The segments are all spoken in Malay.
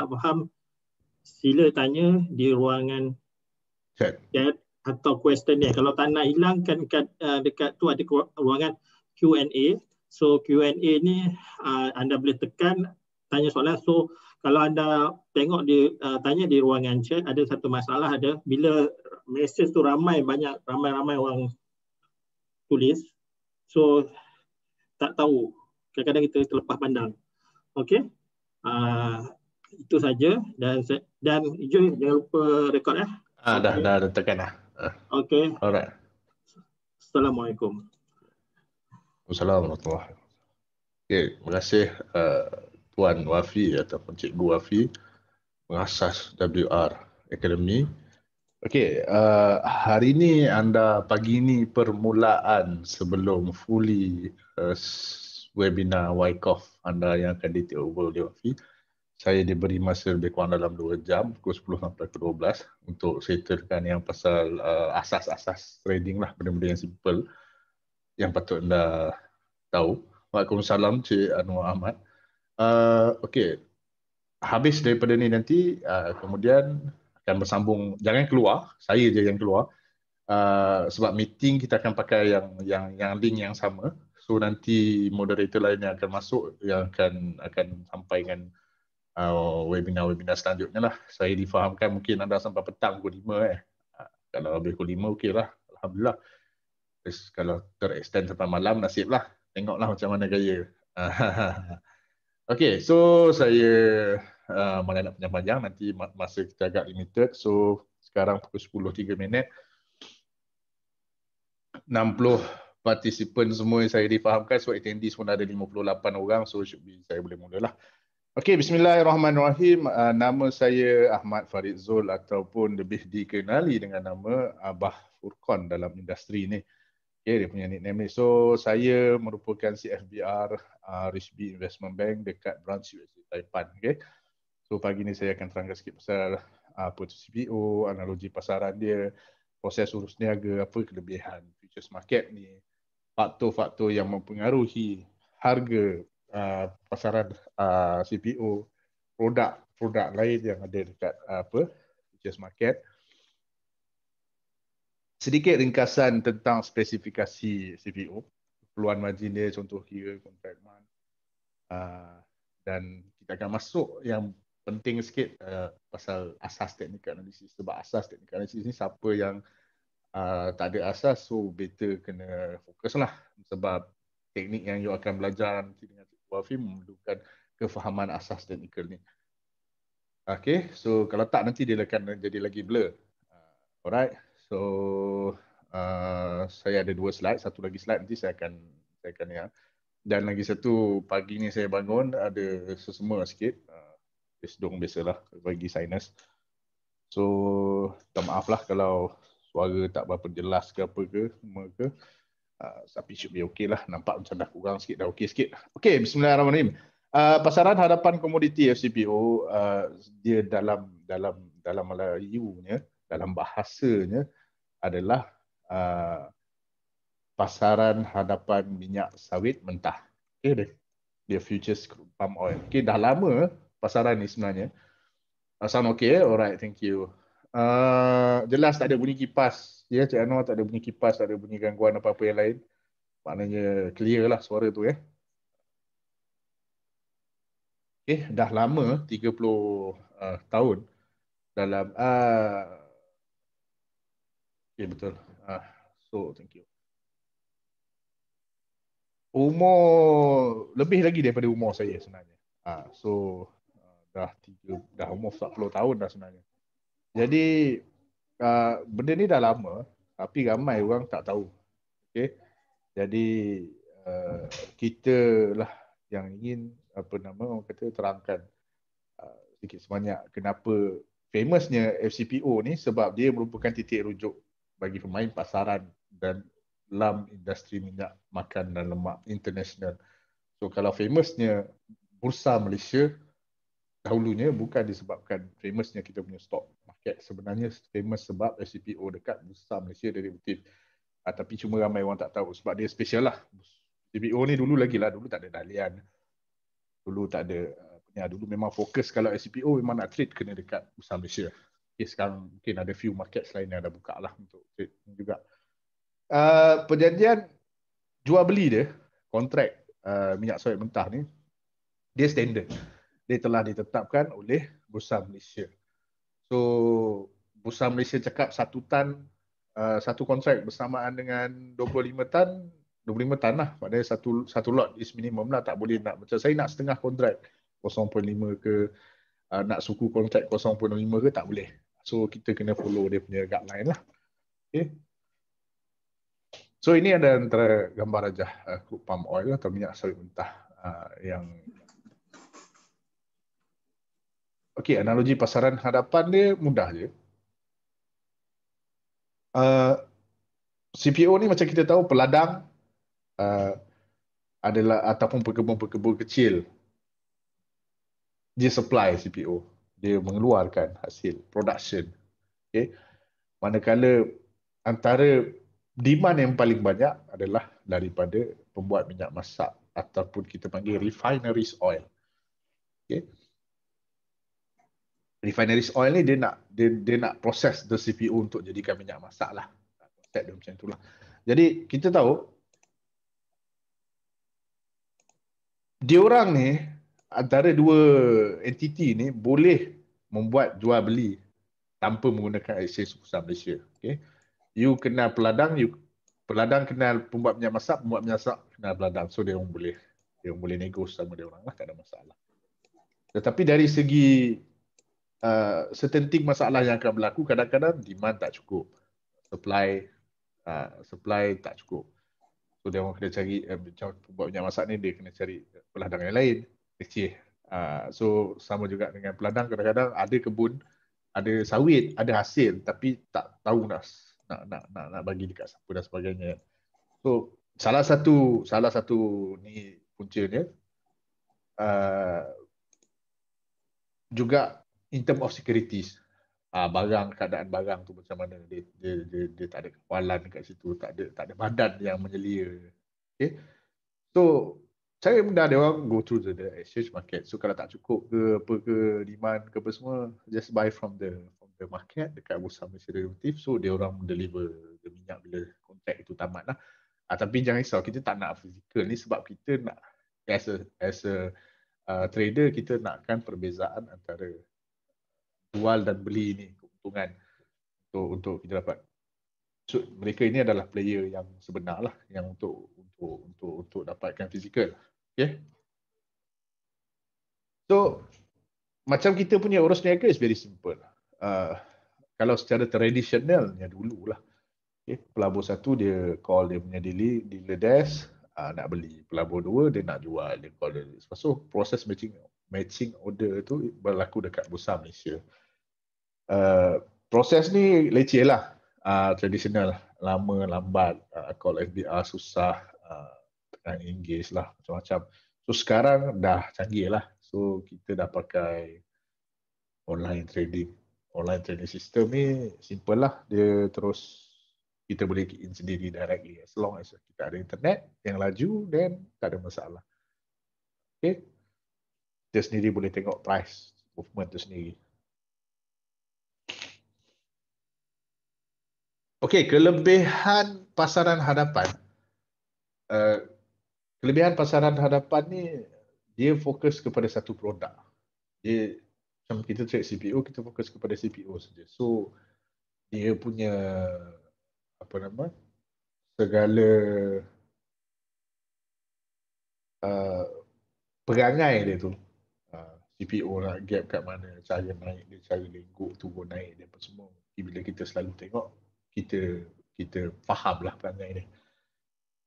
tak faham sila tanya di ruangan chat, chat atau questionnaire. Kalau tak nak kan dekat, uh, dekat tu ada ruangan Q&A. So Q&A ni uh, anda boleh tekan tanya soalan. So kalau anda tengok di uh, tanya di ruangan chat ada satu masalah ada bila message tu ramai banyak ramai-ramai orang tulis. So tak tahu kadang-kadang kita terlepas pandang. Okay. Uh, itu saja dan dan Jun jangan lupa rekod ya. Ah dah dah dah tekan dah. Okey. Alright. Assalamualaikum. Assalamualaikum warahmatullahi wabarakatuh. Okey, terima kasih uh, Tuan Wafi ataupun Cikgu Wafi pengasas WR Academy. Okey, uh, hari ini anda pagi ini permulaan sebelum fully uh, webinar Wyckoff anda yang akan di over oleh Wafi saya diberi masa lebih kurang dalam 2 jam, pukul 10 sampai pukul 12 untuk settlekan yang pasal uh, asas-asas trading lah, benda-benda yang simple yang patut anda tahu. Waalaikumsalam Cik Anwar Ahmad. Uh, okay, habis daripada ni nanti, uh, kemudian akan bersambung, jangan keluar, saya je yang keluar. Uh, sebab meeting kita akan pakai yang yang yang link yang sama. So nanti moderator lain yang akan masuk yang akan akan sampaikan uh, ah, webinar-webinar selanjutnya lah. Saya difahamkan mungkin anda sampai petang pukul 5 eh. Ah, kalau lebih pukul 5 okey lah. Alhamdulillah. Terus kalau terextend sampai malam nasib lah. Tengoklah macam mana gaya. Okay, so saya uh, ah, malah nak panjang-panjang. Nanti masa kita agak limited. So sekarang pukul 10.3 minit. 60 participant semua saya difahamkan. So attendees pun ada 58 orang. So should be, saya boleh mulalah. lah. Okey, bismillahirrahmanirrahim. Uh, nama saya Ahmad Farid Zul ataupun lebih dikenali dengan nama Abah Furkon dalam industri ni. Okey, dia punya nickname ni. So, saya merupakan CFBR uh, ah, Rishbi Investment Bank dekat branch USD Taipan. Okey. So, pagi ni saya akan terangkan sikit pasal ah, apa CBO, analogi pasaran dia, proses urus niaga, apa kelebihan futures market ni, faktor-faktor yang mempengaruhi harga Uh, pasaran uh, CPO produk-produk lain yang ada dekat uh, apa futures market sedikit ringkasan tentang spesifikasi CPO keperluan margin dia contoh kira contract man uh, dan kita akan masuk yang penting sikit uh, pasal asas teknikal analisis sebab asas teknikal analisis ni siapa yang uh, tak ada asas so better kena fokus lah sebab teknik yang you akan belajar nanti dengan topografi memerlukan kefahaman asas teknikal ni. Okay, so kalau tak nanti dia akan jadi lagi blur. Uh, alright, so uh, saya ada dua slide, satu lagi slide nanti saya akan saya akan ya. Dan lagi satu pagi ni saya bangun ada sesama sikit. Uh, dong biasalah bagi sinus. So, tak maaf lah kalau suara tak berapa jelas ke apa ke, semua ke. Ah, tapi should be okay lah. Nampak macam dah kurang sikit, dah okay sikit. Okay, bismillahirrahmanirrahim. Uh, pasaran hadapan komoditi FCPO uh, ah, dia dalam dalam dalam Melayunya, dalam bahasanya adalah uh, pasaran hadapan minyak sawit mentah. Okay, dia, dia futures palm oil. Okay, dah lama pasaran ni sebenarnya. Uh, sound okay? Alright, thank you. Uh, jelas tak ada bunyi kipas Ya, Cik Anwar tak ada bunyi kipas, tak ada bunyi gangguan apa-apa yang lain. Maknanya clear lah suara tu ya. Eh, dah lama 30 uh, eh, tahun dalam uh, ah. okay, eh, betul. Uh, so, thank you. Umur lebih lagi daripada umur saya sebenarnya. Uh, so, uh, dah tiga, dah umur 40 tahun dah sebenarnya. Jadi, uh, benda ni dah lama tapi ramai orang tak tahu. Okey. Jadi uh, kita lah yang ingin apa nama orang kata terangkan uh, sikit sebanyak kenapa famousnya FCPO ni sebab dia merupakan titik rujuk bagi pemain pasaran dan dalam industri minyak makan dan lemak international. So kalau famousnya bursa Malaysia dahulunya bukan disebabkan famousnya kita punya stok market sebenarnya famous sebab SCPO dekat Bursa Malaysia derivatif. Ah tapi cuma ramai orang tak tahu sebab dia special lah. SCPO ni dulu lagi lah. Dulu tak ada dalian. Dulu tak ada. Uh, ya, dulu memang fokus kalau SCPO memang nak trade kena dekat Bursa Malaysia. Okay, sekarang mungkin ada few market lain yang dah buka lah untuk trade juga. Uh, perjanjian jual beli dia, kontrak uh, minyak sawit mentah ni, dia standard. Dia telah ditetapkan oleh Bursa Malaysia. So Bursa Malaysia cakap satu tan uh, satu kontrak bersamaan dengan 25 tan 25 tan lah maknanya satu satu lot is minimum lah tak boleh nak macam saya nak setengah kontrak 0.5 ke uh, nak suku kontrak 0.5 ke tak boleh so kita kena follow dia punya guideline lah okay. so ini ada antara gambar rajah uh, palm oil lah atau minyak sawit mentah uh, yang Okey, analogi pasaran hadapan dia mudah je. Uh, CPO ni macam kita tahu peladang uh, adalah ataupun pekebun-pekebun kecil. Dia supply CPO. Dia mengeluarkan hasil production. Okey, Manakala antara demand yang paling banyak adalah daripada pembuat minyak masak ataupun kita panggil refineries oil. Okey refineries oil ni dia nak dia, dia nak proses the CPO untuk jadikan minyak masak lah. Konsep dia macam lah Jadi kita tahu dia orang ni antara dua entiti ni boleh membuat jual beli tanpa menggunakan exchange Bursa Malaysia. Okay. You kenal peladang, you peladang kenal pembuat minyak masak, pembuat minyak masak kenal peladang. So dia orang boleh dia orang boleh nego sama dia orang lah, tak ada masalah. Tetapi dari segi uh, setenting masalah yang akan berlaku kadang-kadang demand tak cukup supply uh, supply tak cukup so dia orang kena cari uh, macam buat minyak masak ni dia kena cari peladang yang lain kecil uh, so sama juga dengan peladang kadang-kadang ada kebun ada sawit ada hasil tapi tak tahu nak nak nak nak, nak bagi dekat siapa dan sebagainya so salah satu salah satu ni punca dia uh, juga in term of securities uh, barang keadaan barang tu macam mana dia dia dia, dia tak ada kawalan kat situ tak ada tak ada badan yang menyelia okey so saya mudah dia orang go through the, the exchange market so kalau tak cukup ke apa ke demand ke apa semua just buy from the from the market dekat bursa Malaysia derivative so dia orang deliver the minyak bila kontrak itu tamat lah uh, tapi jangan risau kita tak nak physical ni sebab kita nak as a as a uh, trader kita nakkan perbezaan antara jual dan beli ni keuntungan untuk untuk kita dapat so, mereka ini adalah player yang sebenar lah yang untuk untuk untuk untuk dapatkan fizikal lah. okey so macam kita punya urus niaga is very simple lah. uh, kalau secara tradisionalnya ya dulu lah okay. pelabur satu dia call dia punya dealer, dealer desk uh, nak beli pelabur dua dia nak jual dia call dia so proses matching matching order tu berlaku dekat bursa Malaysia Eh, proses ni leceh lah. Uh, traditional. Lama, lambat. Uh, call FDR susah. Uh, ah, dan engage lah macam-macam. So sekarang dah canggih lah. So kita dah pakai online trading. Online trading system ni simple lah. Dia terus kita boleh key in sendiri directly. As long as kita ada internet yang laju then tak ada masalah. Okay. Dia sendiri boleh tengok price movement tu sendiri. Okey, kelebihan pasaran hadapan. Uh, kelebihan pasaran hadapan ni dia fokus kepada satu produk. Dia macam kita trade CPU, kita fokus kepada CPU saja. So dia punya apa nama? segala uh, perangai dia tu. CPU lah gap kat mana cara naik dia cara lingkuk turun naik dia apa semua bila kita selalu tengok kita kita fahamlah perangai ini.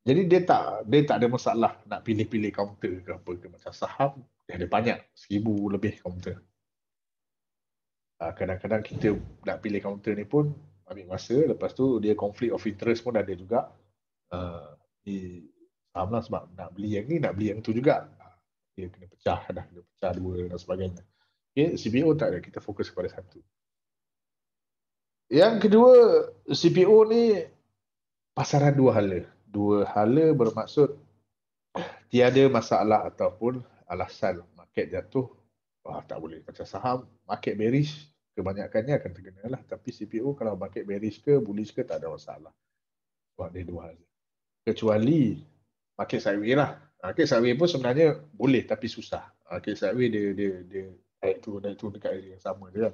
Jadi dia tak dia tak ada masalah nak pilih-pilih kaunter ke apa ke macam saham dia ada banyak seribu lebih kaunter. Ah, kadang-kadang kita nak pilih kaunter ni pun ambil masa lepas tu dia konflik of interest pun ada juga. Uh, eh, lah sebab nak beli yang ni nak beli yang tu juga dia kena pecah dah dia pecah dua dan sebagainya. Okay, CBO tak ada kita fokus kepada satu. Yang kedua, CPO ni pasaran dua hala. Dua hala bermaksud tiada masalah ataupun alasan market jatuh. Wah, tak boleh. Macam saham, market bearish kebanyakannya akan terkena lah. Tapi CPO kalau market bearish ke, bullish ke, tak ada masalah. Sebab dia dua hala. Kecuali market sideway lah. Ah, market sideway pun sebenarnya boleh tapi susah. Ah, market sideway dia, dia, dia, naik turun, naik turun dekat area yang sama dia. Kan. lah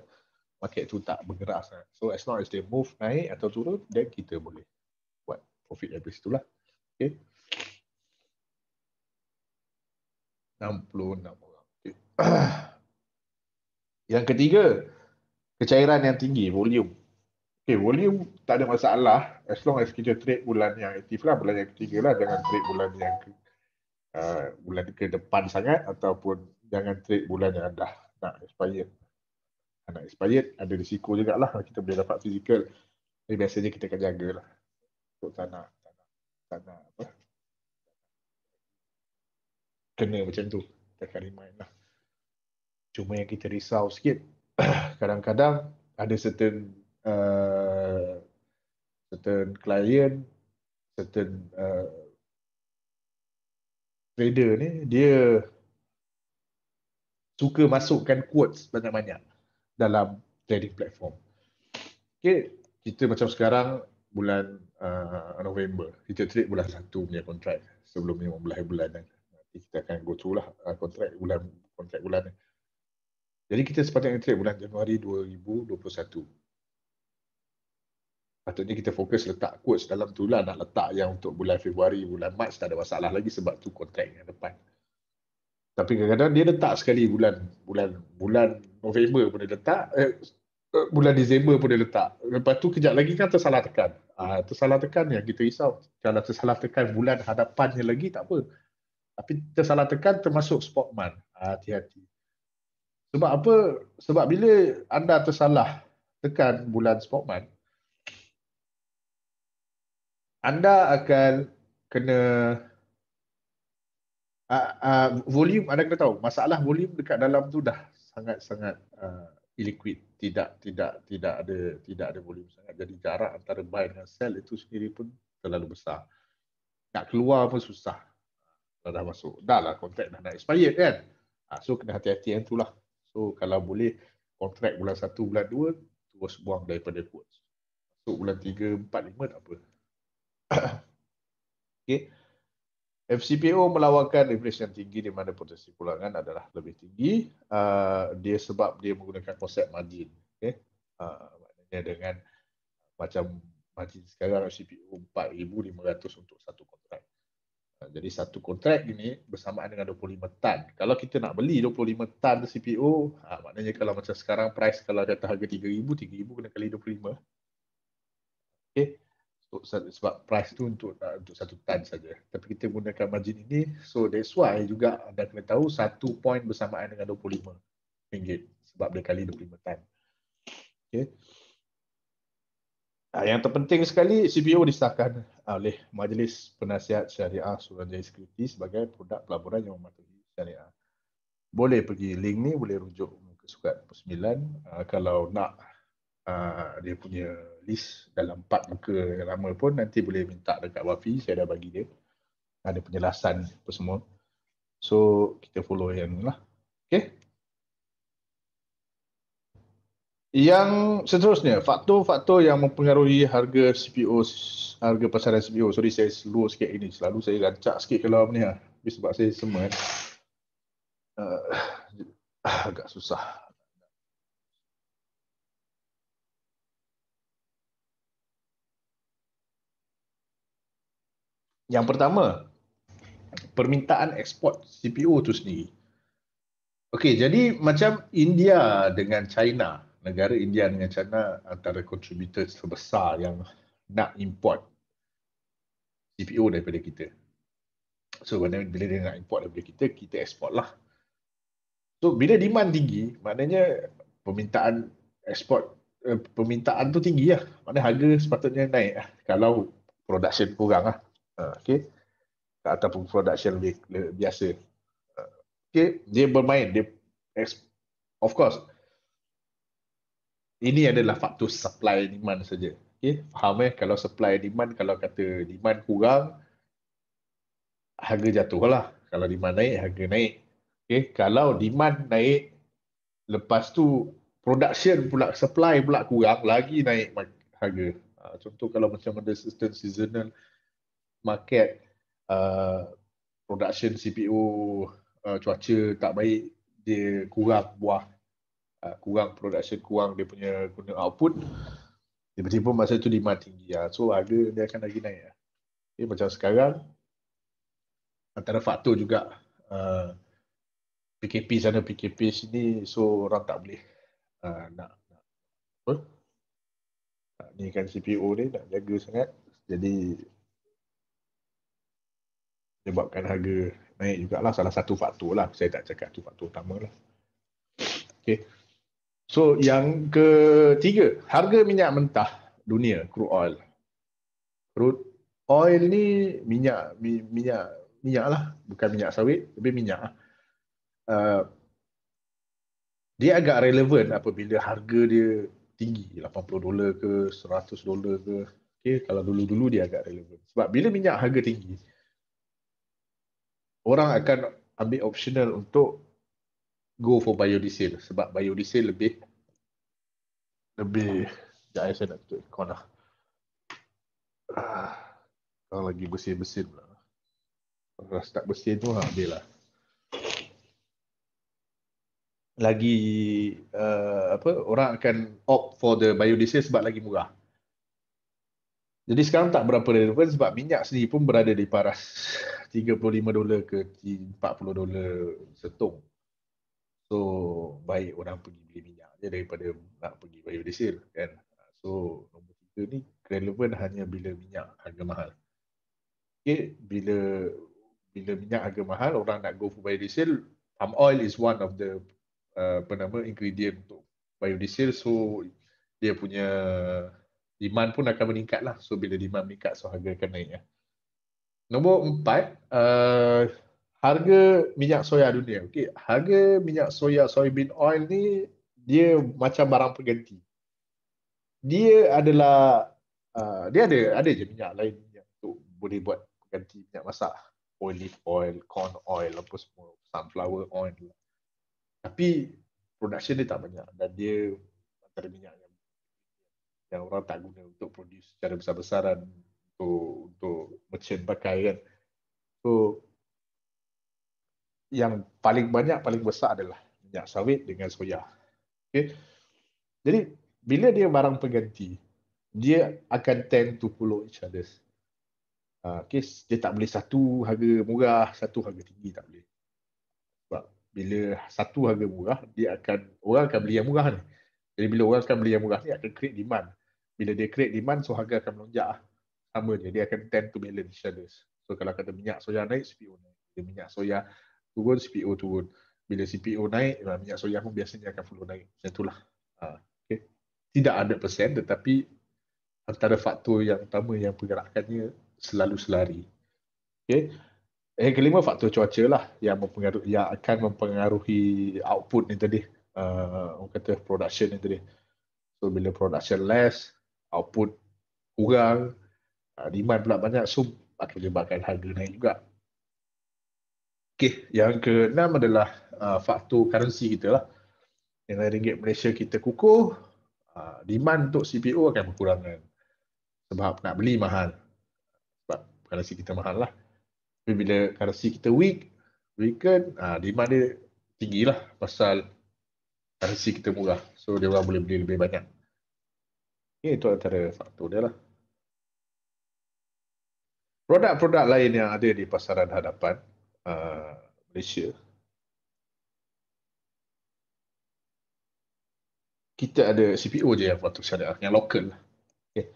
market tu tak bergerak sangat. So as long as they move naik atau turun, then kita boleh buat profit dari situ lah. Okay. 66 orang. Okay. yang ketiga, kecairan yang tinggi, volume. Okay, volume tak ada masalah as long as kita trade bulan yang aktif lah, bulan yang ketiga lah, jangan trade bulan yang ke, uh, bulan ke depan sangat ataupun jangan trade bulan yang dah nak expire anak expired ada risiko juga lah kita boleh dapat physical tapi biasanya kita akan jaga lah untuk tak nak tak nak, tak nak apa kena macam tu kita akan remind lah cuma yang kita risau sikit kadang-kadang ada certain uh, certain client certain uh, trader ni dia suka masukkan quotes banyak-banyak dalam trading platform. Okay, kita macam sekarang bulan uh, November, kita trade bulan 1 punya kontrak sebelum ni 15 bulan. Kan. Nanti kita akan go through lah kontrak uh, bulan kontrak bulan. Jadi kita sepatutnya trade bulan Januari 2021. Patutnya kita fokus letak quotes dalam tu lah. Nak letak yang untuk bulan Februari, bulan Mac tak ada masalah lagi sebab tu kontrak yang depan. Tapi kadang-kadang dia letak sekali bulan bulan bulan November pun dia letak eh, eh, bulan Disember pun dia letak lepas tu kejap lagi kan tersalah tekan ah, tersalah tekan yang kita risau kalau tersalah tekan bulan hadapannya lagi tak apa tapi tersalah tekan termasuk sportman ah, hati-hati sebab apa sebab bila anda tersalah tekan bulan sportman anda akan kena uh, uh, volume anda kena tahu masalah volume dekat dalam tu dah sangat-sangat uh, illiquid tidak tidak tidak ada tidak ada volume sangat jadi jarak antara buy dengan sell itu sendiri pun terlalu besar nak keluar pun susah kalau dah masuk dah lah kontrak dah nak expired kan uh, so kena hati-hati yang itulah so kalau boleh kontrak bulan 1 bulan 2 terus buang daripada quotes so bulan 3 4 5 tak apa Okay. FCPO melawankan yang tinggi di mana potensi pulangan adalah lebih tinggi uh, dia sebab dia menggunakan konsep margin okey uh, maknanya dengan ah, macam margin sekarang FCPO 4500 untuk satu kontrak uh, jadi satu kontrak ini bersamaan dengan 25 tan kalau kita nak beli 25 tan CPO uh, maknanya kalau macam sekarang price kalau dia harga 3000 3000 kena kali 25 okey untuk sebab price tu untuk uh, untuk satu tan saja. Tapi kita gunakan margin ini. So that's why juga anda kena tahu satu point bersamaan dengan 25 ringgit sebab dia kali 25 tan. Okay. Nah, yang terpenting sekali CBO disahkan ah, oleh Majlis Penasihat Syariah Suruhanjaya Sekuriti sebagai produk pelaburan yang mematuhi syariah. Boleh pergi link ni, boleh rujuk ke surat 9 uh, ah, kalau nak uh, dia punya list dalam empat muka yang lama pun nanti boleh minta dekat Wafi saya dah bagi dia ada penjelasan apa semua so kita follow yang lah okay yang seterusnya faktor-faktor yang mempengaruhi harga CPO harga pasaran CPO sorry saya slow sikit ini selalu saya rancak sikit kalau ni ha. sebab saya semua uh, agak susah Yang pertama, permintaan ekspor CPU itu sendiri. Okey, jadi macam India dengan China, negara India dengan China antara contributor terbesar yang nak import CPU daripada kita. So bila dia nak import daripada kita, kita export lah. So bila demand tinggi, maknanya permintaan export eh, permintaan tu tinggi lah. Maknanya harga sepatutnya naik lah. Kalau production kurang lah. Ah, okay, ataupun production lebih, lebih biasa. Ah, okay, dia bermain. Dia, of course, ini adalah faktor supply demand saja. Okay, faham eh? Kalau supply demand, kalau kata demand kurang, harga jatuh lah. Kalau demand naik, harga naik. Okay, kalau demand naik, lepas tu production pula, supply pula kurang, lagi naik harga. Ah, contoh kalau macam ada system seasonal, market uh, production CPU uh, cuaca tak baik dia kurang buah uh, kurang production kurang dia punya guna output tiba-tiba masa tu demand tinggi ya. so harga dia akan lagi naik ya. Ah. Okay, macam sekarang antara faktor juga uh, PKP sana PKP sini so orang tak boleh uh, nak apa? Huh? ni kan CPU ni nak jaga sangat jadi menyebabkan harga naik jugalah salah satu faktor lah saya tak cakap tu faktor utama lah okay. so yang ketiga harga minyak mentah dunia crude oil crude oil ni minyak mi, minyak minyak lah bukan minyak sawit tapi minyak lah. Uh, dia agak relevan apabila harga dia tinggi 80 dolar ke 100 dolar ke okay, kalau dulu-dulu dia agak relevan sebab bila minyak harga tinggi orang akan ambil optional untuk go for biodiesel sebab biodiesel lebih lebih tak ya, saya nak tutup ikon lah ah, kalau lagi bersih bersin lah, kalau start bersin tu lah ambil lah lagi uh, apa orang akan opt for the biodiesel sebab lagi murah jadi sekarang tak berapa relevan sebab minyak sendiri pun berada di paras 35 dolar ke 40 dolar setung. So baik orang pergi beli minyak je daripada nak pergi biodiesel kan. So nombor tiga ni relevan hanya bila minyak harga mahal. Okay, bila bila minyak harga mahal orang nak go for biodiesel, palm oil is one of the uh, apa nama ingredient untuk biodiesel so dia punya demand pun akan meningkat lah. So bila demand meningkat so harga akan naik lah. Nombor empat, uh, harga minyak soya dunia. Okay. Harga minyak soya, soybean oil ni, dia macam barang pengganti. Dia adalah, uh, dia ada ada je minyak lain yang tu boleh buat pengganti minyak masak. Olive oil, corn oil, apa semua, sunflower oil. Lah. Tapi, production dia tak banyak dan dia antara minyak yang, yang orang tak guna untuk produce secara besar-besaran untuk untuk merchant pakai kan. So yang paling banyak paling besar adalah minyak sawit dengan soya. Okey. Jadi bila dia barang pengganti, dia akan tend to follow each other. Uh, ha, okay. dia tak boleh satu harga murah, satu harga tinggi tak boleh. Sebab bila satu harga murah, dia akan orang akan beli yang murah ni. Jadi bila orang akan beli yang murah ni akan create demand. Bila dia create demand, so harga akan melonjak. Lah sama dia dia akan tend to balance each other so kalau kata minyak soya naik CPO naik bila minyak soya turun CPO turun bila CPO naik lah, minyak soya pun biasanya akan follow naik macam itulah ha, okay. tidak ada persen tetapi antara faktor yang utama yang pergerakannya selalu selari okay. yang kelima faktor cuaca lah yang, mempengaruhi, yang akan mempengaruhi output ni tadi uh, kata production ni tadi so bila production less output kurang Ah, demand pula banyak so akan menyebabkan harga naik juga. Okey, yang keenam adalah uh, faktor currency kita lah. Nilai ringgit Malaysia kita kukuh, uh, demand untuk CPO akan berkurangan. Sebab nak beli mahal. Sebab currency kita mahal lah. Tapi bila currency kita weak, weaken, uh, demand dia tinggi lah pasal currency kita murah. So, dia orang boleh beli lebih banyak. Okay, itu antara faktor dia lah produk-produk lain yang ada di pasaran hadapan uh, Malaysia. Kita ada CPO je yang patut syariah, yang lokal. Okay.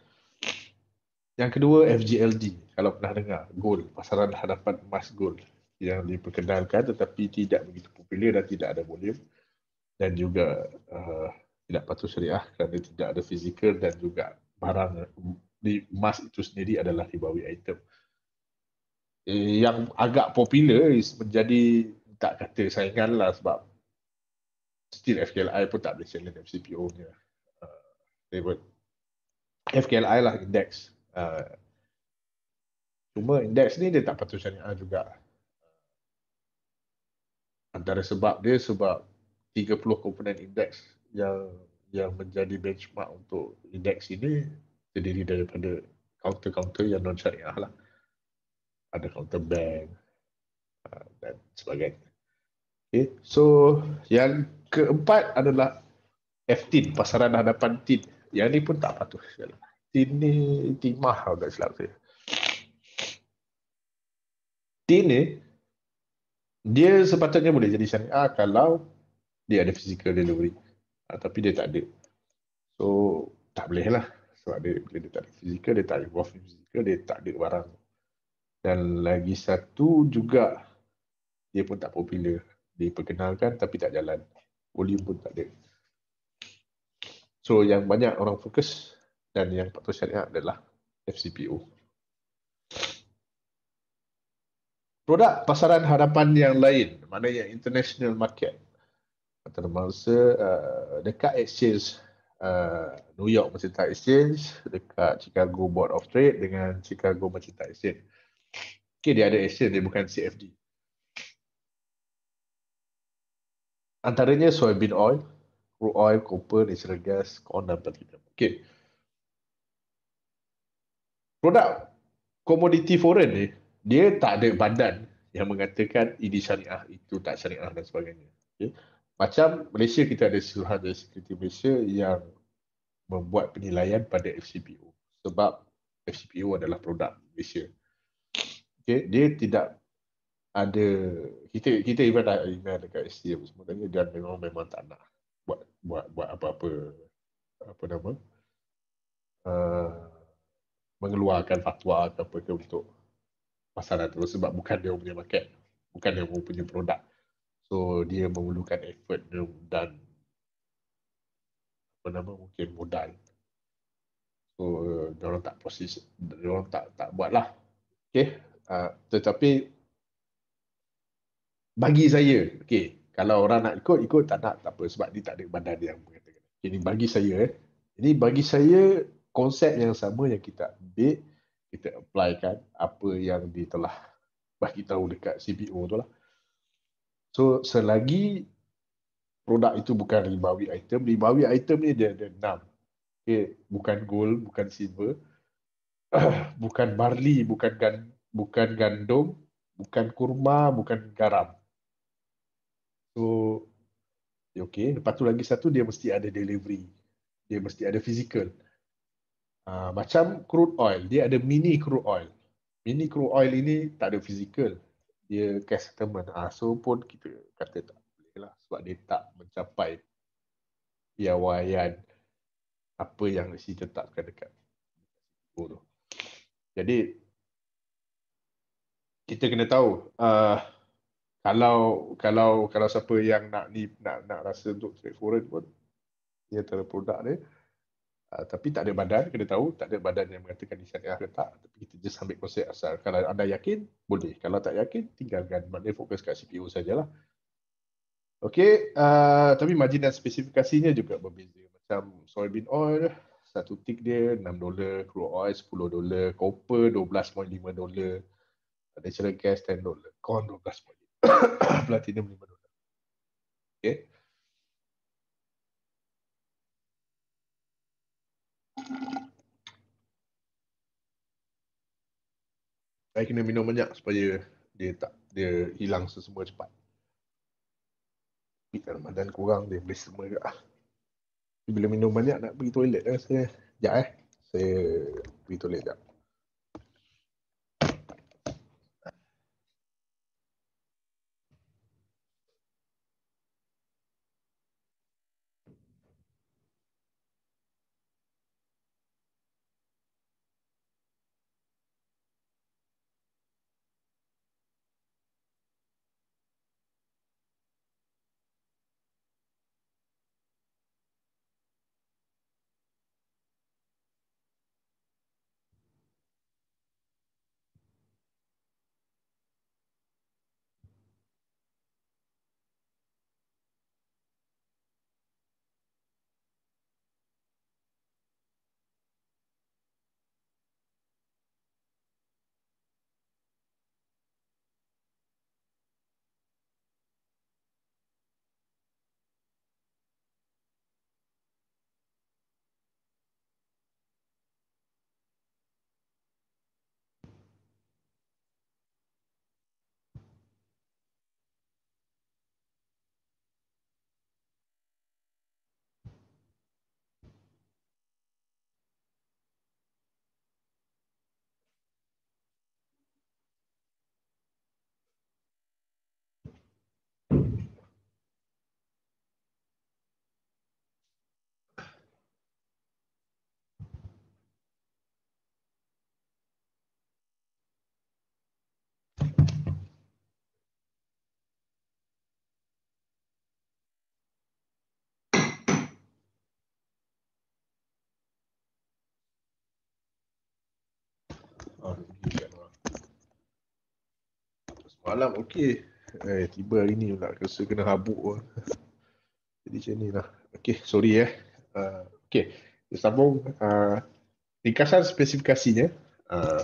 Yang kedua, FGLD. Kalau pernah dengar, gold. Pasaran hadapan emas gold yang diperkenalkan tetapi tidak begitu popular dan tidak ada volume dan juga uh, tidak patut syariah kerana tidak ada fizikal dan juga barang di emas itu sendiri adalah ribawi item. Eh, yang agak popular is menjadi tak kata saingan lah sebab still FKLI pun tak boleh challenge MCPO nya. favorite. Uh, FKLI lah index. Uh, cuma index ni dia tak patut syariah juga. Antara sebab dia sebab 30 komponen index yang yang menjadi benchmark untuk indeks ini terdiri daripada counter-counter yang non syariah lah ada counterbank uh, dan sebagainya. Okay. So yang keempat adalah F tin pasaran hadapan tin. Yang ni pun tak patuh. Tin ni timah kalau tak silap saya. Tin ni dia sepatutnya boleh jadi syariah kalau dia ada physical delivery. Uh, tapi dia tak ada. So tak boleh lah. Sebab dia, bila dia tak ada physical, dia tak ada physical, dia tak ada barang dan lagi satu juga dia pun tak popular. Diperkenalkan tapi tak jalan. Volume pun tak ada. So yang banyak orang fokus dan yang patut syariah adalah FCPO. Produk pasaran harapan yang lain, mana yang international market antarabangsa uh, dekat exchange uh, New York Mercantile Exchange, dekat Chicago Board of Trade dengan Chicago Mercantile Exchange. Okay, dia ada exchange, dia bukan CFD. Antaranya soybean oil, crude oil, copper, natural gas, corn dan platinum. Okay. Produk komoditi foreign ni, dia tak ada badan yang mengatakan ini syariah, itu tak syariah dan sebagainya. Okay. Macam Malaysia kita ada suruhan dari Sekretari Malaysia yang membuat penilaian pada FCPO. Sebab FCPO adalah produk Malaysia okay, dia tidak ada kita kita even dah email dekat SD apa dia memang memang tak nak buat buat buat apa-apa apa nama uh, mengeluarkan fatwa atau apa ke untuk pasaran terus sebab bukan dia punya market bukan dia punya produk so dia memerlukan effort dan apa nama mungkin modal so uh, dia orang tak posisi dia orang tak tak buatlah okey Ah, tetapi bagi saya, okay, kalau orang nak ikut, ikut tak nak, tak apa. Sebab dia tak ada badan yang mengatakan. Okay, ini bagi saya. Eh. Ini bagi saya konsep yang sama yang kita ambil, kita applykan apa yang dia telah bagi tahu dekat CPO tu lah. So, selagi produk itu bukan ribawi item, ribawi item ni dia ada enam. Okay, bukan gold, bukan silver, bukan barley, bukan gandum, bukan gandum, bukan kurma, bukan garam. So, ya, okay. Lepas tu lagi satu, dia mesti ada delivery. Dia mesti ada physical. Uh, macam crude oil, dia ada mini crude oil. Mini crude oil ini tak ada physical. Dia cash settlement. Uh, so pun kita kata tak boleh lah sebab dia tak mencapai piawaian apa yang si tetapkan dekat. Jadi kita kena tahu uh, kalau kalau kalau siapa yang nak ni nak nak rasa untuk straightforward pun dia antara produk dia uh, tapi tak ada badan kena tahu tak ada badan yang mengatakan ni syariah ke tak tapi kita just ambil konsep asal kalau anda yakin boleh kalau tak yakin tinggalkan maknanya fokus kat CPU sajalah Okey, uh, tapi margin dan spesifikasinya juga berbeza. Macam soybean oil, satu tik dia 6 dolar, crude oil 10 dolar, copper 12.5 dolar ada cara gas 10 dolar, corn 12 poin, platinum 5 dolar. Okay. Saya kena minum banyak supaya dia tak dia hilang semua cepat. Tapi Ramadan kurang dia boleh semua juga. Bila minum banyak nak pergi toilet dah saya. Sekejap eh. Saya pergi toilet sekejap. Malam okey. Eh, tiba hari ni nak rasa kena habuk pun. Jadi macam ni lah. Okey, sorry eh. Uh, okey, kita sambung. Uh, ringkasan spesifikasinya. Uh,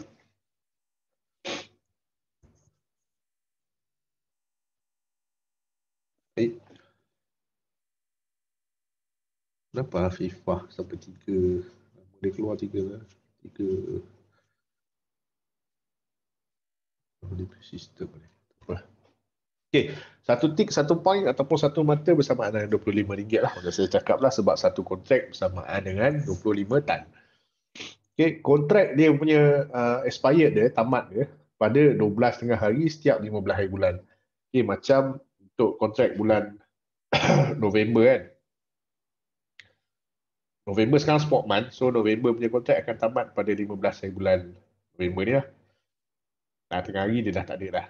eh. Kenapa FIFA sampai tiga? Boleh keluar tiga lah. Tiga. lebih sistem boleh. Okey, satu tick, satu point ataupun satu mata bersamaan dengan RM25 lah. Macam saya cakap lah sebab satu kontrak bersamaan dengan 25 tan. Okey, kontrak dia punya uh, expired dia, tamat dia pada 12 tengah hari setiap 15 hari bulan. Okey, macam untuk kontrak bulan November kan. November sekarang spot month, so November punya kontrak akan tamat pada 15 hari bulan November ni lah. Nah, tengah hari dia dah tak ada dah.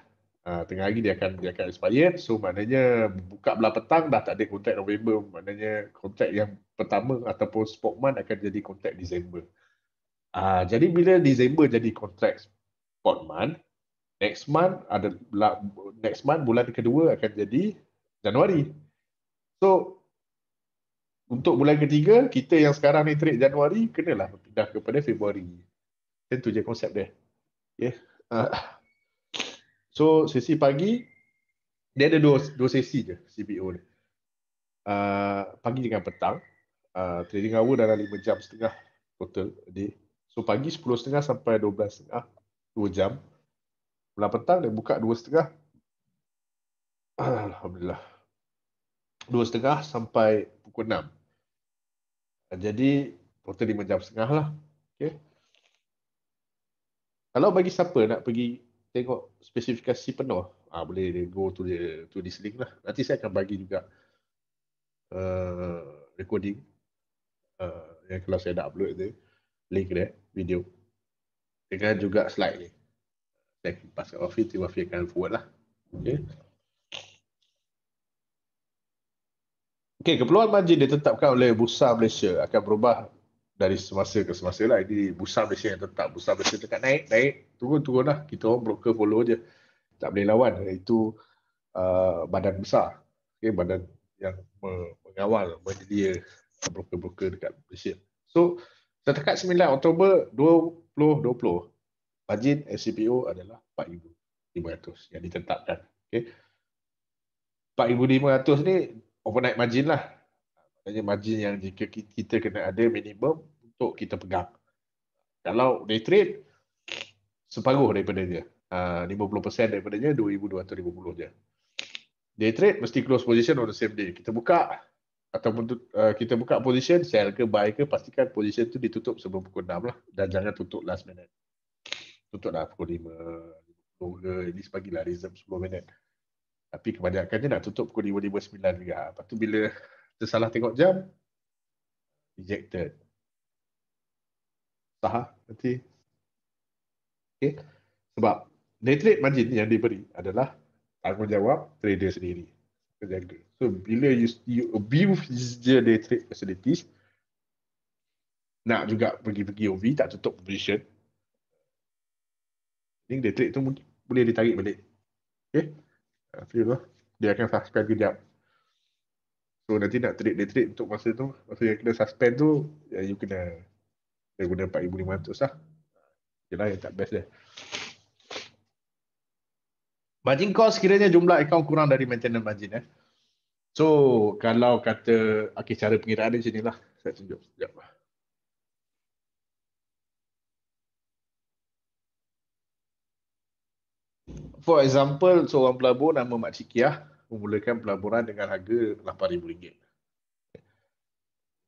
Uh, tengah hari dia akan dia akan expire. So maknanya buka belah petang dah tak ada kontrak November. Maknanya kontrak yang pertama ataupun sportman akan jadi kontrak Disember. Uh, ah, jadi bila Disember jadi kontrak sportman, next month ada next month bulan kedua akan jadi Januari. So untuk bulan ketiga, kita yang sekarang ni trade Januari, kenalah berpindah kepada Februari. Tentu je konsep dia. Okay. Ya. Ah. so sesi pagi dia ada dua dua sesi je CBO ni. Uh, pagi dengan petang uh, trading hour dalam 5 jam setengah total Jadi So pagi setengah sampai setengah 2 jam. Pula petang dia buka setengah. Alhamdulillah. setengah sampai pukul 6. Jadi total 5 jam setengah lah. Okay kalau bagi siapa nak pergi tengok spesifikasi penuh ah boleh go to the to this link lah nanti saya akan bagi juga uh, recording uh, yang kalau saya nak upload tu link dia video dengan juga slide ni saya kipas kat Wafi tiba Wafi akan forward lah okay. Okay, keperluan margin ditetapkan oleh Bursa Malaysia akan berubah dari semasa ke semasa lah ini busa Malaysia yang tetap busa Malaysia dekat naik naik turun turun lah kita orang broker follow je tak boleh lawan itu uh, badan besar okay, badan yang mengawal menyedia broker-broker dekat Malaysia so setakat 9 Oktober 2020 bajet SCPO adalah 4,500 yang ditetapkan okay. 4,500 ni overnight margin lah maknanya margin yang jika kita kena ada minimum untuk kita pegang. Kalau day trade, separuh daripada dia. Uh, 50% daripada dia, 2,250 je. Day trade mesti close position on the same day. Kita buka ataupun uh, kita buka position, sell ke buy ke, pastikan position tu ditutup sebelum pukul 6 lah. Dan jangan tutup last minute. Tutup dah pukul 5, ke, ini sebagai lah reserve 10 minit. Tapi kebanyakan dia nak tutup pukul 5.59 juga. Lepas tu bila salah tengok jam ejected sah ah, nanti okey sebab nitrate margin yang diberi adalah tanggungjawab trader sendiri terjaga so bila you, you abuse the nitrate facilities nak juga pergi-pergi OV tak tutup position ini nitrate tu boleh ditarik balik okey Uh, dia akan subscribe kejap. So nanti nak trade day trade untuk masa tu, masa yang kena suspend tu, ya you kena dia guna 4500 lah. Yalah yang tak best dia. Margin cost kiranya jumlah account kurang dari maintenance margin eh. So kalau kata okay, cara pengiraan dia lah. saya tunjuk sekejap. Lah. For example, seorang pelabur nama Mak Cikiah. Ya memulakan pelaburan dengan harga RM8000.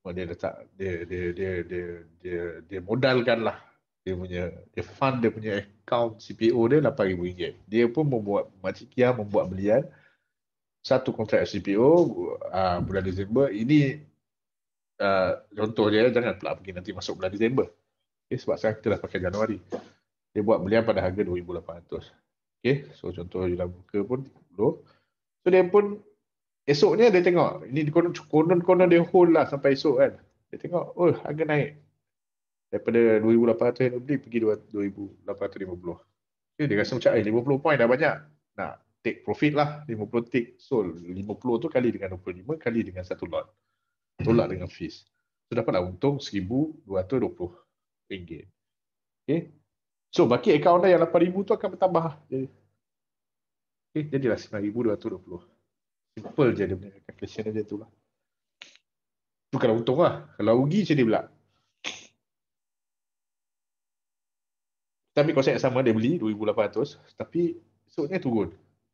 Oh, dia letak dia dia dia dia dia, dia modalkanlah dia punya dia fund dia punya account CPO dia RM8000. Dia pun membuat Makcik Kia membuat belian satu kontrak CPO uh, ah, bulan Disember ini uh, contoh dia jangan pula pergi nanti masuk bulan Disember. Okay, sebab sekarang kita dah pakai Januari. Dia buat belian pada harga RM2,800. Okay, so contoh dia dah buka pun 10. So dia pun esoknya dia tengok ini konon-konon dia hold lah sampai esok kan. Dia tengok oh harga naik. Daripada 2800 yang dia beli pergi 2850. Okay, dia rasa macam 50 eh, point dah banyak. Nak take profit lah 50 take So 50 tu kali dengan 25 kali dengan satu lot. Tolak dengan fees. So dapatlah untung 1220 ringgit. Okay. So bagi account dia yang 8000 tu akan bertambah. Jadi, Eh, jadilah RM9,220. Simple je dia punya calculation dia tu lah. Tu kalau untung lah. Kalau rugi macam dia pula. Kita konsep sama, dia beli RM2,800 tapi esoknya turun.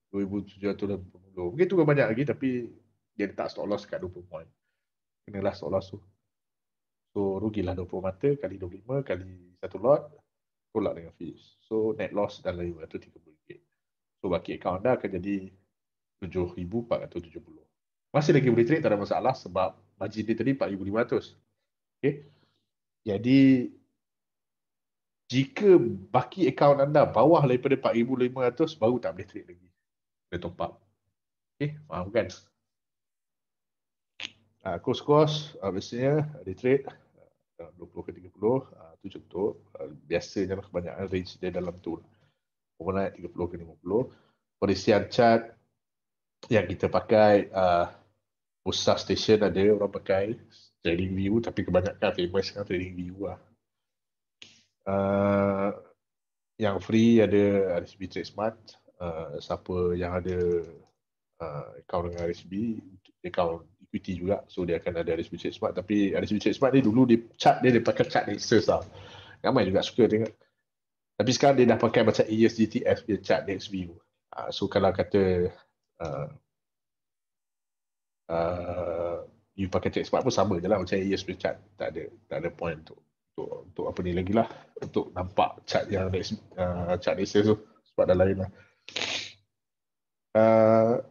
RM2,780. Mungkin turun banyak lagi tapi dia letak stop loss kat 20 point. Kenalah stop loss tu. So, rugilah 20 mata kali 25 kali satu lot. Tolak dengan fees. So, net loss dalam RM530. So bagi akaun anda akan jadi 7470. Masih lagi boleh trade tak ada masalah sebab margin dia tadi 4500. Okey. Jadi jika baki akaun anda bawah daripada 4500 baru tak boleh trade lagi. Kena top up. Okey, faham kan? kos kos uh, biasanya di trade uh, 20 ke 30 tu contoh biasanya kebanyakan range dia dalam tu. Lah overnight 30 ke 50. Perisian cat yang kita pakai uh, pusat station ada orang pakai trading view tapi kebanyakan famous kan trading view lah. Uh, yang free ada RSB Trade Smart. Uh, siapa yang ada uh, account dengan RSB, account equity juga. So dia akan ada RSB Trade Smart. Tapi RSB Trade Smart ni dulu dia chart dia, dia pakai chart Nexus tau. Ramai juga suka tengok. Tapi sekarang dia dah pakai macam ASDTF e dia chart next view. Uh, so kalau kata uh, uh, you pakai check smart pun sama je lah macam ASDTF e chart. Tak ada, tak ada point untuk, untuk, untuk apa ni lagi lah. Untuk nampak chart yang next, uh, chart next tu. Sebab dah lain lah. Uh,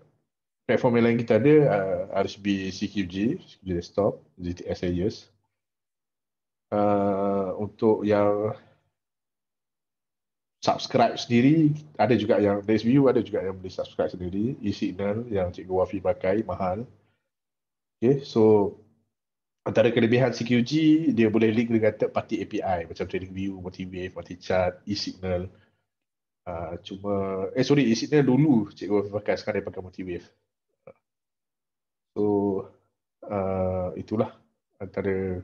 platform yang lain kita ada uh, RSB CQG, CQG desktop, GTS Ayers. Uh, untuk yang subscribe sendiri. Ada juga yang Days View, ada juga yang beli subscribe sendiri. E-signal yang Cikgu Wafi pakai, mahal. Okay, so antara kelebihan CQG, dia boleh link dengan third party API macam trading view, wave, MultiWave, chart, E-signal. Uh, cuma, eh sorry, E-signal dulu Cikgu Wafi pakai, sekarang dia pakai wave. So, uh, itulah antara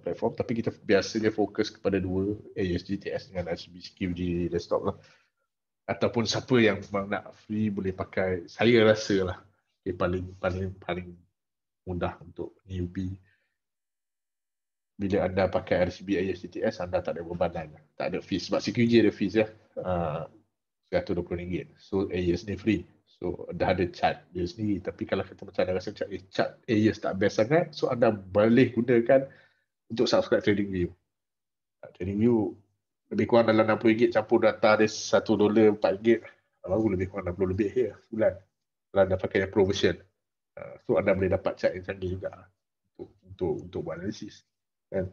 platform tapi kita biasanya fokus kepada dua ASGTS dengan HBCQ di desktop lah ataupun siapa yang memang nak free boleh pakai saya rasa lah okay, paling paling paling mudah untuk newbie bila anda pakai RCB ASGTS anda tak ada bebanan lah. tak ada fees sebab CQG ada fees ya ah, uh, RM120 so AES ni free So dah ada chat dia sendiri Tapi kalau kita macam ada rasa macam eh, chat AES tak best sangat So anda boleh gunakan untuk subscribe trading view, trading view lebih kurang dalam RM60 campur data dia RM1, RM4 baru lebih kurang RM60 lebih ya, bulan. kalau anda pakai yang pro version. Ha, so anda boleh dapat chart yang canggih juga untuk untuk, untuk buat analisis. Kan?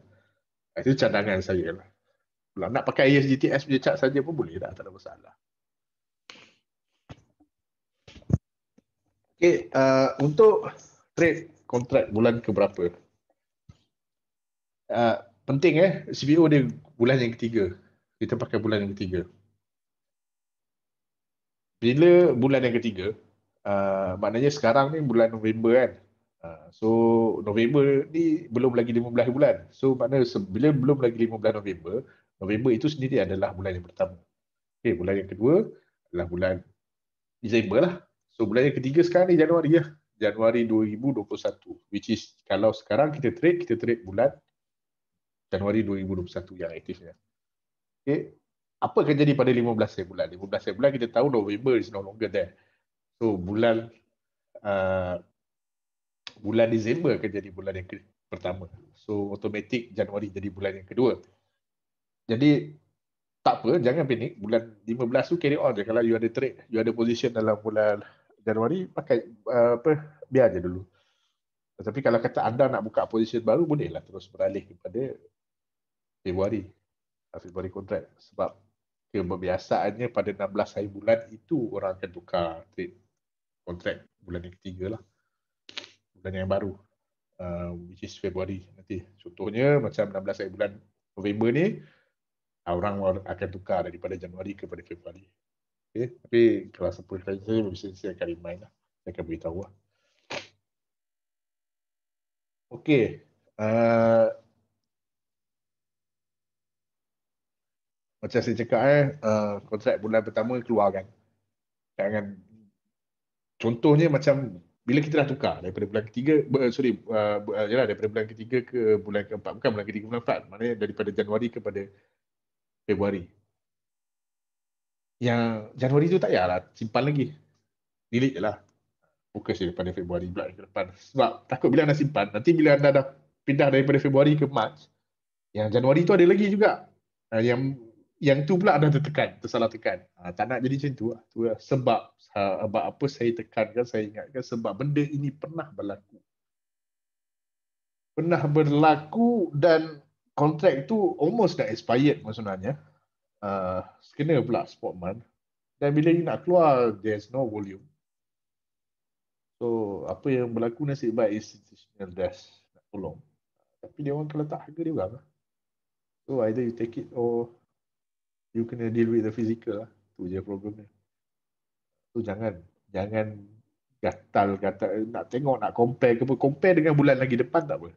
Ha, itu cadangan saya lah. Kalau nak pakai ESGTS punya chart saja pun boleh dah, tak ada masalah. Okay, uh, untuk trade kontrak bulan keberapa? berapa? Ah, penting eh CBO dia bulan yang ketiga. Kita pakai bulan yang ketiga. Bila bulan yang ketiga, uh, maknanya sekarang ni bulan November kan. Uh, so November ni belum lagi 15 bulan. So maknanya bila belum lagi 15 November, November itu sendiri adalah bulan yang pertama. Okay, bulan yang kedua adalah bulan Disember lah. So bulan yang ketiga sekarang ni Januari lah. Januari 2021 which is kalau sekarang kita trade kita trade bulan Januari 2021 yang aktifnya. Okay. Eh, apa akan jadi pada 15 eh bulan? 15 eh bulan kita tahu November is no longer there. So bulan uh, bulan Disember akan jadi bulan yang pertama. So automatic Januari jadi bulan yang kedua. Jadi tak apa, jangan panik. Bulan 15 tu carry on je. Kalau you ada trade, you ada position dalam bulan Januari, pakai uh, apa, biar je dulu. Tapi kalau kata anda nak buka position baru, bolehlah terus beralih kepada Februari. Ah, Februari kontrak. Sebab kebiasaannya pada 16 hari bulan itu orang akan tukar trade kontrak bulan yang ketiga lah. Bulan yang baru. Uh, which is Februari nanti. Contohnya macam 16 hari bulan November ni ah, orang akan tukar daripada Januari kepada Februari. Okay. Eh, tapi kalau sepuluh kali saya, saya akan remind lah. Saya akan beritahu lah. Okay. Uh, macam saya cakap eh, uh, kontrak bulan pertama keluar kan. Jangan contohnya macam bila kita dah tukar daripada bulan ketiga, uh, sorry, uh, uh, yalah, daripada bulan ketiga ke bulan keempat, bukan bulan ketiga, ke bulan keempat, maknanya daripada Januari kepada Februari. Yang Januari tu tak payahlah, simpan lagi. Delete je lah. Fokus daripada Februari pula ke depan. Sebab takut bila anda simpan, nanti bila anda dah pindah daripada Februari ke Mac yang Januari tu ada lagi juga. Uh, yang yang tu pula ada tertekan, tersalah tekan. Ha, tak nak jadi macam tu. Lah. tu lah sebab ha, sebab apa saya tekankan, saya ingatkan sebab benda ini pernah berlaku. Pernah berlaku dan kontrak tu almost dah expired maksudnya. Uh, ha, kena pula sportman. Dan bila you nak keluar, there's no volume. So, apa yang berlaku nasib baik institutional desk nak tolong. Tapi dia orang kena letak harga dia orang. Lah. So, either you take it or you kena deal with the physical lah. Tu je problem dia. Tu jangan jangan gatal kata nak tengok nak compare ke apa compare dengan bulan lagi depan tak apa.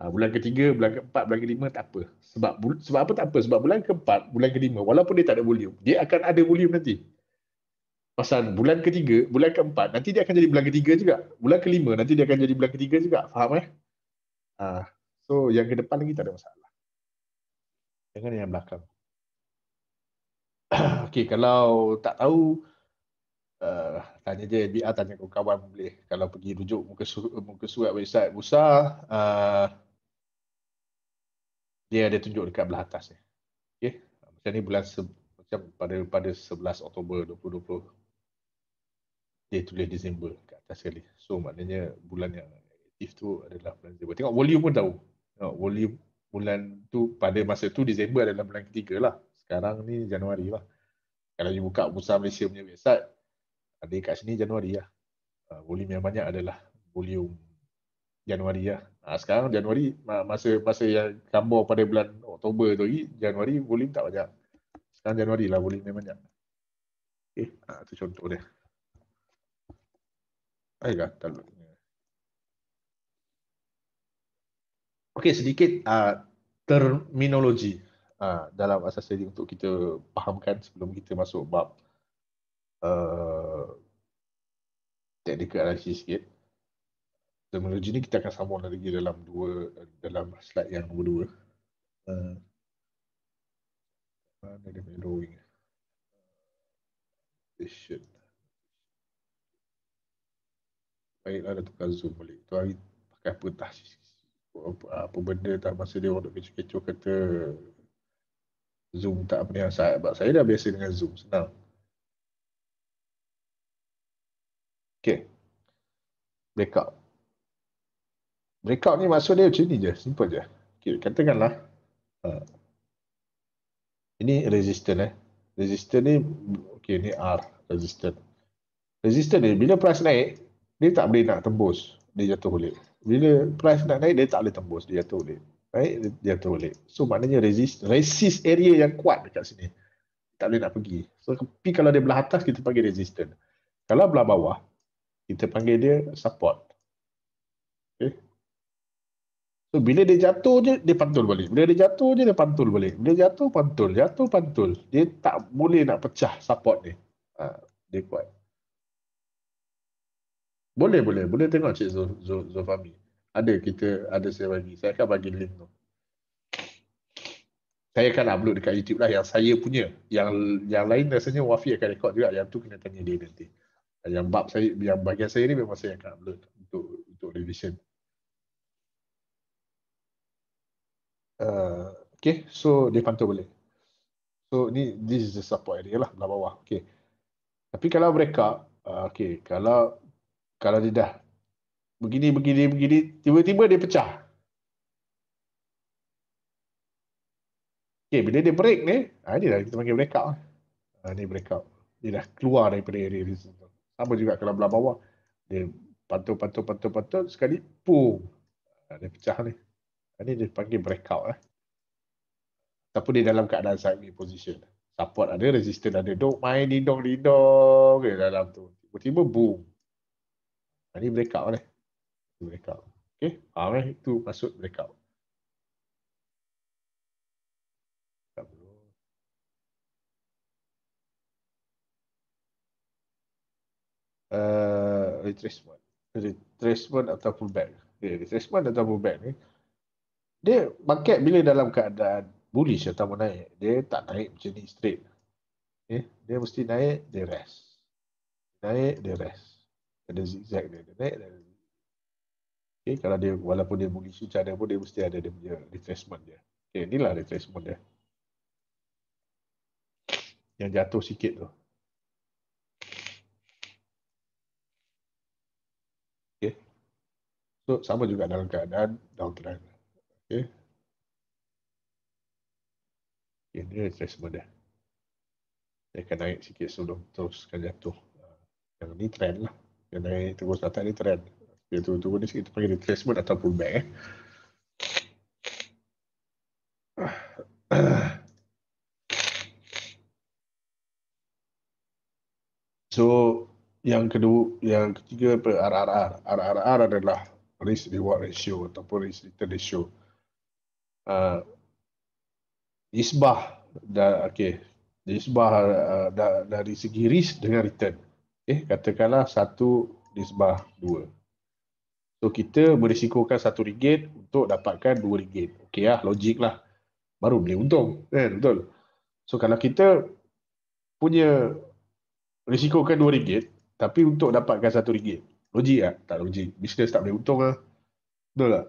Ha, bulan ketiga, bulan keempat, bulan kelima tak apa. Sebab bul- sebab apa tak apa? Sebab bulan keempat, bulan kelima walaupun dia tak ada volume, dia akan ada volume nanti. Pasal bulan ketiga, bulan keempat, nanti dia akan jadi bulan ketiga juga. Bulan kelima, nanti dia akan jadi bulan ketiga juga. Faham eh? Ah, so yang ke depan lagi tak ada masalah. Jangan yang belakang. okay, kalau tak tahu uh, tanya je BR tanya kau kawan boleh kalau pergi rujuk muka surat, muka surat website Musa uh, dia ada tunjuk dekat belah atas ni. Okey. Macam ni bulan macam pada pada 11 Oktober 2020 dia tulis Disember kat atas sekali. So maknanya bulan yang aktif tu adalah bulan Disember. Tengok volume pun tahu. Tengok volume bulan tu pada masa tu Disember adalah bulan ketiga lah. Sekarang ni Januari lah. Kalau you buka Musa Malaysia punya website, ada kat sini Januari lah. Uh, volume yang banyak adalah volume Januari lah. Uh, sekarang Januari, masa masa yang gambar pada bulan Oktober tu lagi, Januari volume tak banyak. Sekarang Januari lah volume yang banyak. Okay, uh, eh, itu ah, contoh dia. Ayolah, tak Okay, sedikit uh, terminologi uh, dalam asas tadi untuk kita fahamkan sebelum kita masuk bab uh, eh, teknikal analisis sikit. Terminologi ni kita akan sambung lagi dalam dua dalam slide yang nombor dua. Uh, mana dia punya drawing? Station. Baiklah, dah tukar zoom balik. Tu hari pakai apa tah? Apa, apa benda tak masa dia orang duk kecoh-kecoh kata Zoom tak apa yang saya sebab saya dah biasa dengan Zoom senang. Okay. Breakout. Breakout ni maksud dia macam ni je. Simple je. Okay, katakanlah. Uh, ini resistor eh. Resistor ni, okay ni R resistor. Resistor ni bila price naik, dia tak boleh nak tembus. Dia jatuh balik. Bila price nak naik, dia tak boleh tembus. Dia jatuh balik right dia terbalik so maknanya resist resist area yang kuat dekat sini tak boleh nak pergi so tapi kalau dia belah atas kita panggil resistant kalau belah bawah kita panggil dia support Okay. so bila dia jatuh je dia pantul balik bila dia jatuh je dia pantul balik bila jatuh pantul jatuh pantul dia tak boleh nak pecah support ni ha, dia kuat boleh boleh boleh tengok cik Zofami ada kita ada saya bagi. Saya akan bagi link tu. Saya akan upload dekat YouTube lah yang saya punya. Yang yang lain rasanya Wafi akan rekod juga. Yang tu kena tanya dia nanti. Yang bab saya yang bagian saya ni memang saya akan upload untuk untuk revision. Uh, okay, so dia pantau boleh. So ni this is the support area lah belah bawah. Okay. Tapi kalau mereka, uh, okay, kalau kalau dia dah begini begini begini tiba-tiba dia pecah okey bila dia break ni ha ah, ini dah kita panggil break out. ha, ni out. dia dah keluar daripada area di situ sama juga kalau belah bawah dia patut patut patut pantul sekali pum ha, ah, dia pecah ni ha, ini dia panggil break out eh ataupun dia dalam keadaan side position support ada resistance ada dok main lindung lindung okay, dalam tu tiba-tiba boom ha, ini breakout ni eh breakout. Okay, arah itu maksud breakout. Uh, retracement retracement ataupun back okay, retracement atau back ni dia market bila dalam keadaan bullish atau naik dia tak naik macam ni straight okay. dia mesti naik dia rest naik dia rest ada zigzag dia, dia naik dia Okay, kalau dia walaupun dia mengisi channel pun dia mesti ada dia punya retracement dia. Okay, inilah retracement dia. Yang jatuh sikit tu. Okay. So, sama juga dalam keadaan downtrend. Okay. Okay, ini retracement dia. Dia akan naik sikit sebelum teruskan jatuh. Ah, yang ni trend lah. Yang naik terus atas ni trend dia tu tu ni sikit kita panggil retracement atau pullback eh. So yang kedua, yang ketiga apa RRR. RRR adalah risk reward ratio ataupun risk return ratio. Uh, isbah dan okey, isbah uh, da, dari segi risk dengan return. Eh katakanlah satu isbah dua. So kita merisikokan satu ringgit untuk dapatkan dua ringgit. Okey lah, logik lah. Baru boleh untung. Eh, betul. So kalau kita punya risikokan dua ringgit, tapi untuk dapatkan satu ringgit. Logik tak? Tak logik. Bisnes tak boleh untung lah. Betul tak?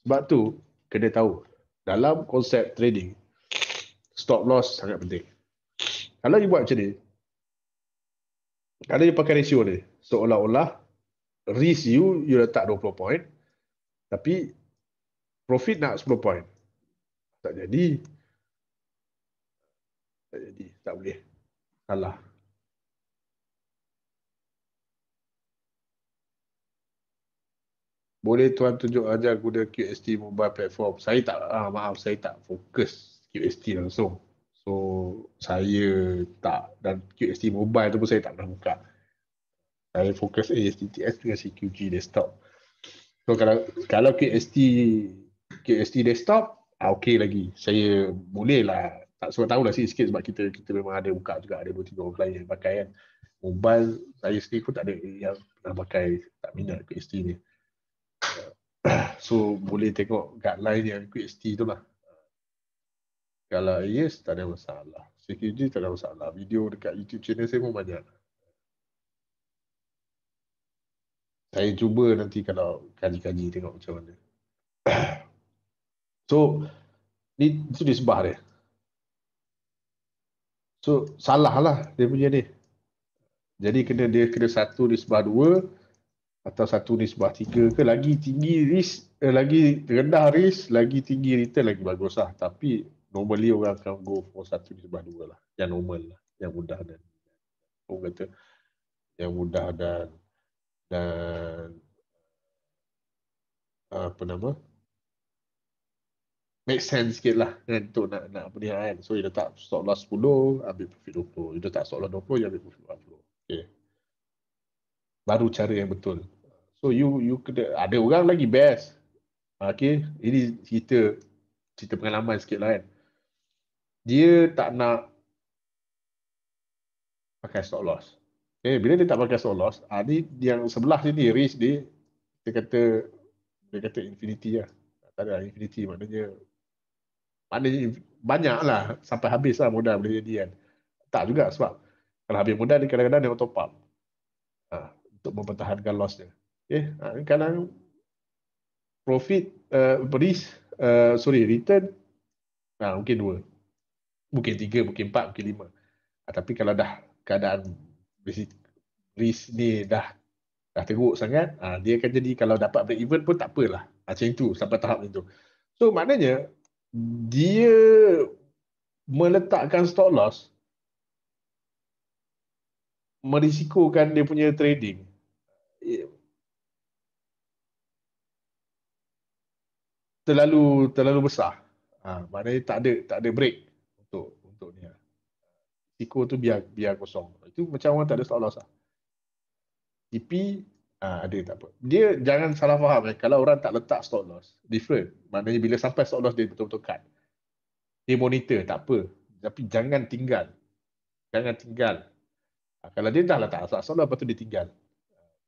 Sebab tu, kena tahu. Dalam konsep trading, stop loss sangat penting. Kalau you buat macam ni, kalau you pakai ratio ni, seolah-olah so, risk you, you letak 20 point. Tapi profit nak 10 point. Tak jadi. Tak jadi. Tak boleh. Salah. Boleh tuan tunjuk aja guna QST mobile platform. Saya tak ah, maaf saya tak fokus QST langsung. So saya tak dan QST mobile tu pun saya tak pernah buka saya fokus ASTTS eh, dengan CQG desktop. So kalau kalau KST KST desktop, ah, okey lagi. Saya boleh lah. Tak semua tahu lah sikit sebab kita kita memang ada buka juga ada 2 3 orang client yang pakai kan. Mobile saya sendiri pun tak ada yang nak pakai tak minat KST ni. So boleh tengok guideline yang QST tu lah. Kalau yes, tak ada masalah. CQG tak ada masalah. Video dekat YouTube channel saya pun banyak. saya cuba nanti kalau kaji-kaji tengok macam mana. so, ni tu disebah dia. So, salah lah dia punya ni. Jadi kena dia kena satu disebah dua atau satu disebah tiga ke lagi tinggi risk eh, lagi rendah risk, lagi tinggi return lagi bagus lah. Tapi normally orang akan go for satu disebah dua lah. Yang normal lah. Yang mudah dan orang kata yang mudah dan dan apa nama make sense sikit lah kan, untuk nak, nak apa ni kan. So, you letak stop loss 10, ambil profit 20. You letak stop loss 20, you ambil profit 20. Okay. Baru cara yang betul. So, you you kena, ada orang lagi best. Okay, ini cerita, cerita pengalaman sikit lah kan. Dia tak nak pakai stop loss. Okay, eh, bila dia tak pakai stop loss, ah, ni yang sebelah sini risk dia dia kata dia kata infinity lah. Tak ada lah, infinity maknanya maknanya banyak lah sampai habis lah modal boleh jadi kan. Tak juga sebab kalau habis modal ni kadang-kadang dia top up ha, untuk mempertahankan loss dia. Okay. Eh, ah, ha, kadang profit uh, risk uh, sorry return ha, mungkin dua mungkin tiga mungkin empat mungkin lima ha, tapi kalau dah keadaan basic ni dah dah teruk sangat ha, dia akan jadi kalau dapat break even pun tak apalah ah, macam itu sampai tahap itu so maknanya dia meletakkan stop loss merisikokan dia punya trading terlalu terlalu besar ha, maknanya tak ada tak ada break untuk untuk ni lah. risiko tu biar biar kosong Tu macam orang tak ada stop loss lah. TP uh, ah, ada tak apa. Dia jangan salah faham eh. Kalau orang tak letak stop loss, different. Maknanya bila sampai stop loss dia betul-betul cut. Dia monitor, tak apa. Tapi jangan tinggal. Jangan tinggal. Uh, kalau dia dah letak stop loss, lepas tu dia tinggal.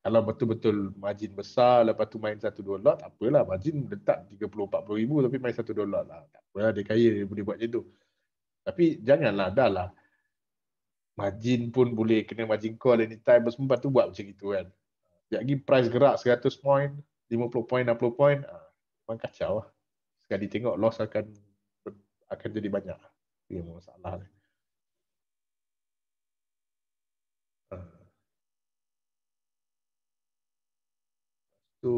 Kalau betul-betul margin besar, lepas tu main 1-2 lot, apalah. Margin letak 30-40 ribu tapi main 1-2 lot lah. Tak apalah, dia kaya, dia boleh buat macam tu. Tapi janganlah, dah lah. Margin pun boleh kena margin call anytime apa semua tu buat macam gitu kan. Sekejap lagi price gerak 100 point, 50 point, 60 point, ha, memang kacau lah. Sekali tengok loss akan akan jadi banyak. Itu yang masalah. Ha. So,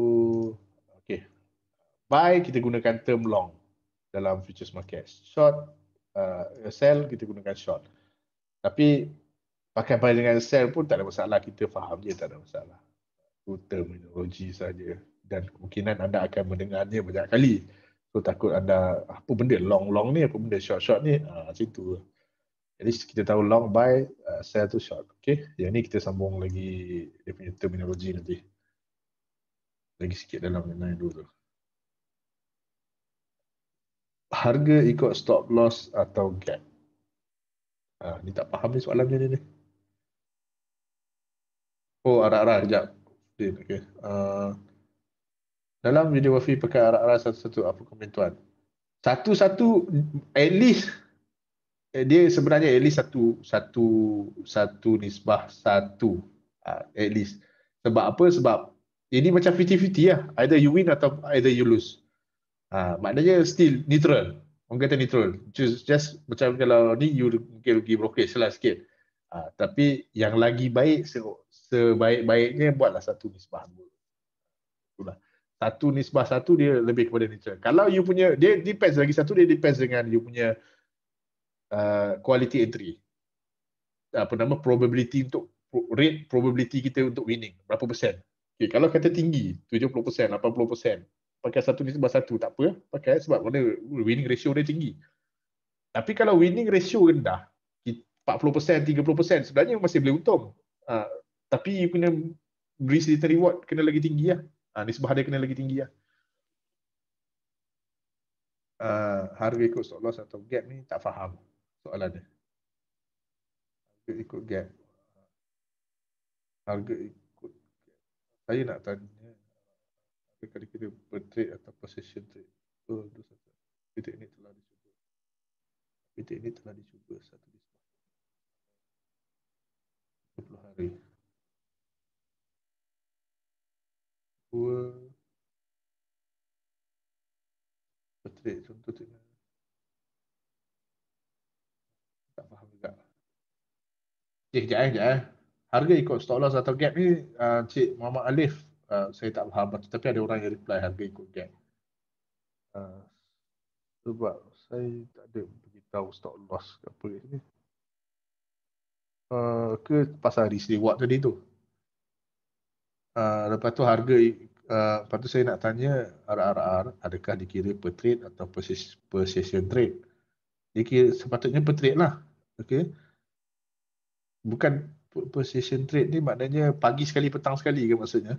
okay. Buy kita gunakan term long dalam futures market. Short, uh, sell kita gunakan short. Tapi pakai pakai dengan sel pun tak ada masalah. Kita faham je tak ada masalah. Itu terminologi saja dan kemungkinan anda akan mendengarnya banyak kali. So takut anda apa benda long long ni apa benda short short ni ah ha, situ. At least kita tahu long by uh, ah, sell to short. Okay. Yang ni kita sambung lagi dia punya terminologi nanti. Lagi sikit dalam yang lain dulu Harga ikut stop loss atau gap. Ha, ni tak faham ni soalan ni ni. Oh, arah-arah sekejap. Din, okay. Uh, ha, dalam videografi pekan arah-arah satu-satu, apa komen tuan? Satu-satu, at least eh, dia sebenarnya at least satu satu satu nisbah satu uh, at least. Sebab apa? Sebab ini macam 50-50 lah. Either you win atau either you lose. Uh, maknanya still neutral orang kata neutral. Just, just macam kalau ni you mungkin rugi brokerage lah sikit. Uh, tapi yang lagi baik se- sebaik-baiknya buatlah satu nisbah dulu. Itulah. Satu nisbah satu dia lebih kepada neutral. Kalau you punya dia depends lagi satu dia depends dengan you punya uh, quality entry. Apa nama probability untuk rate probability kita untuk winning berapa persen. Okay, kalau kata tinggi 70%, 80%, pakai satu ni sebab satu tak apa pakai sebab mana winning ratio dia tinggi tapi kalau winning ratio rendah 40% 30% sebenarnya masih boleh untung ha, tapi you kena risk return reward kena lagi tinggi lah ha, nisbah dia kena lagi tinggi lah ha, harga ikut stop loss atau gap ni tak faham soalan dia harga ikut gap harga ikut saya nak tanya kali kita bertrade atau possession trade oh, itu saja titik ini telah dicuba titik ini telah dicuba satu di sepuluh hari dua bertrade contoh tu tak faham juga Cik, jangan, jangan. Harga ikut stop loss atau gap ni, uh, Cik Muhammad Alif Uh, saya tak faham betul tapi ada orang yang reply harga ikut gang. Uh, sebab saya tak ada tahu stock loss ke apa ni. Uh, ke pasal risk reward tadi tu. Uh, lepas tu harga uh, lepas tu saya nak tanya RRR adakah dikira per trade atau per, ses- per session trade? Dikira sepatutnya per trade lah. okay? Bukan per session trade ni maknanya pagi sekali petang sekali ke maksudnya?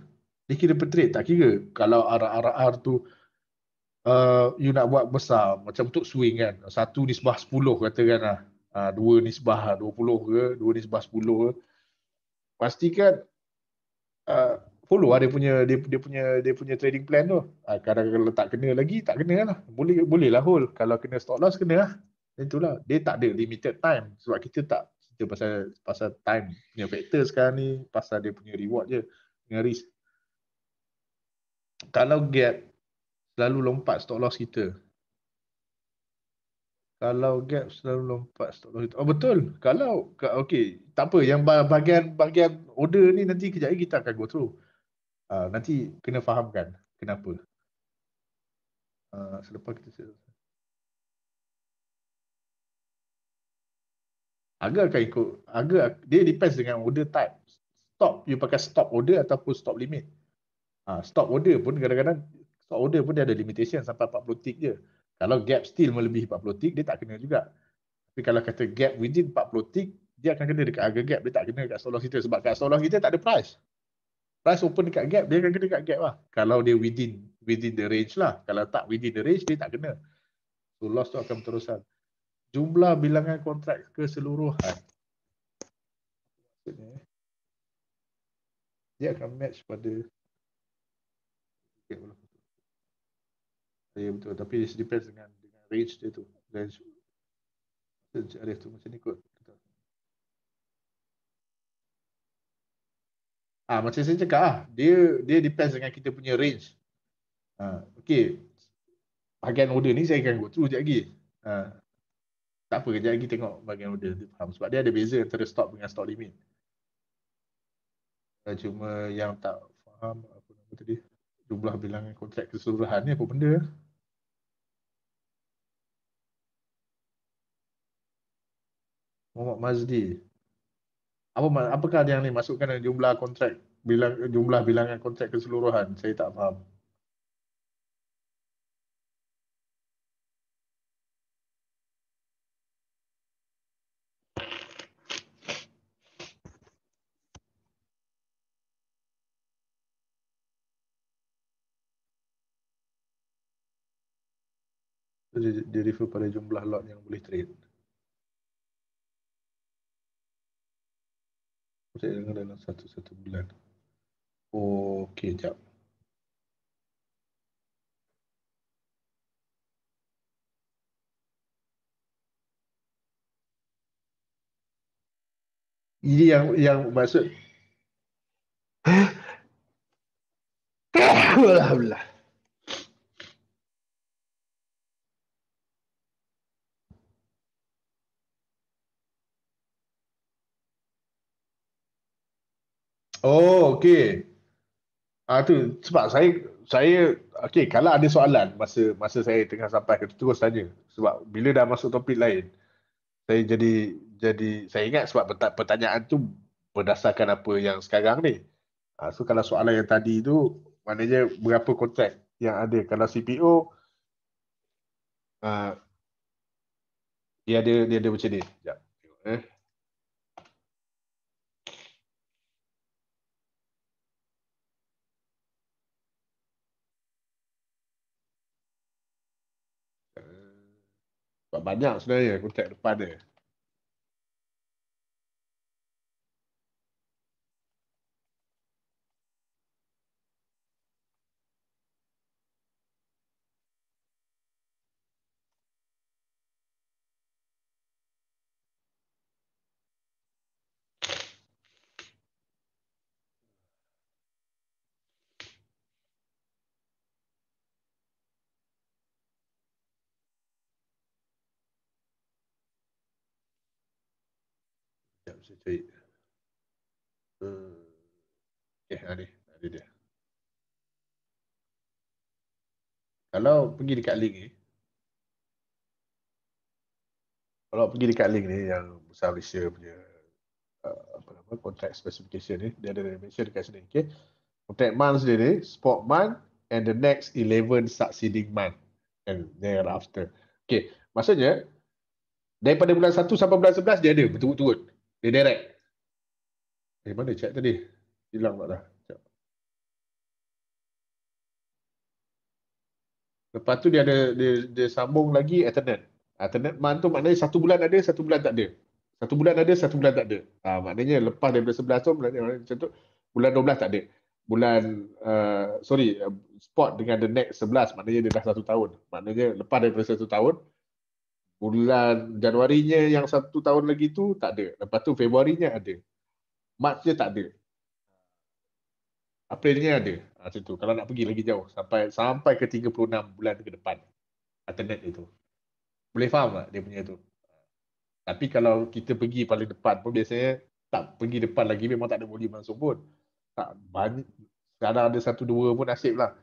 dia kira petrik tak kira kalau RRR tu uh, you nak buat besar macam untuk swing kan satu nisbah 10 katakan lah uh, dua nisbah 20 lah, ke dua nisbah sepuluh. ke pastikan uh, follow lah dia punya dia, dia punya dia punya trading plan tu uh, ah, kadang kalau tak kena lagi tak kena lah boleh boleh lah hold kalau kena stop loss kena lah itulah dia tak ada limited time sebab kita tak kita pasal pasal time punya factor sekarang ni pasal dia punya reward je dengan risk kalau gap selalu lompat stop loss kita kalau gap selalu lompat stop loss kita. oh betul kalau okey tak apa yang bahagian bahagian order ni nanti kejap lagi kita akan go through uh, nanti kena fahamkan kenapa uh, selepas kita agak akan ikut agak dia depends dengan order type stop you pakai stop order ataupun stop limit Ha, stop order pun kadang-kadang stop order pun dia ada limitation sampai 40 tick je. Kalau gap still melebihi 40 tick dia tak kena juga. Tapi kalau kata gap within 40 tick dia akan kena dekat harga gap dia tak kena dekat stop loss kita sebab kat stop loss kita tak ada price. Price open dekat gap dia akan kena dekat gap lah. Kalau dia within within the range lah. Kalau tak within the range dia tak kena. So loss tu akan berterusan. Jumlah bilangan kontrak keseluruhan. Dia akan match pada tengok Saya betul tapi it depends dengan dengan range dia tu. Range Encik Arif tu macam ni kot. Ah macam saya cakap ah dia dia depends dengan kita punya range. Ah ha, okey. Bahagian order ni saya akan go through sekejap lagi. Ha. Tak apa, sekejap lagi tengok bahagian order. Dia faham. Sebab dia ada beza antara stop dengan stop limit. Ah, cuma yang tak faham apa nama tadi jumlah bilangan kontrak keseluruhan ni apa benda? Muhammad Mazdi. Apa apakah yang ni masukkan jumlah kontrak bilang jumlah bilangan kontrak keseluruhan? Saya tak faham. dia, dia refer pada jumlah lot yang boleh trade. Saya dengan dalam satu-satu bulan. Okey, jap. Ini yang yang maksud. Alhamdulillah. Oh, okey. Ah tu sebab saya saya okey kalau ada soalan masa masa saya tengah sampai ke terus tanya sebab bila dah masuk topik lain saya jadi jadi saya ingat sebab pertanyaan tu berdasarkan apa yang sekarang ni. Ah so kalau soalan yang tadi tu maknanya berapa kontrak yang ada kalau CPO ah dia ada dia ada macam ni. Jap. Eh. Sebab banyak sebenarnya kontak depan dia. tak boleh cari. Hmm. Okey, eh, ada. Ada dia. Kalau pergi dekat link ni. Kalau pergi dekat link ni yang besar Malaysia punya uh, apa nama contract specification ni dia ada mention dekat sini okey contract months dia ni spot month and the next 11 succeeding month and thereafter okey maksudnya daripada bulan 1 sampai bulan 11 dia ada betul turut Eh, Derek. Eh, mana chat tadi? đi. pula dah. Sekejap. Lepas tu dia ada, dia, dia sambung lagi Ethernet. Ethernet man tu maknanya satu bulan ada, satu bulan tak ada. Satu bulan ada, satu bulan tak ada. Ha, maknanya lepas daripada sebelah tu, maknanya macam tu, bulan 12 tak ada. Bulan, uh, sorry, uh, spot dengan the next 11, maknanya dia dah satu tahun. Maknanya lepas daripada satu tahun, bulan Januari nya yang satu tahun lagi tu tak ada. Lepas tu Februari nya ada. Mac je tak ada. nya ada. Ha, macam tu. Kalau nak pergi lagi jauh sampai sampai ke 36 bulan ke depan. Internet itu. Boleh faham tak dia punya tu? Tapi kalau kita pergi paling depan pun biasanya tak pergi depan lagi memang tak ada volume langsung pun. Tak banyak. Kadang ada satu dua pun nasib lah.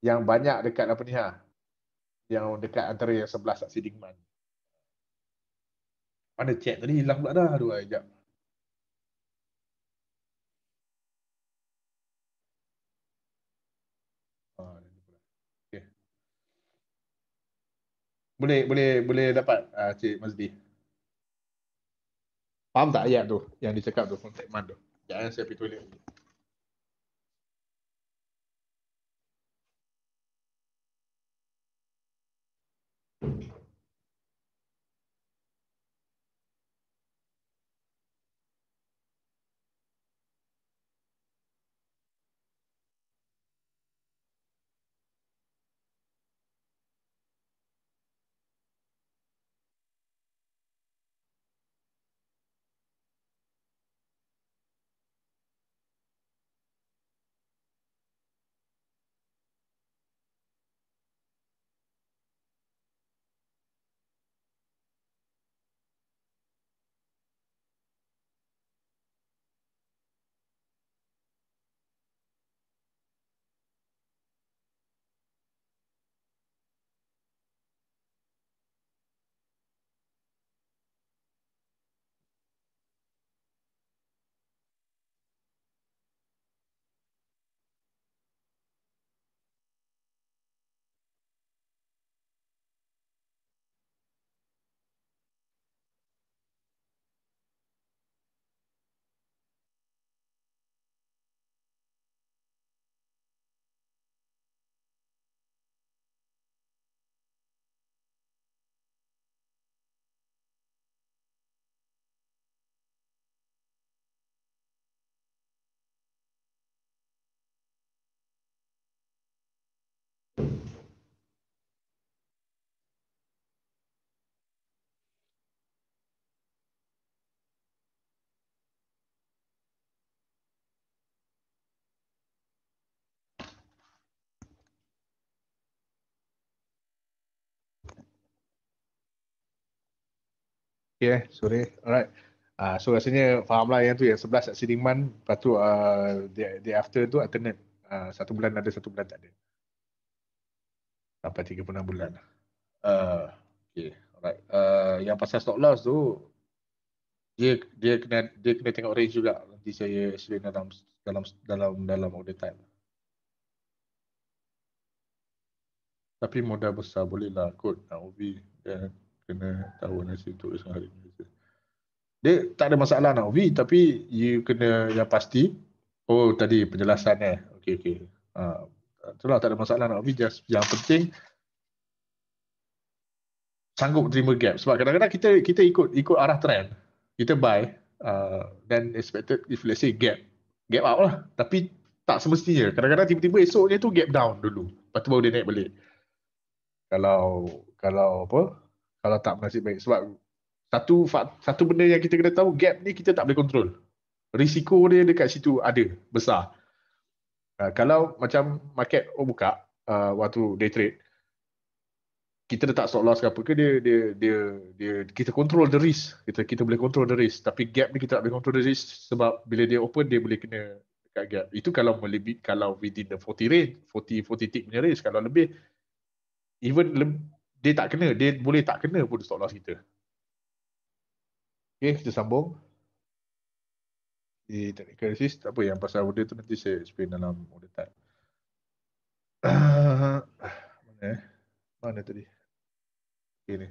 Yang banyak dekat apa ni ha? Yang dekat antara yang sebelah saksi Dingman. Mana chat tadi hilang pula dah. Aduh, jap. Ah, boleh boleh boleh dapat uh, Cik Mazdi. Faham tak ayat tu yang dicakap tu konteks man tu. Jangan saya pergi toilet. Okay, eh, sorry. Alright. Uh, so rasanya faham lah yang tu yang sebelah aksi liman lepas tu uh, day, day after tu alternate uh, satu bulan ada satu bulan tak ada sampai 36 bulan uh, lah. ah, okay alright uh, yang pasal stock loss tu dia dia kena dia kena tengok range juga nanti saya explain dalam dalam dalam dalam order time tapi modal besar bolehlah kot nak ubi yeah kena tahu nasi untuk sehari. Dia tak ada masalah nak Ovi, tapi you kena yang pasti. Oh tadi penjelasan eh. Okey okey. Ah uh, tak ada masalah nak Ovi. just yang penting sanggup terima gap sebab kadang-kadang kita kita ikut ikut arah trend. Kita buy uh, then expected if let's say gap gap out lah tapi tak semestinya. Kadang-kadang tiba-tiba esoknya tu gap down dulu. Lepas tu baru dia naik balik. Kalau kalau apa kalau tak nasib baik sebab satu satu benda yang kita kena tahu gap ni kita tak boleh kontrol risiko dia dekat situ ada besar uh, kalau macam market oh buka uh, ah, waktu day trade kita letak stop loss ke apa ke dia dia dia dia kita control the risk kita kita boleh control the risk tapi gap ni kita tak boleh control the risk sebab bila dia open dia boleh kena dekat gap itu kalau melebih kalau within the 40 range 40 40 tick punya risk kalau lebih even dia tak kena, dia boleh tak kena pun stop loss kita. Okay, kita sambung. Di technical analysis, tak apa yang pasal order tu nanti saya explain dalam order tab. Uh, mana eh? Mana tadi? Okay ni.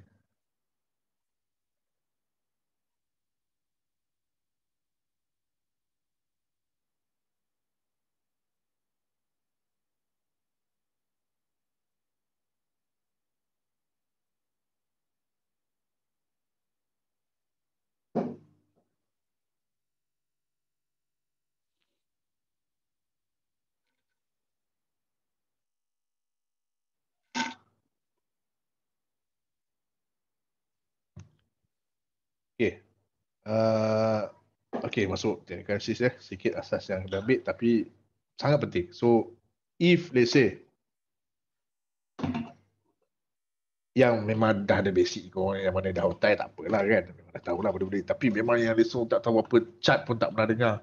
Uh, okay, masuk technical analysis ya. Eh. Sikit asas yang lebih tapi sangat penting. So, if let's say yang memang dah ada basic kau yang mana dah hutai tak apalah kan. Memang dah tahulah benda-benda. Tapi memang yang lesung tak tahu apa, chat pun tak pernah dengar.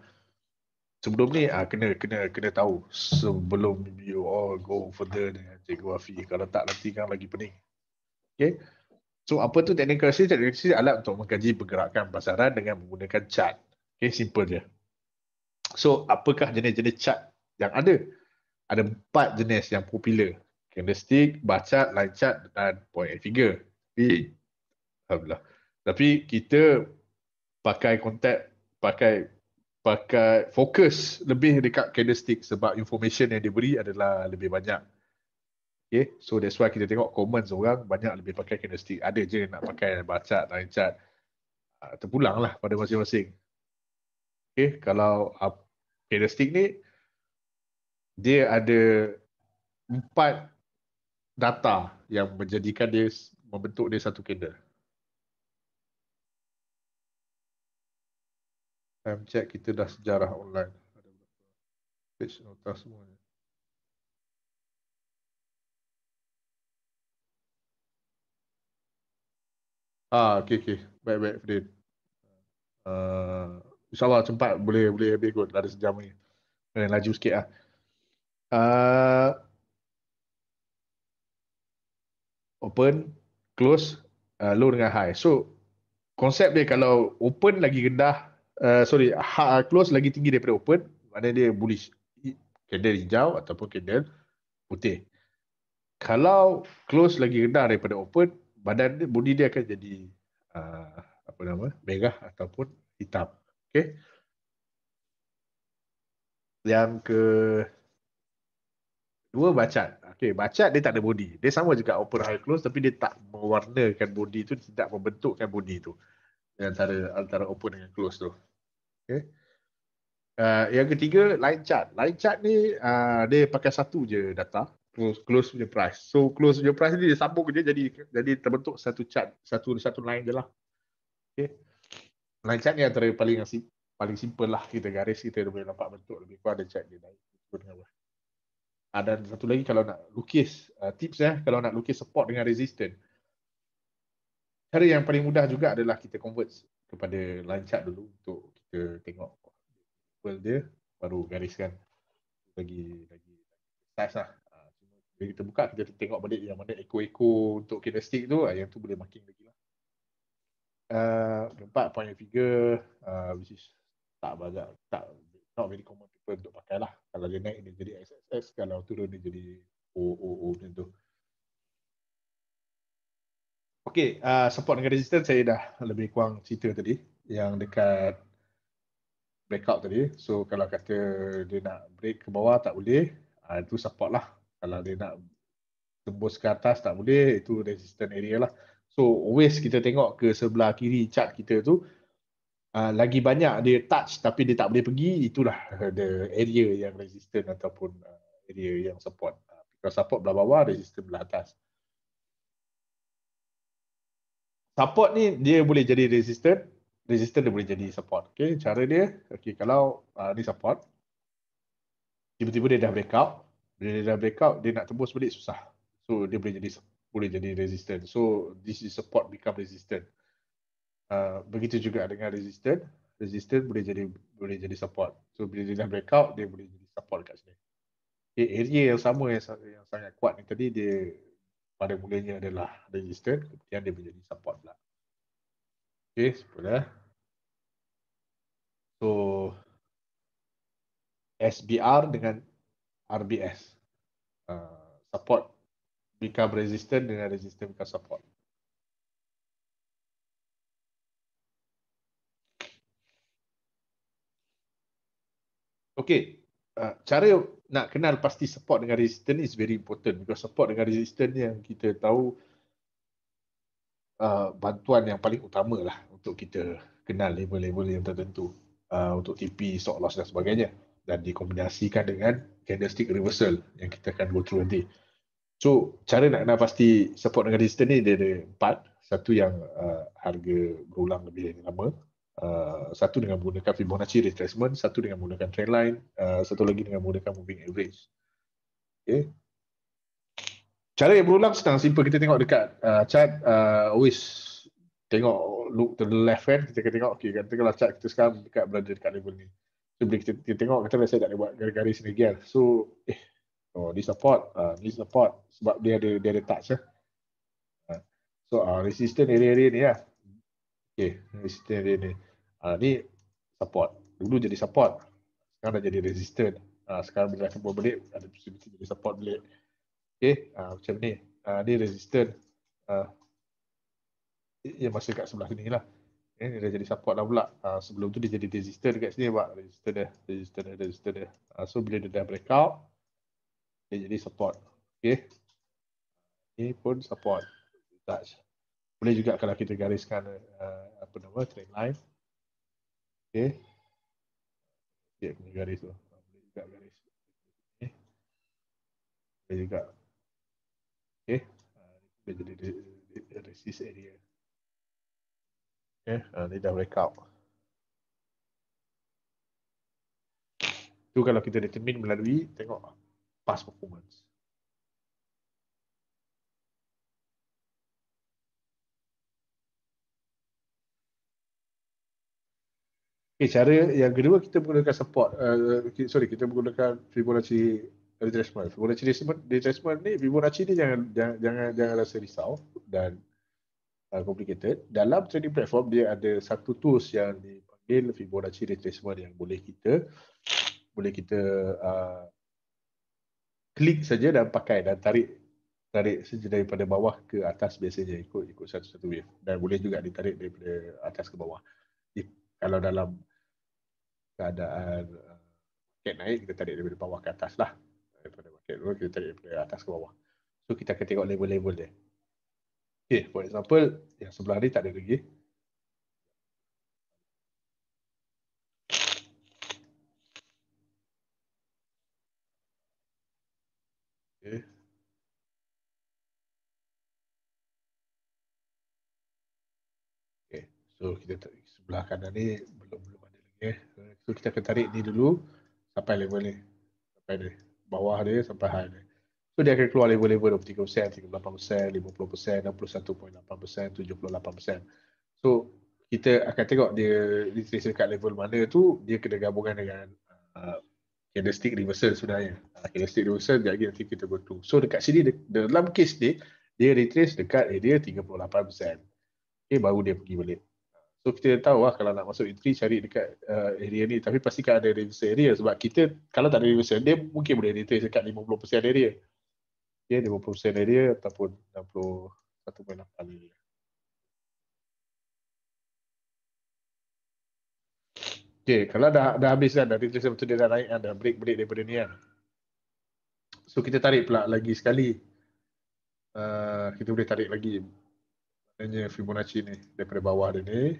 Sebelum ni ah, kena kena kena tahu sebelum you all go further dengan cikgu Afi kalau tak nanti kan lagi pening. Okay. So apa tu teknik analysis? Teknik analysis adalah untuk mengkaji pergerakan pasaran dengan menggunakan chart. Okay, simple je. So apakah jenis-jenis chart yang ada? Ada empat jenis yang popular. Candlestick, bar chart, line chart dan point and figure. Tapi, Alhamdulillah. Tapi kita pakai kontak, pakai pakai fokus lebih dekat candlestick sebab information yang diberi adalah lebih banyak Okay, so that's why kita tengok comments orang banyak lebih pakai candlestick. Ada je nak pakai baca, naik cat. Ah, terpulang lah pada masing-masing. Okay, kalau uh, candlestick ni, dia ada empat data yang menjadikan dia membentuk dia satu candle. Time check kita dah sejarah online. Page nota semuanya. Ah, okey okey. Baik baik Fadil. Uh, ah, Allah cepat boleh boleh habis kot dalam sejam ni. Kena laju sikit lah. ah. Uh, open, close, uh, low dengan high. So konsep dia kalau open lagi rendah, uh, sorry, ha, close lagi tinggi daripada open, mana dia bullish. Candle hijau ataupun candle putih. Kalau close lagi rendah daripada open, badan dia, bodi dia akan jadi uh, apa nama, merah ataupun hitam. Okey. Yang ke dua bacat. Okay, bacat dia tak ada bodi. Dia sama juga open high close tapi dia tak mewarnakan bodi tu, tidak membentukkan bodi tu antara antara open dengan close tu. Okey. Uh, yang ketiga line chart. Line chart ni uh, dia pakai satu je data close close punya price. So close punya price ni dia sambung je jadi jadi terbentuk satu chart, satu satu line je lah. Okey. Line chart ni antara paling paling simple lah kita garis kita boleh nampak bentuk lebih kurang ada chart dia naik Ada ah, satu lagi kalau nak lukis ah, tips ya kalau nak lukis support dengan resistance. Cara yang paling mudah juga adalah kita convert kepada line chart dulu untuk kita tengok well dia baru gariskan lagi lagi size lah bila kita buka kita tengok balik yang mana eko-eko untuk kinestik tu ah, yang tu boleh makin lagi lah ah, keempat uh, point of figure uh, which is tak banyak tak not very common people untuk pakai lah kalau dia naik dia jadi SSS, kalau turun dia jadi OOO macam tu Okay, uh, support dengan resistance saya dah lebih kurang cerita tadi yang dekat breakout tadi. So kalau kata dia nak break ke bawah tak boleh, uh, itu support lah kalau dia nak tembus ke atas tak boleh itu resistant area lah so always kita tengok ke sebelah kiri chart kita tu uh, lagi banyak dia touch tapi dia tak boleh pergi itulah the area yang resistant ataupun uh, area yang support uh, kalau support belah bawah resistant belah atas support ni dia boleh jadi resistant resistant dia boleh jadi support okay, cara dia okay, kalau uh, ni support tiba-tiba dia dah back out bila dia dah breakout dia nak tembus balik susah so dia boleh jadi boleh jadi resistant so this is support become resistant uh, begitu juga dengan resistant resistant boleh jadi boleh jadi support so bila dia dah breakout dia boleh jadi support dekat sini okay, eh, area yang sama yang, yang sangat kuat ni tadi dia pada mulanya adalah resistant kemudian dia menjadi support pula okey sebelah so SBR dengan RBS. Uh, support become resistant dengan resistant become support. Okay, uh, cara nak kenal pasti support dengan resistant is very important because support dengan resistant yang kita tahu uh, bantuan yang paling utama lah untuk kita kenal level-level yang tertentu uh, untuk TP, stock loss dan sebagainya dan dikombinasikan dengan candlestick reversal yang kita akan go through nanti. So, cara nak kena pasti support dengan resistance ni, dia ada empat. Satu yang uh, harga berulang lebih lama. Uh, satu dengan menggunakan Fibonacci retracement, satu dengan menggunakan trendline, uh, satu lagi dengan menggunakan moving average. Okay. Cara yang berulang senang, simple. Kita tengok dekat uh, chart, uh, always tengok look to the left hand, kita akan tengok, okay, katakanlah chart kita sekarang dekat berada dekat level ni. So bila kita, kita tengok kata saya tak boleh buat garis-garis ni gear. Kan. So eh oh ni support, uh, ah, ni support sebab dia ada dia ada touch ya. Uh. So ah uh, resistant area-area ni lah. Okey, resistant area ni. Ah uh, ni support. Dulu jadi support. Sekarang dah jadi resistant. uh, sekarang bila kita boleh balik ada possibility jadi support balik. Okey, uh, macam ni. Ah uh, ni resistant. Ah uh, yang masih kat sebelah sini lah. Eh, dia dah jadi support lah pula. Uh, sebelum tu dia jadi resistor dekat sini buat resistor dia, resistor dia, resistor dia. Uh, so bila dia dah breakout, dia jadi support. Okay. Ini pun support. Touch. Boleh juga kalau kita gariskan uh, apa nama trend line. Okay. Dia punya garis tu. Boleh juga garis. Okay. Boleh juga. Okay. Uh, dia jadi resist area. Okay. Ha, uh, ni dah breakout. Tu kalau kita determine melalui tengok past performance. Okay, cara yang kedua kita menggunakan support uh, sorry kita menggunakan Fibonacci retracement. Fibonacci retracement, retracement ni Fibonacci ni jangan jangan jangan, jangan rasa risau dan uh, complicated. Dalam trading platform dia ada satu tools yang dipanggil Fibonacci retracement yang boleh kita boleh kita uh, klik saja dan pakai dan tarik tarik saja daripada bawah ke atas biasanya ikut ikut satu-satu wave dan boleh juga ditarik daripada atas ke bawah. If, kalau dalam keadaan uh, market naik kita tarik daripada bawah ke atas lah daripada market dulu kita tarik daripada atas ke bawah so kita akan tengok level-level dia Okay, eh, for example, yang sebelah ni tak ada lagi. Eh. Eh, so kita tarik sebelah kanan ni belum belum ada lagi eh. So kita akan tarik ni dulu sampai level ni. Sampai ni. Bawah dia sampai high ni. So dia akan keluar level-level of 38%, 50%, 61.8%, 78%. So kita akan tengok dia literasi dekat level mana tu dia kena gabungkan dengan uh, candlestick reversal sebenarnya. Uh, candlestick reversal dia lagi nanti kita go So dekat sini dalam case ni dia retrace dekat area 38%. Okay, eh, baru dia pergi balik. So kita tahu lah kalau nak masuk entry cari dekat uh, area ni tapi pastikan ada reversal area sebab kita kalau tak ada reversal dia mungkin boleh retrace dekat 50% area. Okay, 50% area ataupun 61.8 Okay, kalau dah dah habis kan, dah retrace betul dia dah naik kan, dah break-break daripada ni kan. So kita tarik pula lagi sekali. Uh, kita boleh tarik lagi maknanya Fibonacci ni daripada bawah dia ni.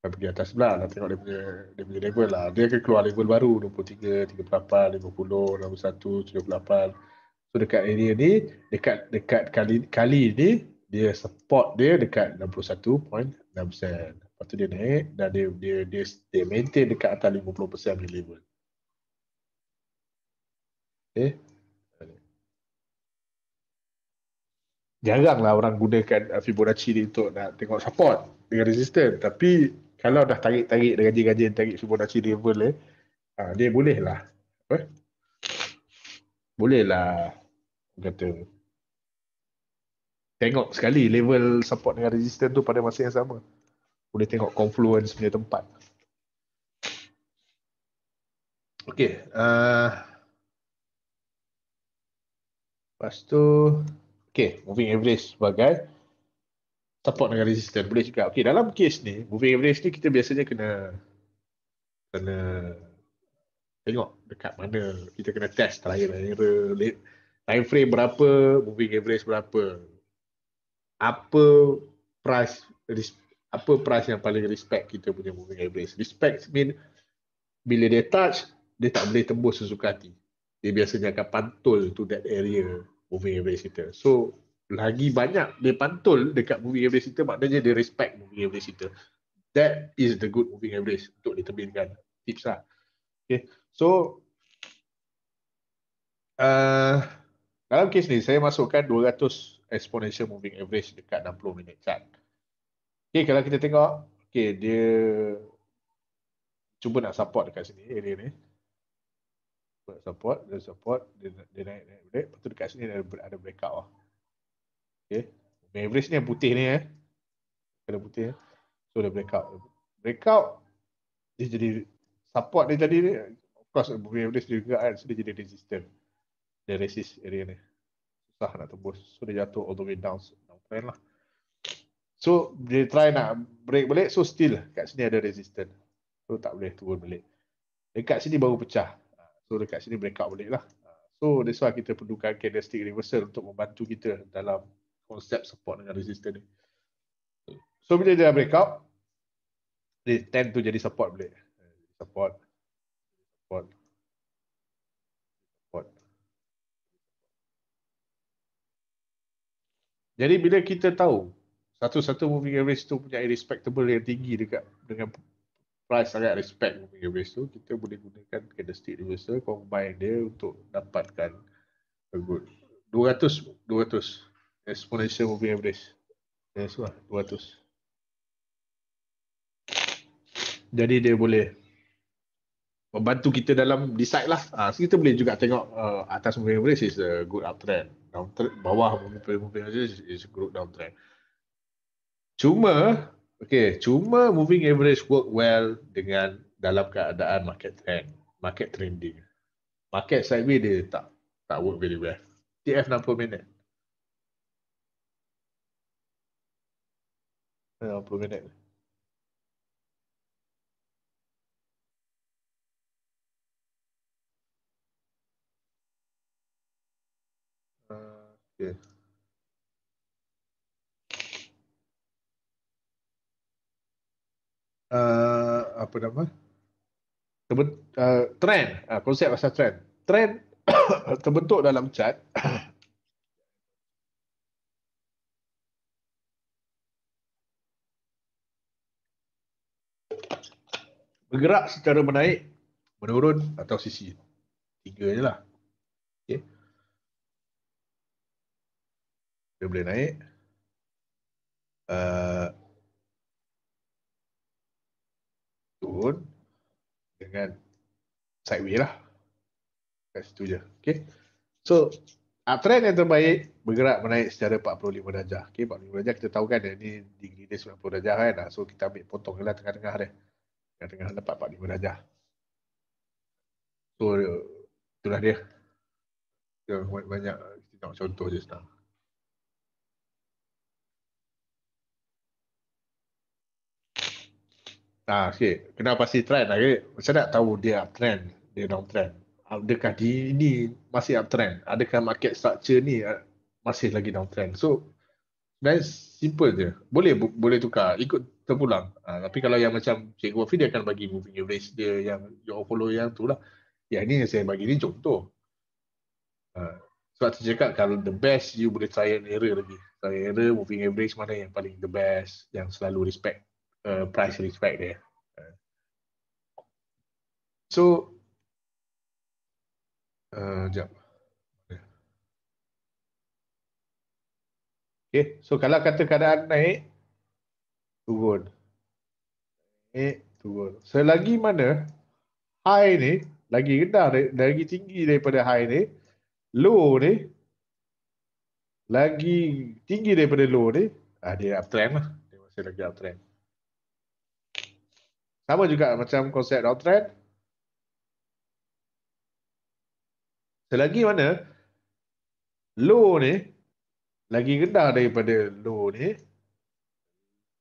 Dan pergi atas sebelah lah tengok dia punya, dia punya level lah. Dia akan keluar level baru 23, 38, 50, 61, 78. So dekat area ni, dekat dekat kali kali ni dia support dia dekat 61.6%. Lepas tu dia naik dan dia dia dia, dia maintain dekat atas 50% punya level. Okay. Eh? Janganlah orang gunakan Fibonacci ni untuk nak tengok support dengan resistance. Tapi kalau dah tarik-tarik dengan gaji-gaji tarik Fibonacci level ni, ah, dia boleh lah. Okay bolehlah kata tengok sekali level support dengan resistance tu pada masa yang sama. Boleh tengok confluence punya tempat. Okay. Uh, lepas tu, okay, moving average sebagai support dengan resistance. Boleh juga. Okay, dalam case ni, moving average ni kita biasanya kena kena tengok dekat mana kita kena test trial and error time frame berapa moving average berapa apa price apa price yang paling respect kita punya moving average respect mean bila dia touch dia tak boleh tembus sesuka hati dia biasanya akan pantul to that area moving average kita so lagi banyak dia pantul dekat moving average kita maknanya dia respect moving average kita that is the good moving average untuk diterbitkan tips lah Okay. So uh, dalam kes ni saya masukkan 200 exponential moving average dekat 60 minit chart. Okay, kalau kita tengok, okay, dia cuba nak support dekat sini area ni. Cuba support, dia support, dia, dia naik, naik, naik. Lepas tu dekat sini ada, ada breakout lah. Okay, moving average ni yang putih ni eh. Ada putih eh. So dia breakout. Breakout, dia jadi support dia jadi ni of course wave juga kan so dia jadi resistant dia resist area ni susah nak tembus so dia jatuh all the way down downtrend lah so dia try nak break balik so still kat sini ada resistant so tak boleh turun balik dekat sini baru pecah so dekat sini break out balik lah so that's why kita perlukan candlestick reversal untuk membantu kita dalam konsep support dengan resistant ni so bila dia out, dia tend to jadi support balik support support support jadi bila kita tahu satu-satu moving average tu punya respectable yang tinggi dekat dengan price sangat respect moving average tu kita boleh gunakan candlestick reversal combine dia untuk dapatkan a good 200 200 exponential moving average yes lah 200 jadi dia boleh membantu kita dalam decide lah. Ha, so kita boleh juga tengok uh, atas moving average is a good uptrend. Downtrend, bawah moving average is a good downtrend. Cuma, okay, cuma moving average work well dengan dalam keadaan market trend, market trending. Market sideways dia tak tak work very well. TF 60 minit. 60 minit. Okay. Uh, ah, apa nama? Terben, uh, trend, uh, konsep pasal trend. Trend terbentuk dalam chat. Bergerak secara menaik, menurun atau sisi. Tiga je lah. Okay dia boleh naik uh, turun dengan sideway lah kat situ je okay. so uptrend ah, yang terbaik bergerak menaik secara 45 darjah okay, 45 darjah kita tahu kan eh, ni degree dia 90 darjah kan ah, so kita ambil potong lah tengah-tengah dia tengah-tengah dapat 45 darjah so itulah dia banyak kita tengok contoh je sekarang Ah, okay. Kenapa pasti trend? Lah, okay. Saya nak tahu dia uptrend, dia downtrend. Adakah di ini masih uptrend? Adakah market structure ni ah, masih lagi downtrend? So, sebenarnya simple je. Boleh bu- boleh tukar, ikut terpulang. Ah, tapi kalau yang macam Cikgu Wafi, dia akan bagi moving average dia yang you follow yang tu lah. Ya, ini yang saya bagi ni contoh. Ah, sebab saya cakap kalau the best, you boleh try and error lagi. Try error, moving average mana yang paling the best, yang selalu respect uh, price respect there. Uh, so, uh, jap. Okay, so kalau kata keadaan naik, turun. Naik, turun. Selagi mana high ni, lagi rendah, lagi tinggi daripada high ni, low ni, lagi tinggi daripada low ni, ah, dia uptrend lah. Dia masih lagi uptrend. Sama juga macam konsep downtrend. Selagi mana low ni lagi rendah daripada low ni,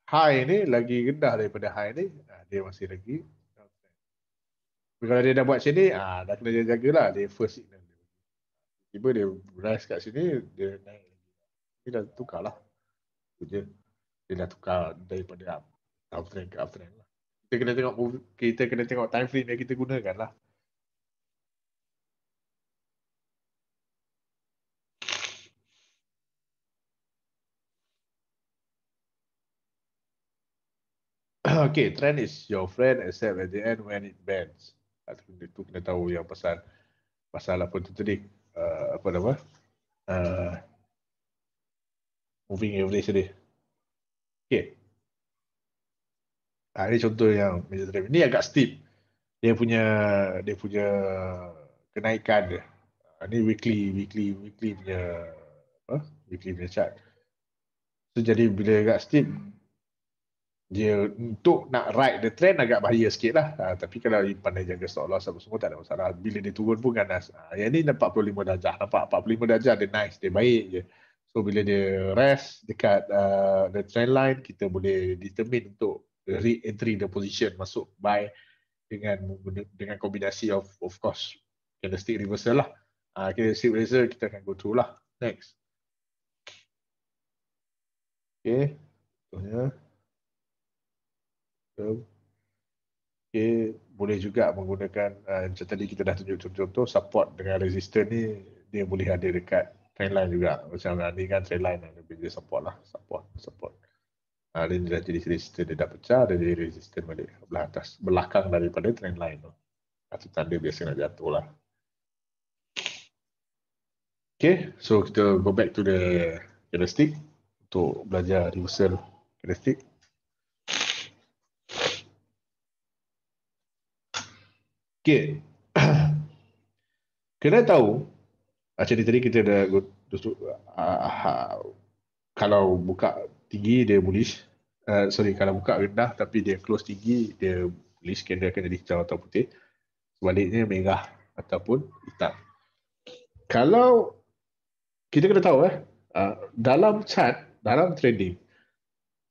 high ni lagi rendah daripada high ni, ah, dia masih lagi downtrend. Kalau dia dah buat macam ni, ah, dah kena jaga lah Dia first signal. Tiba dia rise kat sini, dia naik lagi. Dia dah tukar lah. Dia, dia dah tukar daripada downtrend ke uptrend kita kena tengok movie, kita kena tengok time frame yang kita gunakan lah. okay, trend is your friend except at the end when it bends. Itu kena tahu yang pasal pasal apa tu tadi. Uh, apa nama? Uh, moving average tadi. Okay, Ha, ini contoh yang major trend. Ini agak steep. Dia punya dia punya kenaikan dia. Ha, ah, ini weekly weekly weekly punya apa? Weekly punya chart. So, jadi bila agak steep dia untuk nak ride the trend agak bahaya sikit lah. Ha, tapi kalau you pandai jaga stock loss apa semua tak ada masalah. Bila dia turun pun ganas. Ha, yang ni 45 darjah. Nampak 45 darjah dia nice, dia baik je. So bila dia rest dekat uh, the trend line, kita boleh determine untuk re entry the position masuk buy dengan dengan kombinasi of of course candlestick reversal lah. Ah uh, candlestick reversal kita akan go through lah. Next. Okay. Contohnya. Okay. Boleh juga menggunakan uh, macam tadi kita dah tunjuk contoh-contoh support dengan resistor ni dia boleh ada dekat trendline juga. Macam ni kan trendline yang lebih dia support lah. Support, support. Ha, dia dah jadi resisten, dia dah pecah, dia jadi resisten balik belah atas, belakang daripada trend lain tu. Satu tanda biasa nak jatuh lah. Okay, so kita go back to the heuristic untuk belajar reversal heuristic. Okay, kena tahu macam tadi kita dah uh, kalau buka tinggi dia bullish. Uh, sorry kalau buka rendah tapi dia close tinggi dia bullish candle akan jadi hijau atau putih. Sebaliknya merah ataupun hitam. Kalau kita kena tahu eh uh, dalam chart dalam trading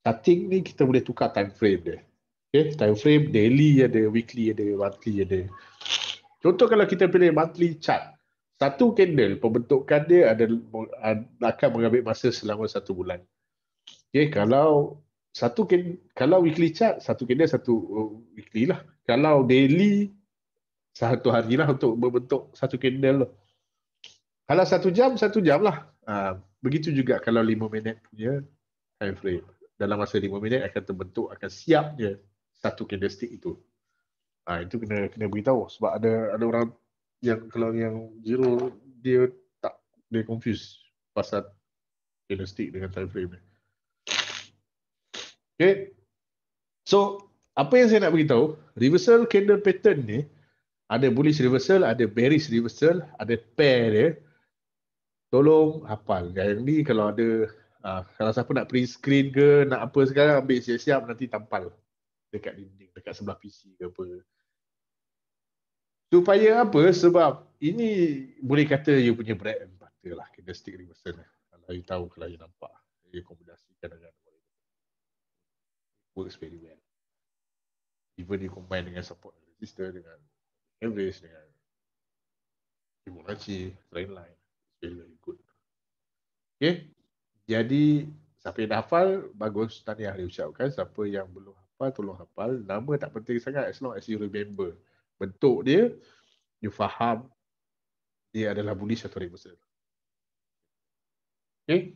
starting ni kita boleh tukar time frame dia. Okay, time frame daily ada, weekly ada, monthly ada. Contoh kalau kita pilih monthly chart, satu candle pembentukan dia ada akan mengambil masa selama satu bulan. Okay, kalau satu can, kalau weekly chart, satu candle satu oh, weekly lah. Kalau daily, satu hari lah untuk membentuk satu candle. Lah. Kalau satu jam, satu jam lah. Ha, begitu juga kalau lima minit punya time frame. Dalam masa lima minit akan terbentuk, akan siap dia satu candlestick itu. Ha, itu kena kena beritahu sebab ada ada orang yang kalau yang zero dia tak dia confuse pasal candlestick dengan time frame. Dia. Okay. So, apa yang saya nak beritahu, reversal candle pattern ni, ada bullish reversal, ada bearish reversal, ada pair dia. Tolong hafal. Yang ni kalau ada, uh, kalau siapa nak print screen ke, nak apa sekarang, ambil siap-siap nanti tampal dekat dinding, dekat sebelah PC ke apa. Supaya apa? Sebab ini boleh kata you punya bread and butter lah, candlestick reversal ni. Kalau you tahu, kalau you nampak, you kombinasikan dengan works very well. Even you combine dengan support resistor, dengan average, dengan Fibonacci, lain-lain, very, very good. Okay. Jadi, siapa yang dah hafal, bagus. Tahniah diucapkan. Siapa yang belum hafal, tolong hafal. Nama tak penting sangat as long as you remember. Bentuk dia, you faham dia adalah bullish atau reversal. Okay.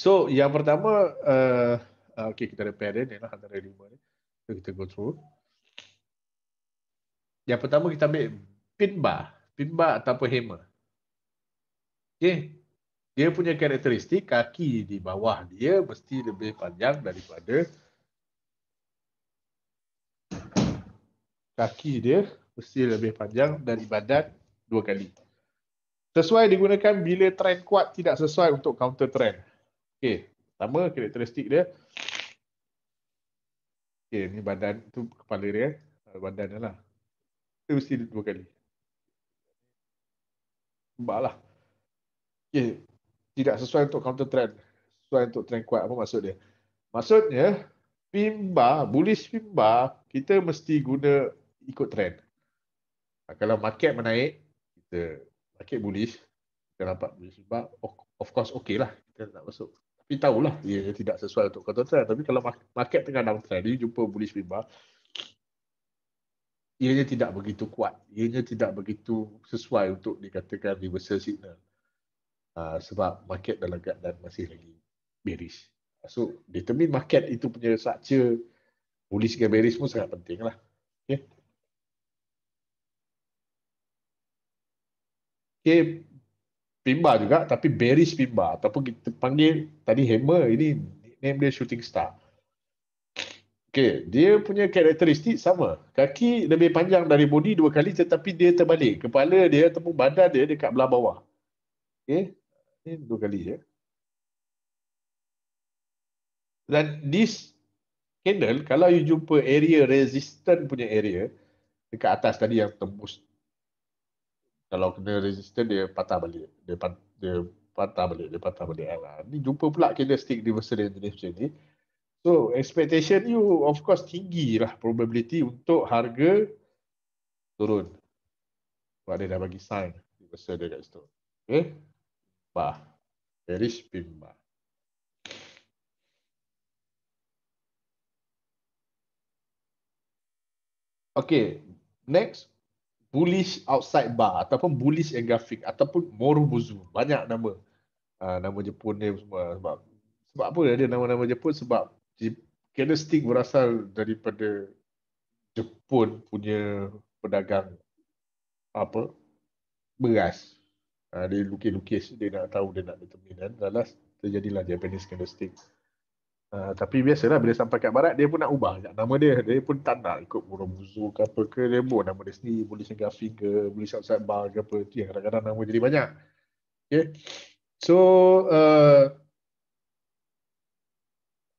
So, yang pertama, uh, Ah, okay, kita ada pattern ni lah antara lima So kita go through. Yang pertama kita ambil pin bar. Pin bar ataupun hammer. Okay. Dia punya karakteristik kaki di bawah dia mesti lebih panjang daripada kaki dia mesti lebih panjang dari badan dua kali. Sesuai digunakan bila trend kuat tidak sesuai untuk counter trend. Okey, pertama karakteristik dia Okay, ni badan tu kepala dia eh, badannya lah. Itu mesti dua kali. lah. Okay. Tidak sesuai untuk counter trend. Sesuai untuk trend kuat. Apa maksud dia? Maksudnya, pimba, bullish pimba, kita mesti guna ikut trend. Ha, kalau market menaik, kita market bullish, kita nampak bullish pimba, of course okey lah. Kita tak masuk tapi tahulah ia tidak sesuai untuk kau tuan tapi kalau market tengah dalam trend dia jumpa bullish riba ianya tidak begitu kuat ianya tidak begitu sesuai untuk dikatakan reversal signal uh, sebab market dalam keadaan masih lagi bearish so determine market itu punya structure bullish dan bearish pun sangat penting lah okay. okay pimba juga tapi bearish pimba ataupun kita panggil tadi hammer ini name dia shooting star. Okey, dia punya karakteristik sama. Kaki lebih panjang dari body dua kali tetapi dia terbalik. Kepala dia ataupun badan dia dekat belah bawah. Okey, ini dua kali je. Ya. Dan this candle kalau you jumpa area resistant punya area dekat atas tadi yang tembus kalau kena resisten dia patah balik dia, pat, dia patah balik dia patah balik ha, ni jumpa pula kena stick di yang jenis macam ni so expectation you of course tinggi lah probability untuk harga turun sebab dia dah bagi sign reversal dia kat situ okay eh? bah bearish pin Okay, next bullish outside bar ataupun bullish and graphic ataupun morubuzu banyak nama uh, nama Jepun dia semua sebab sebab apa dia nama-nama Jepun sebab candlestick berasal daripada Jepun punya pedagang apa beras uh, dia lukis-lukis dia nak tahu dia nak determine dan last terjadilah Japanese candlestick Ah, tapi biasalah bila sampai kat barat dia pun nak ubah sekejap nama dia dia pun tak nak ikut Muromuzu ke apa ke dia buat nama dia sendiri boleh singgafi ke boleh outside bar ke apa tu yang kadang-kadang nama jadi banyak okay. so uh,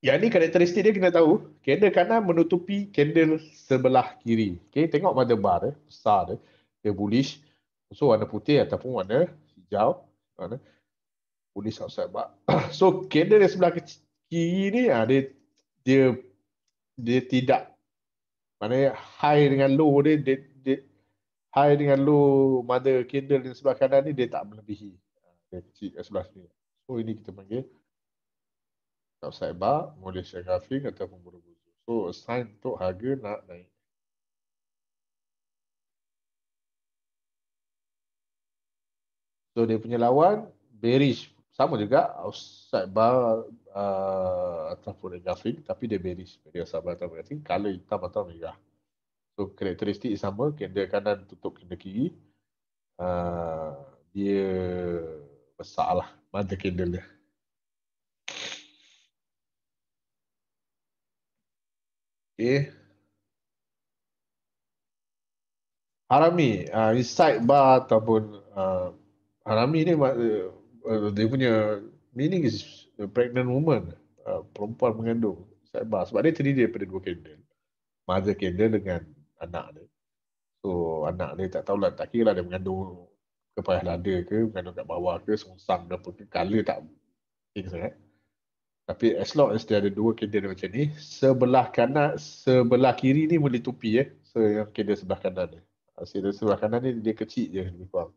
yang ni karakteristik dia kena tahu candle kanan menutupi candle sebelah kiri okay, tengok mother bar eh, besar dia dia bullish so warna putih ataupun warna hijau warna bullish outside bar so candle yang sebelah kecil kiri ni ha, dia dia dia tidak mana high dengan low dia, dia, dia high dengan low mother candle yang sebelah kanan ni dia tak melebihi ah, dia kecil kat sebelah sini so ini kita panggil top sidebar Malaysia Graphic ataupun Borobudur so sign untuk harga nak naik So dia punya lawan bearish sama juga outside bar uh, ultraviolet tapi dia beri superior sabar kalau kita hitam atau merah so karakteristik sama kender kanan tutup kender kiri uh, dia besar lah mother candle dia okay. harami uh, inside bar ataupun uh, harami ni uh, dia punya meaning is pregnant woman, uh, perempuan mengandung. Sebab, sebab dia terdiri daripada dua candle. Mother candle dengan anak dia. So anak dia tak tahulah, tak kira lah dia mengandung kepayah lada ke, mengandung kat bawah ke, sungsang ke apa ke, colour tak penting sangat. Tapi as long as dia ada dua candle macam ni, sebelah kanan, sebelah kiri ni boleh tupi eh. So yang candle sebelah kanan ni. Hasil ah, sebelah kanan ni dia kecil je lebih kurang.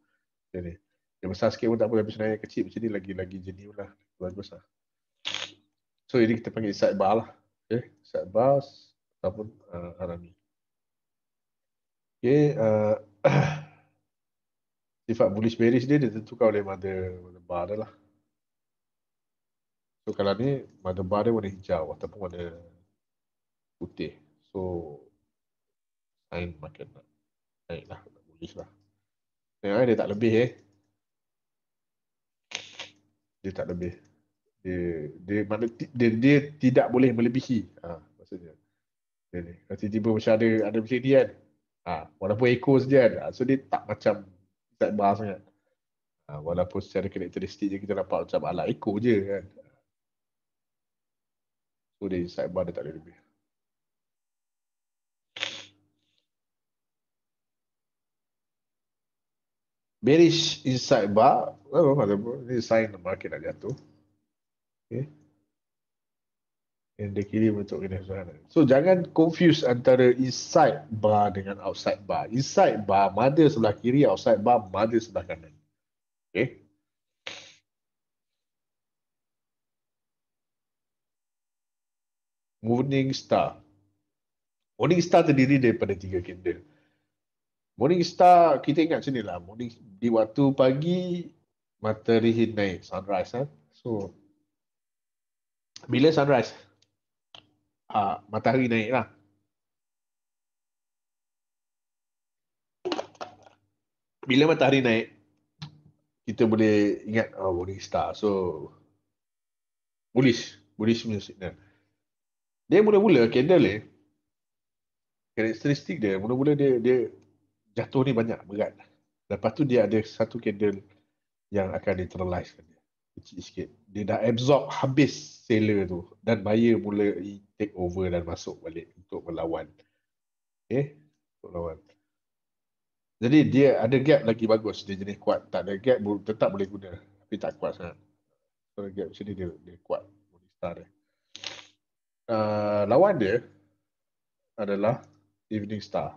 Jadi, uh, yang besar sikit pun tak apa, tapi sebenarnya yang kecil macam ni lagi lagi jenis lah. Bagus lah. So ini kita panggil sidebar lah. Okay. Sidebar ataupun uh, arami. Okay. Uh, sifat bullish bearish dia ditentukan oleh mother, mother bar dia lah. So kalau ni mother bar dia warna hijau ataupun warna putih. So saya makin naik lah. Bullish lah. Yang lain eh, dia tak lebih eh dia tak lebih dia dia mana dia, dia, dia tidak boleh melebihi ha, maksudnya Jadi, ni kalau tiba macam ada ada macam ni kan ha, walaupun echo saja kan ha, so dia tak macam tak bahas sangat ha, walaupun secara karakteristik je kita nampak macam alat echo je kan so dia sidebar dia tak boleh lebih bearish inside bar. Well, oh, whatever. This is sign the market dah jatuh. Okay. And dia kirim untuk So, jangan confuse antara inside bar dengan outside bar. Inside bar, mother sebelah kiri. Outside bar, mother sebelah kanan. Okay. Morning Star. Morning Star terdiri daripada tiga candle. Morning star kita ingat sini lah. Morning di waktu pagi matahari naik sunrise kan. Eh? So bila sunrise ah matahari naik lah. Bila matahari naik kita boleh ingat oh, morning star. So bullish bullish music kan. Dia mula-mula candle ni karakteristik dia mula-mula dia dia jatuh ni banyak berat. Lepas tu dia ada satu candle yang akan neutralize kan dia. Kecil sikit. Dia dah absorb habis sailor tu dan buyer mula take over dan masuk balik untuk melawan. Okay? Eh, untuk melawan. Jadi dia ada gap lagi bagus. Dia jenis kuat. Tak ada gap tetap boleh guna. Tapi tak kuat sangat. So gap sini ni dia, dia kuat. Dia. Uh, lawan dia adalah Evening Star.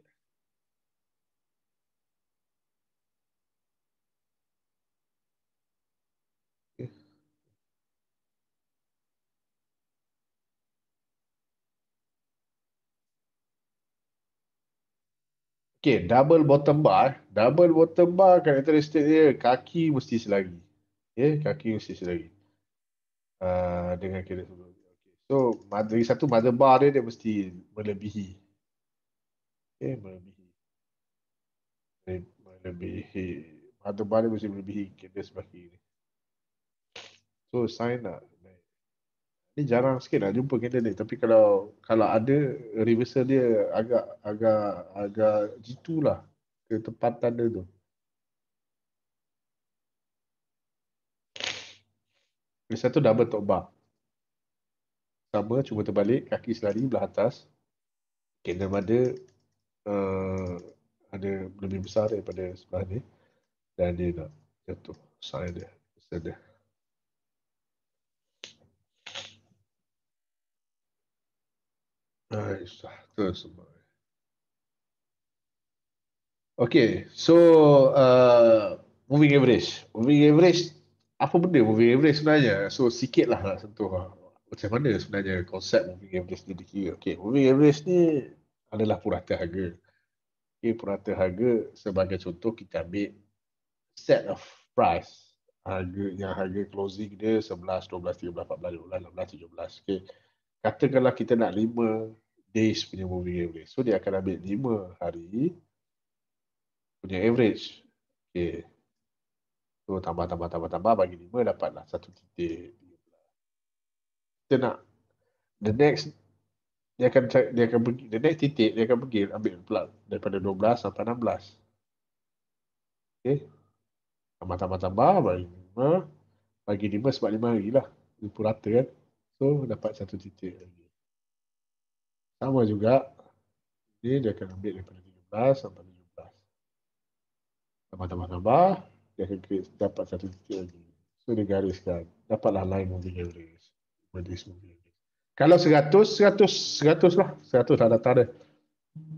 Okay, double bottom bar. Double bottom bar karakteristik dia kaki mesti selagi. Okay, ya, kaki mesti selagi. Uh, dengan kira sebelum okay. So, dari satu mother bar dia, dia mesti melebihi. Okay, ya, melebihi. Melebihi. Mother bar dia mesti melebihi kira sebelah kiri. So, sign up ni jarang sikit nak jumpa candidate tapi kalau kalau ada reversal dia agak agak agak jitu lah ke tempat tanda tu Ini tu double top bar sama cuba terbalik kaki selari belah atas kena ada uh, ada lebih besar daripada sebelah ni dan dia nak jatuh saya dia saya dia Hai, sah tu Okay, so uh, moving average. Moving average, apa benda moving average sebenarnya? So sikit lah nak sentuh ah. macam mana sebenarnya konsep moving average ni dikira. Okay, moving average ni adalah purata harga. Okay, purata harga sebagai contoh kita ambil set of price. Harga yang harga closing dia 11, 12, 13, 14, 15, 16, 17. Okay, katakanlah kita nak lima days punya moving average. So dia akan ambil lima hari punya average. Okay. So tambah, tambah, tambah, tambah bagi lima dapatlah satu titik. Kita nak the next dia akan dia akan pergi the next titik dia akan pergi ambil pula daripada 12 sampai 16. Okey. Tambah tambah tambah bagi 5 bagi 5 sebab 5 hari lah. Ibu rata kan. So dapat satu titik lagi. Sama juga ini dia akan ambil daripada 17 sampai 17. Tambah-tambah-tambah dia akan create, dapat satu titik lagi. So dia gariskan. Dapatlah line moving average. Berdis moving average. Kalau 100, 100, 100 lah. 100 lah data dia.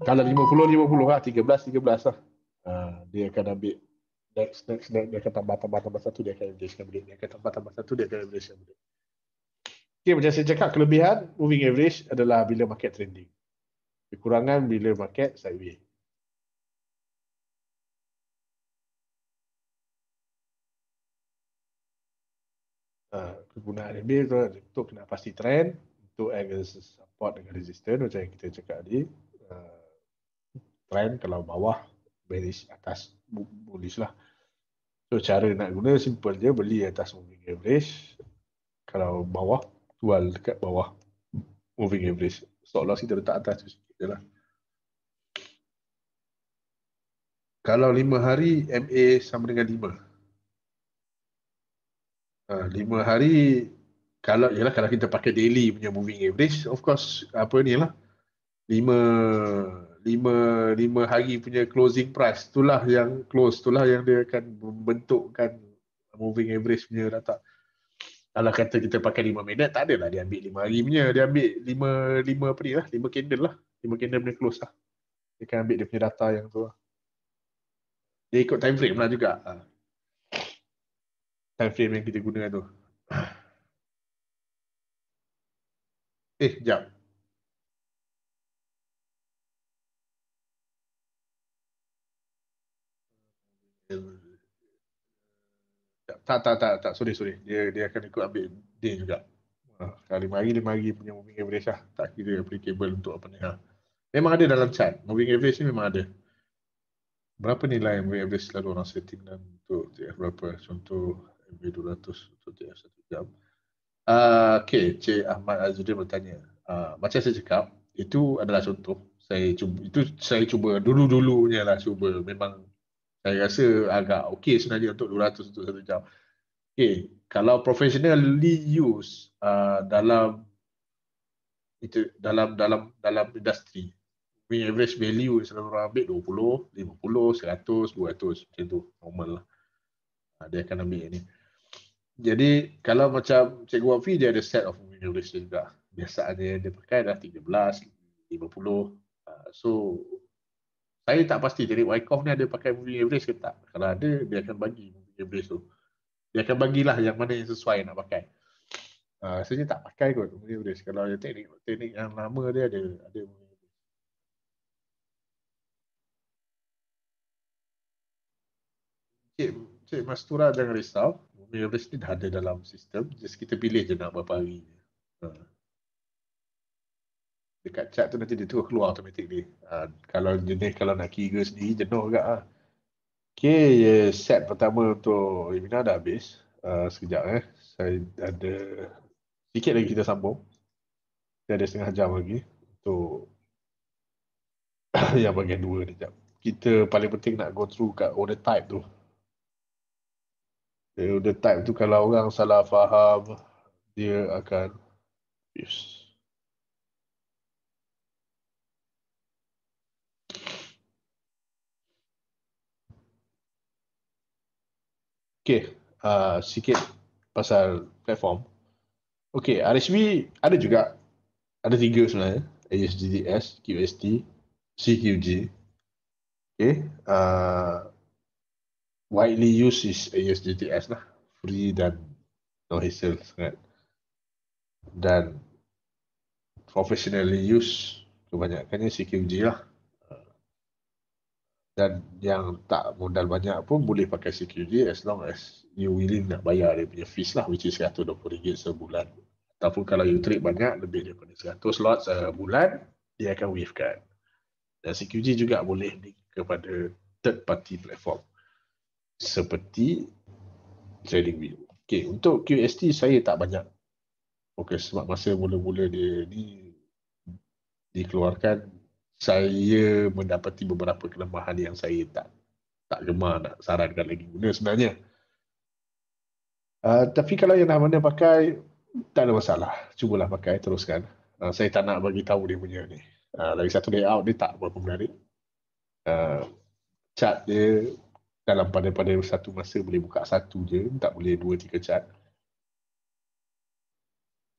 Kalau 50, 50 lah. 13, 13 lah. Ah, dia akan ambil next, next, next. Dia akan tambah-tambah-tambah satu. Dia akan average kan Dia akan tambah-tambah satu. Dia akan average kan Okay, macam saya cakap, kelebihan moving average adalah bila market trending. Kekurangan bila market sideways. Ah, kegunaan RMB tu untuk kena pasti trend untuk angle support dengan resistance macam yang kita cakap tadi uh, trend kalau bawah bearish atas bullish lah so cara nak guna simple je beli atas moving average kalau bawah jual dekat bawah moving average. Stop loss kita letak atas tu sikit lah. Kalau 5 hari MA sama dengan 5. Uh, 5 hari kalau ialah kalau kita pakai daily punya moving average of course apa ni lah 5 5 5 hari punya closing price itulah yang close itulah yang dia akan membentukkan moving average punya data kalau kata kita pakai lima minit tak adalah dia ambil lima hari punya dia ambil lima lima apa dia lah lima candle lah lima candle punya close lah dia akan ambil dia punya data yang tu lah dia ikut time frame lah juga ah. time frame yang kita guna tu ah. eh jap tak tak tak tak sorry sorry dia dia akan ikut ambil day juga ha, ah, lima hari lima hari punya moving average lah tak kira applicable untuk apa ni ha. memang ada dalam chart moving average ni memang ada berapa nilai moving average selalu orang setting dan untuk TF berapa contoh MB200 untuk TF 1 jam uh, okay Cik Ahmad Azudin bertanya uh, macam saya cakap itu adalah contoh saya cuba itu saya cuba dulu-dulunya lah cuba memang saya rasa agak okey sebenarnya untuk 200 untuk satu jam. Okey, kalau professionally use uh, dalam itu dalam dalam dalam industri punya average value selalu orang ambil 20, 50, 100, 200 macam tu normal lah. Uh, dia akan ambil ni. Jadi kalau macam Cikgu Wafi dia ada set of winning average juga. Biasanya dia pakai dah 13, 50. Uh, so saya tak pasti Derek Wyckoff ni ada pakai moving average ke tak. Kalau ada, dia akan bagi moving average tu. Dia akan bagilah yang mana yang sesuai nak pakai. Uh, ah, sebenarnya tak pakai kot moving average. Kalau ada teknik, teknik yang lama dia ada, ada moving average. Encik, Encik Mastura jangan risau. Moving average ni dah ada dalam sistem. Just kita pilih je nak berapa hari. Uh dekat chat tu nanti dia terus keluar automatically. Uh, kalau jenis kalau nak kira sendiri jenuh juga lah. Okay, ya, set pertama untuk webinar dah habis. Uh, sekejap eh. Saya ada sikit lagi kita sambung. Kita ada setengah jam lagi untuk yang bagian dua ni jap. Kita paling penting nak go through kat order type tu. order type tu kalau orang salah faham, dia akan use. Okay, uh, sikit pasal platform. Okay, uh, RSV ada juga. Ada tiga sebenarnya. ASGDS, QST, CQG. Okay. Uh, widely used is ASGDS lah. Free dan no hassle sangat. Dan professionally used kebanyakannya CQG lah dan yang tak modal banyak pun boleh pakai security as long as you willing nak bayar dia punya fees lah which is RM120 sebulan ataupun kalau you trade banyak lebih daripada 100 slot sebulan dia akan waive kan dan security juga boleh link kepada third party platform seperti trading view. Okay, untuk QST saya tak banyak fokus sebab masa mula-mula dia ni di, dikeluarkan saya mendapati beberapa kelemahan yang saya tak tak gemar nak sarankan lagi guna sebenarnya. Uh, tapi kalau yang mana pakai, tak ada masalah. Cubalah pakai, teruskan. Uh, saya tak nak bagi tahu dia punya ni. Ah, lagi satu layout dia tak berapa menarik. Uh, cat dia dalam pada pada satu masa boleh buka satu je, tak boleh dua tiga cat.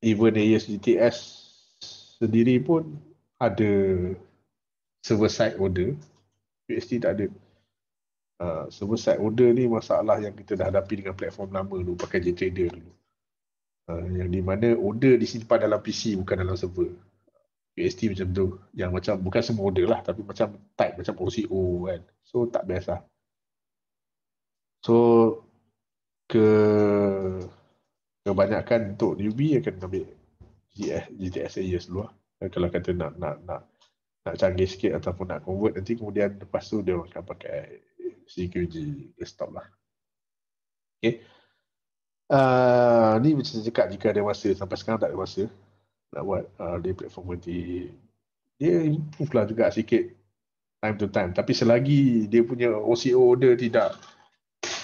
Even AES GTS sendiri pun ada server side order PHT tak ada uh, server side order ni masalah yang kita dah hadapi dengan platform lama dulu pakai JTrader dulu uh, yang di mana order disimpan dalam PC bukan dalam server PST macam tu yang macam bukan semua order lah tapi macam type macam OCO kan so tak biasa lah. so ke kebanyakan untuk newbie akan ambil GTS GTS years dulu lah. kalau kata nak nak nak nak canggih sikit ataupun nak convert nanti kemudian lepas tu dia akan pakai CQG desktop lah. Okay. Uh, ah, ni macam saya cakap jika ada masa sampai sekarang tak ada masa nak buat uh, dia platform nanti dia improve lah juga sikit time to time tapi selagi dia punya OCO order tidak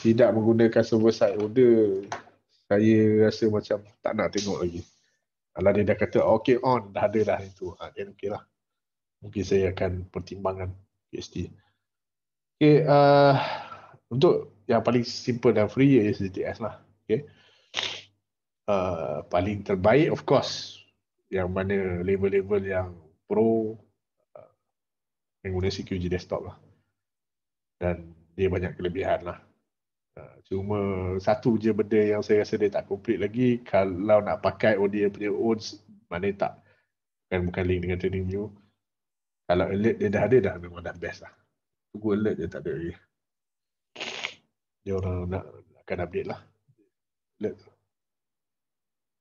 tidak menggunakan server side order saya rasa macam tak nak tengok lagi Kalau dia dah kata ah, okay on dah ada lah itu ha, okay lah mungkin saya akan pertimbangkan PhD. Okay, uh, untuk yang paling simple dan free ya ZTS lah. Okay. Uh, paling terbaik of course yang mana level-level yang pro uh, yang guna CQG desktop lah. Dan dia banyak kelebihan lah. Uh, cuma satu je benda yang saya rasa dia tak complete lagi kalau nak pakai audio punya own mana tak kan bukan link dengan training view kalau alert dia dah ada dah memang dah best lah. Tunggu alert dia tak ada lagi. Dia orang nak akan update lah. Alert.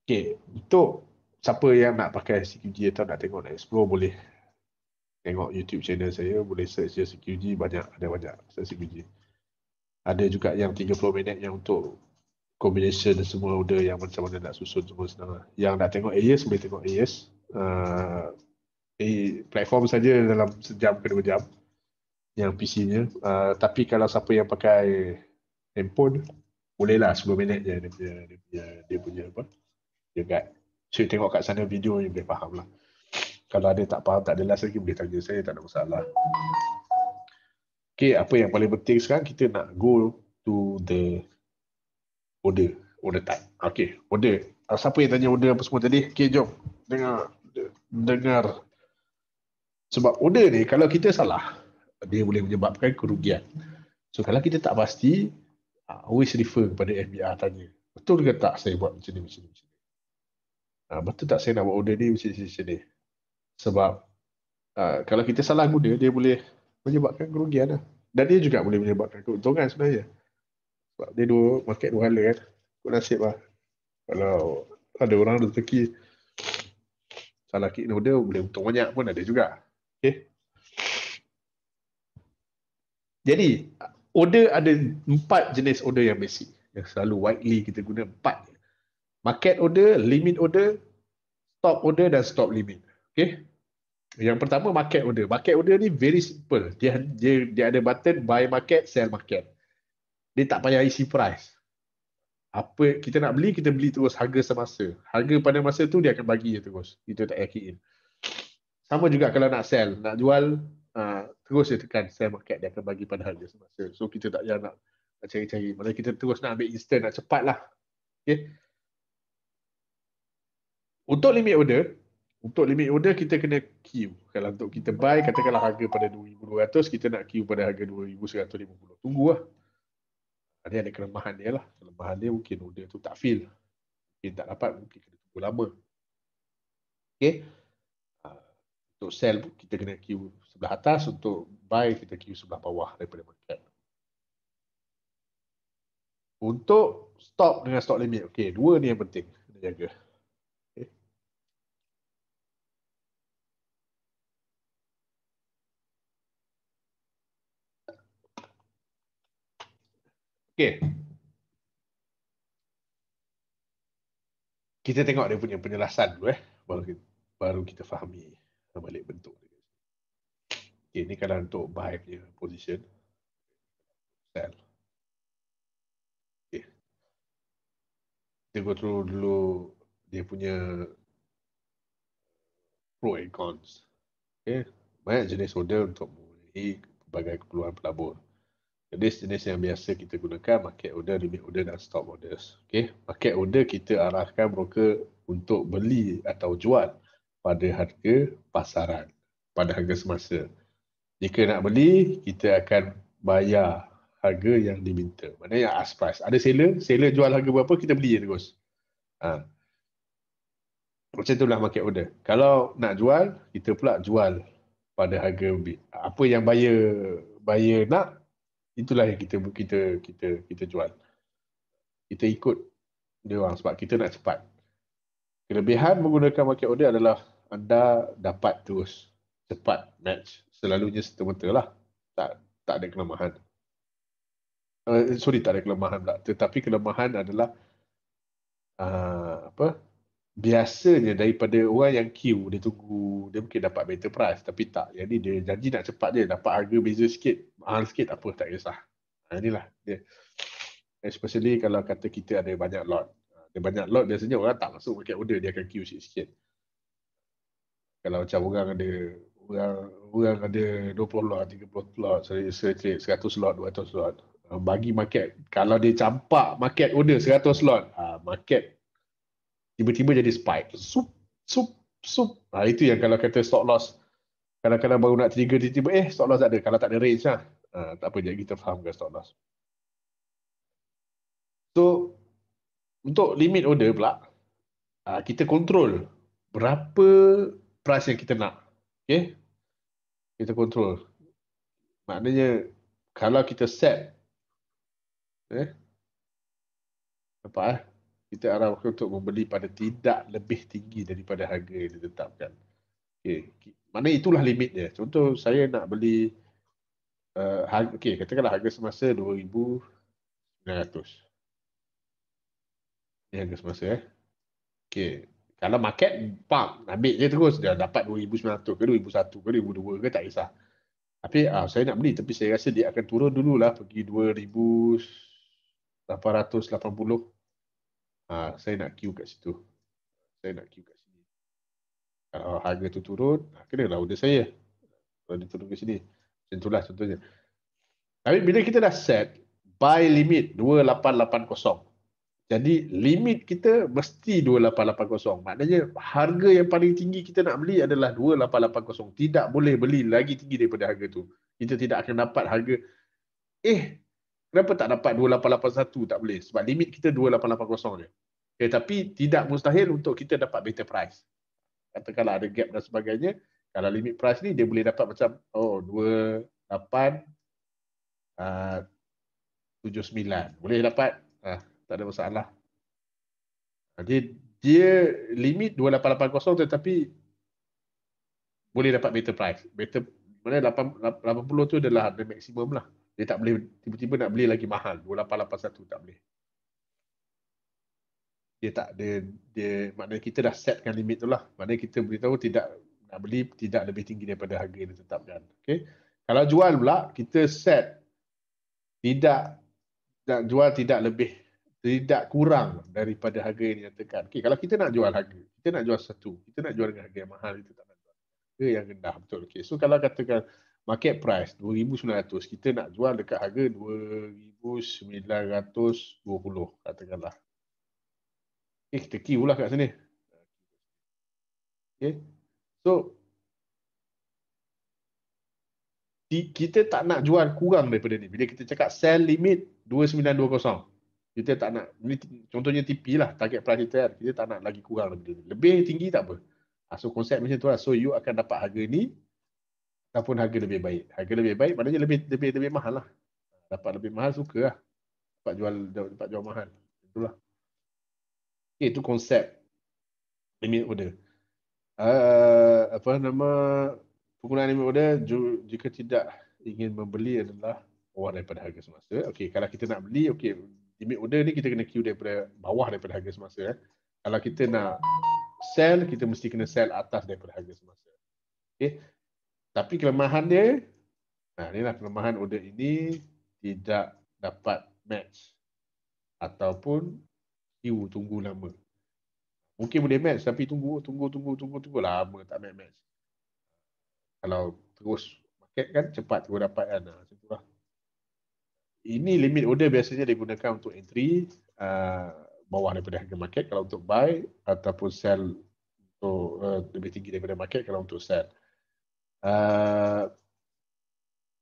Okay, untuk siapa yang nak pakai CQG atau nak tengok nak explore boleh tengok YouTube channel saya boleh search je CQG banyak ada banyak search CQG. Ada juga yang 30 minit yang untuk combination dan semua order yang macam mana nak susun semua senang. Lah. Yang nak tengok AES boleh tengok AES. Uh, ah, eh, platform saja dalam sejam ke dua jam yang PC-nya. Uh, ah, tapi kalau siapa yang pakai handphone, bolehlah 10 minit je dia punya, dia punya, dia punya apa. Dia kat. So, tengok kat sana video yang boleh faham lah. Kalau ada tak faham, tak ada last lagi boleh tanya saya, tak ada masalah. Okay, apa yang paling penting sekarang kita nak go to the order. Order time. Okay, order. Ah, siapa yang tanya order apa semua tadi? Okay, jom. Dengar. Dengar. Sebab order ni kalau kita salah, dia boleh menyebabkan kerugian. So kalau kita tak pasti, always refer kepada FBR tanya. Betul ke tak saya buat macam ni, macam ni, macam ni. Ah, betul tak saya nak buat order ni, macam ni, macam ni. Sebab ah, kalau kita salah guna, dia boleh menyebabkan kerugian lah. Dan dia juga boleh menyebabkan keuntungan sebenarnya. Sebab dia dua, market dua hala kan. Kut nasib lah. Kalau ada orang rezeki salah kick order, boleh untung banyak pun ada juga. Okay. Jadi, order ada empat jenis order yang basic. Yang selalu widely kita guna empat. Market order, limit order, stop order dan stop limit. Okay. Yang pertama market order. Market order ni very simple. Dia, dia, dia ada button buy market, sell market. Dia tak payah isi price. Apa kita nak beli, kita beli terus harga semasa. Harga pada masa tu dia akan bagi je terus. Itu tak yakin. Sama juga kalau nak sell, nak jual, uh, terus dia tekan sell market, dia akan bagi pada harga semasa. So kita tak payah nak, cari-cari. Maksudnya kita terus nak ambil instant, nak cepat lah. Okay. Untuk limit order, untuk limit order kita kena queue. Kalau untuk kita buy, katakanlah harga pada 2200 kita nak queue pada harga 2150 Tunggu lah. Ini ada kelemahan dia lah. Kelemahan dia mungkin order tu tak fill. Mungkin tak dapat, mungkin kena tunggu lama. Okay untuk sel kita kena Q sebelah atas untuk buy kita Q sebelah bawah daripada market. Untuk stop dengan stop limit. Okey, dua ni yang penting kena jaga. Okey. Kita tengok dia punya penjelasan dulu eh baru kita, baru kita fahami balik bentuk dia. Okay, ini kalau untuk vibe dia, position. Sell. Okay. Kita go through dulu dia punya pro and cons. Okay. Banyak jenis order untuk memenuhi pelbagai keperluan pelabur. Jadi jenis yang biasa kita gunakan, market order, limit order dan stop orders. Okay. Market order kita arahkan broker untuk beli atau jual pada harga pasaran, pada harga semasa. Jika nak beli, kita akan bayar harga yang diminta. Mana yang ask price. Ada seller, seller jual harga berapa, kita beli je terus. Ha. Macam itulah market order. Kalau nak jual, kita pula jual pada harga apa yang buyer buyer nak itulah yang kita kita kita kita jual. Kita ikut dia orang sebab kita nak cepat. Kelebihan menggunakan market order adalah anda dapat terus cepat match. Selalunya setemata lah. Tak, tak ada kelemahan. Uh, sorry, tak ada kelemahan pula. Tetapi kelemahan adalah uh, apa? biasanya daripada orang yang queue, dia tunggu, dia mungkin dapat better price. Tapi tak. Jadi dia janji nak cepat je. Dapat harga beza sikit, mahal sikit, apa. Tak kisah. Ah, inilah dia. Especially kalau kata kita ada banyak lot dia banyak lot biasanya orang tak masuk paket order dia akan queue sikit-sikit kalau macam orang ada orang orang ada 20 lot 30 lot sorry, sorry, 100 lot 200 lot ah, bagi market kalau dia campak market order 100 lot ah, market tiba-tiba jadi spike sup sup sup ha, itu yang kalau kata stock loss kadang-kadang baru nak trigger tiba-tiba eh stock loss ada kalau tak ada range lah ha, tak apa jadi kita fahamkan stock loss untuk limit order pula, ah, kita kontrol berapa price yang kita nak. Okay? Kita kontrol. Maknanya, kalau kita set, eh, apa eh? kita arahkan untuk membeli pada tidak lebih tinggi daripada harga yang ditetapkan. Okay. Maknanya itulah limit dia. Contoh saya nak beli uh, eh, harga, okay, katakanlah harga semasa 2,900 yang semasa eh. Okay. Kalau market, pam, ambil je terus. Dia dapat 2,900 ke 2,001 ke 2,002 ke tak kisah. Tapi uh, saya nak beli tapi saya rasa dia akan turun dululah pergi 2,880. Uh, ah, saya nak queue kat situ. Saya nak queue kat sini. Kalau harga tu turun, ah, kena lah order saya. Kalau dia turun ke sini. Macam lah contohnya. Tapi bila kita dah set, buy limit 2,880. Jadi limit kita mesti 2880. Maknanya harga yang paling tinggi kita nak beli adalah 2880. Tidak boleh beli lagi tinggi daripada harga tu. Kita tidak akan dapat harga eh kenapa tak dapat 2881 tak boleh sebab limit kita 2880 je. Okay, eh, tapi tidak mustahil untuk kita dapat better price. Katakanlah ada gap dan sebagainya, kalau limit price ni dia boleh dapat macam oh 28 uh, 79. Boleh dapat uh, tak ada masalah. Jadi dia limit 2880 tetapi boleh dapat better price. Better mana 80 tu adalah the maximum lah. Dia tak boleh tiba-tiba nak beli lagi mahal 2881 tak boleh. Dia tak dia, dia maknanya kita dah setkan limit tu lah. Maknanya kita beritahu tidak nak beli tidak lebih tinggi daripada harga yang ditetapkan. Okay. Kalau jual pula kita set tidak nak jual tidak lebih tidak kurang daripada harga yang dinyatakan. Okey, kalau kita nak jual harga, kita nak jual satu, kita nak jual dengan harga yang mahal, itu tak nak jual harga yang rendah. Betul. Okey, so kalau katakan market price 2900 kita nak jual dekat harga 2920 katakanlah. Okey, kita queue lah kat sini. Okey. So kita tak nak jual kurang daripada ni. Bila kita cakap sell limit 2920 kita tak nak ni contohnya TP lah target price kita kan. kita tak nak lagi kurang lagi tinggi. lebih tinggi tak apa ha, so konsep macam tu lah so you akan dapat harga ni ataupun harga lebih baik harga lebih baik maknanya lebih lebih lebih mahal lah dapat lebih mahal suka lah dapat jual dapat jual mahal itulah okay, itu konsep limit order uh, apa nama penggunaan limit order jika tidak ingin membeli adalah orang daripada harga semasa okey kalau kita nak beli okey limit order ni kita kena queue daripada bawah daripada harga semasa eh. Kalau kita nak sell, kita mesti kena sell atas daripada harga semasa. Okey. Tapi kelemahan dia, nah inilah kelemahan order ini tidak dapat match ataupun queue tunggu lama. Mungkin boleh match tapi tunggu tunggu tunggu tunggu tunggu lama tak match. Kalau terus market kan cepat terus dapat kan. Ha, lah ini limit order biasanya digunakan untuk entry uh, bawah daripada harga market kalau untuk buy ataupun sell untuk uh, lebih tinggi daripada market kalau untuk sell. Uh,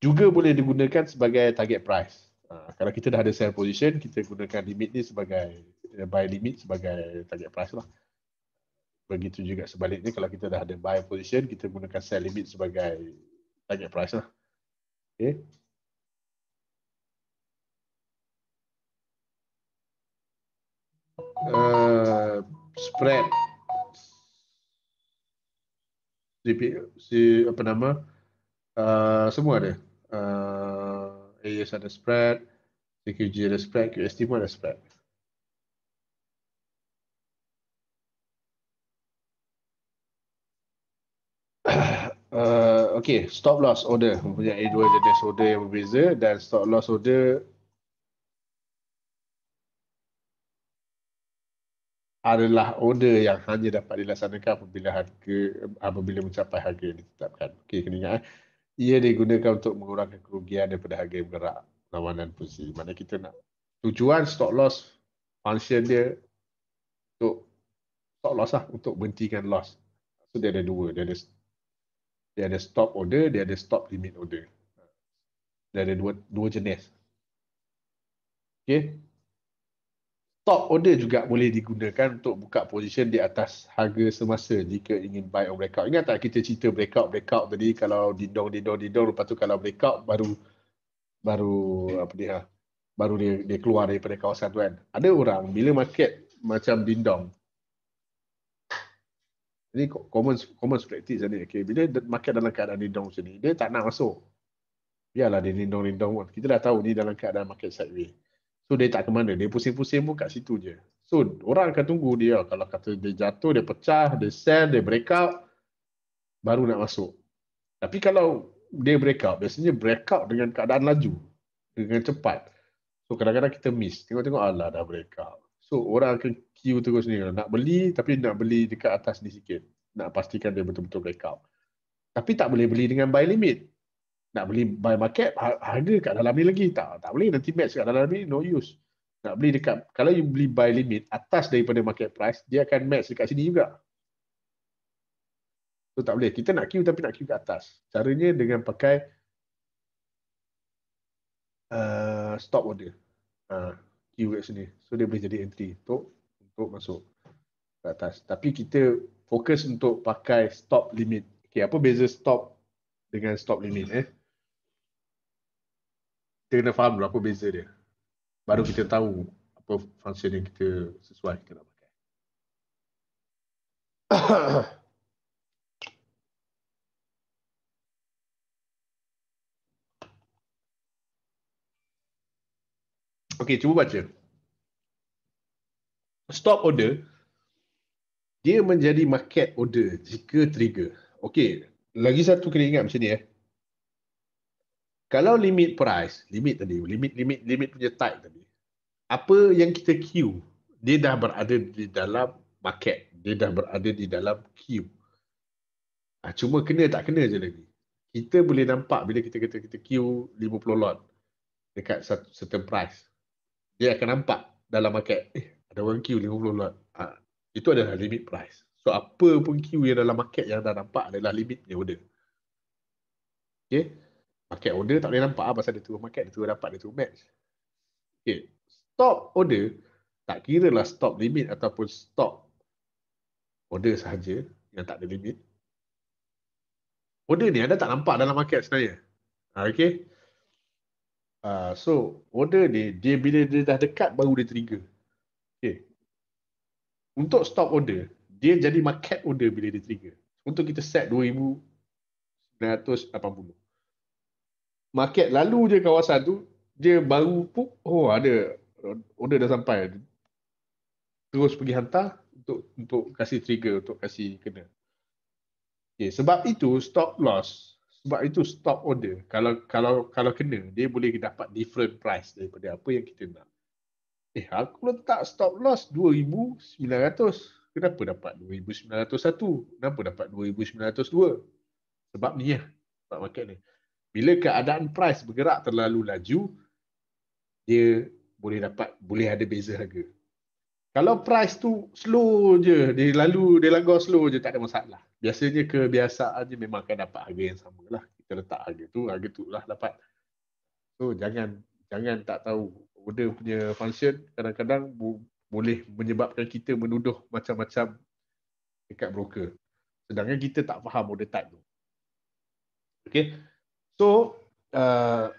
juga boleh digunakan sebagai target price. Uh, kalau kita dah ada sell position, kita gunakan limit ni sebagai uh, buy limit sebagai target price lah. Begitu juga sebaliknya kalau kita dah ada buy position, kita gunakan sell limit sebagai target price lah. Okay. uh, spread si, si apa nama uh, semua ada uh, eh, AES ada spread CQG ada spread QST pun ada spread Uh, okay, stop loss order mempunyai dua jenis order yang berbeza dan stop loss order adalah order yang hanya dapat dilaksanakan apabila harga apabila mencapai harga yang ditetapkan. Okey, kena ingat eh. Ia digunakan untuk mengurangkan kerugian daripada harga yang bergerak lawanan posisi. Mana kita nak tujuan stop loss function dia untuk stop loss lah untuk berhentikan loss. So dia ada dua, dia ada dia ada stop order, dia ada stop limit order. Dia ada dua dua jenis. Okey top order juga boleh digunakan untuk buka position di atas harga semasa jika ingin buy on breakout. Ingat tak kita cerita breakout breakout tadi kalau dindong dindong dindong lepas tu kalau breakout baru baru apa dia baru dia, dia keluar daripada kawasan tu kan. Ada orang bila market macam dindong ini common common practice ni. Okay. Bila market dalam keadaan dindong sini, dia tak nak masuk. Biarlah dia dindong-dindong pun. Kita dah tahu ni dalam keadaan market sideways. So dia tak ke mana, dia pusing-pusing pun kat situ je. So orang akan tunggu dia kalau kata dia jatuh, dia pecah, dia sell, dia break out baru nak masuk. Tapi kalau dia break out, biasanya break out dengan keadaan laju, dengan cepat. So kadang-kadang kita miss, tengok-tengok alah dah break out. So orang akan queue terus ni nak beli tapi nak beli dekat atas ni sikit. Nak pastikan dia betul-betul break out. Tapi tak boleh beli dengan buy limit nak beli buy market ha, harga kat dalam ni lagi tak tak boleh nanti match kat dalam ni no use nak beli dekat kalau you beli buy limit atas daripada market price dia akan match dekat sini juga so tak boleh kita nak queue tapi nak queue kat atas caranya dengan pakai uh, stop order uh, queue kat sini so dia boleh jadi entry untuk untuk masuk ke atas tapi kita fokus untuk pakai stop limit okay, apa beza stop dengan stop limit eh kita kena faham dulu apa beza dia. Baru kita tahu apa function yang kita sesuai kita nak pakai. Okay, cuba baca. Stop order, dia menjadi market order jika trigger. Okay, lagi satu kena ingat macam ni eh kalau limit price, limit tadi, limit limit limit punya tight tadi. Apa yang kita queue, dia dah berada di dalam market, dia dah berada di dalam queue. Ah cuma kena tak kena je lagi. Kita boleh nampak bila kita kata kita queue 50 lot dekat satu certain price. Dia akan nampak dalam market, eh ada orang queue 50 lot. Ah itu adalah limit price. So apa pun queue yang dalam market yang dah nampak adalah limit dia order. Okay market order tak boleh nampak ah pasal dia turun market dia turun dapat dia turun match okey stop order tak kira lah stop limit ataupun stop order sahaja yang tak ada limit order ni anda tak nampak dalam market sebenarnya ha, okey uh, ha, so order ni dia bila dia dah dekat baru dia trigger okey untuk stop order dia jadi market order bila dia trigger untuk kita set 2980 market lalu je kawasan tu dia baru pup oh ada order dah sampai terus pergi hantar untuk untuk kasih trigger untuk kasih kena okey sebab itu stop loss sebab itu stop order kalau kalau kalau kena dia boleh dapat different price daripada apa yang kita nak eh aku letak stop loss 2900 kenapa dapat 2901 kenapa dapat 2902 sebab ni ya sebab market ni bila keadaan price bergerak terlalu laju dia boleh dapat boleh ada beza harga kalau price tu slow je dia lalu dia langgar slow je tak ada masalah biasanya kebiasaan je memang akan dapat harga yang sama lah kita letak harga tu harga tu lah dapat so jangan jangan tak tahu order punya function kadang-kadang boleh menyebabkan kita menuduh macam-macam dekat broker sedangkan kita tak faham order type tu okey So uh,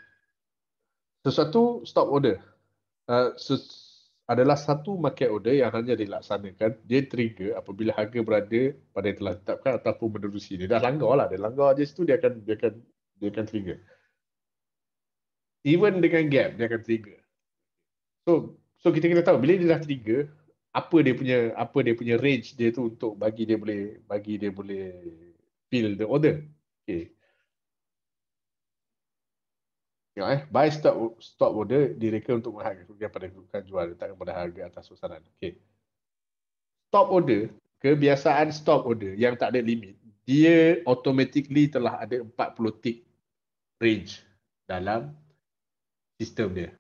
sesuatu stop order uh, ses- adalah satu market order yang hanya dilaksanakan dia trigger apabila harga berada pada yang telah ditetapkan ataupun menerusi dia dah langgar lah dia langgar je situ dia akan dia akan dia akan trigger even dengan gap dia akan trigger so so kita kena tahu bila dia dah trigger apa dia punya apa dia punya range dia tu untuk bagi dia boleh bagi dia boleh fill the order okay Tengok eh, buy stop stop order direka untuk mengharga dia pada kerugian jual letakkan pada harga atas susaran. Okay. Stop order, kebiasaan stop order yang tak ada limit, dia automatically telah ada 40 tick range dalam sistem dia.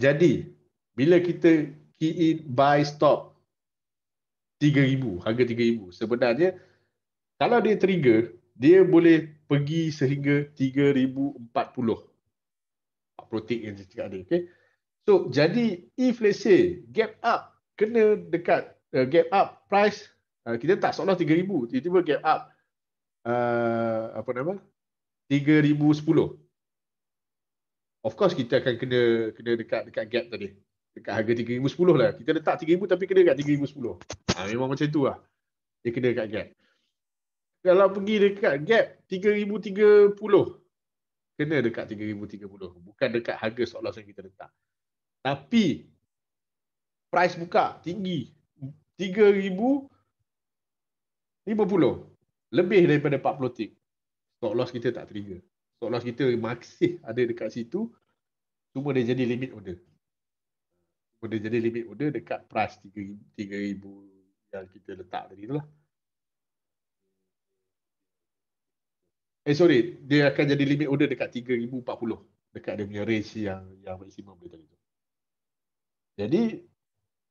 Jadi, bila kita key in buy stop 3000, harga 3000, sebenarnya kalau dia trigger, dia boleh pergi sehingga 3040. Ah, protein yang cakap ada. Okay. So, jadi if let's say gap up, kena dekat uh, gap up price, uh, kita tak seolah 3000, tiba-tiba gap up uh, apa nama? 3010. Of course kita akan kena kena dekat dekat gap tadi. Dekat harga 3010 lah. Kita letak 3000 tapi kena dekat 3010. Ha, ah, memang macam tu lah. Dia kena dekat gap kalau pergi dekat gap 3030 kena dekat 3030 bukan dekat harga stock loss yang kita letak tapi price buka tinggi 3050 lebih daripada 40 tick stock loss kita tak trigger stock loss kita masih ada dekat situ cuma dia jadi limit order cuma dia jadi limit order dekat price 3000 yang kita letak tadi itulah lah Eh sorry, dia akan jadi limit order dekat 3040 dekat dia punya range yang yang maksimum dia tadi tu. Jadi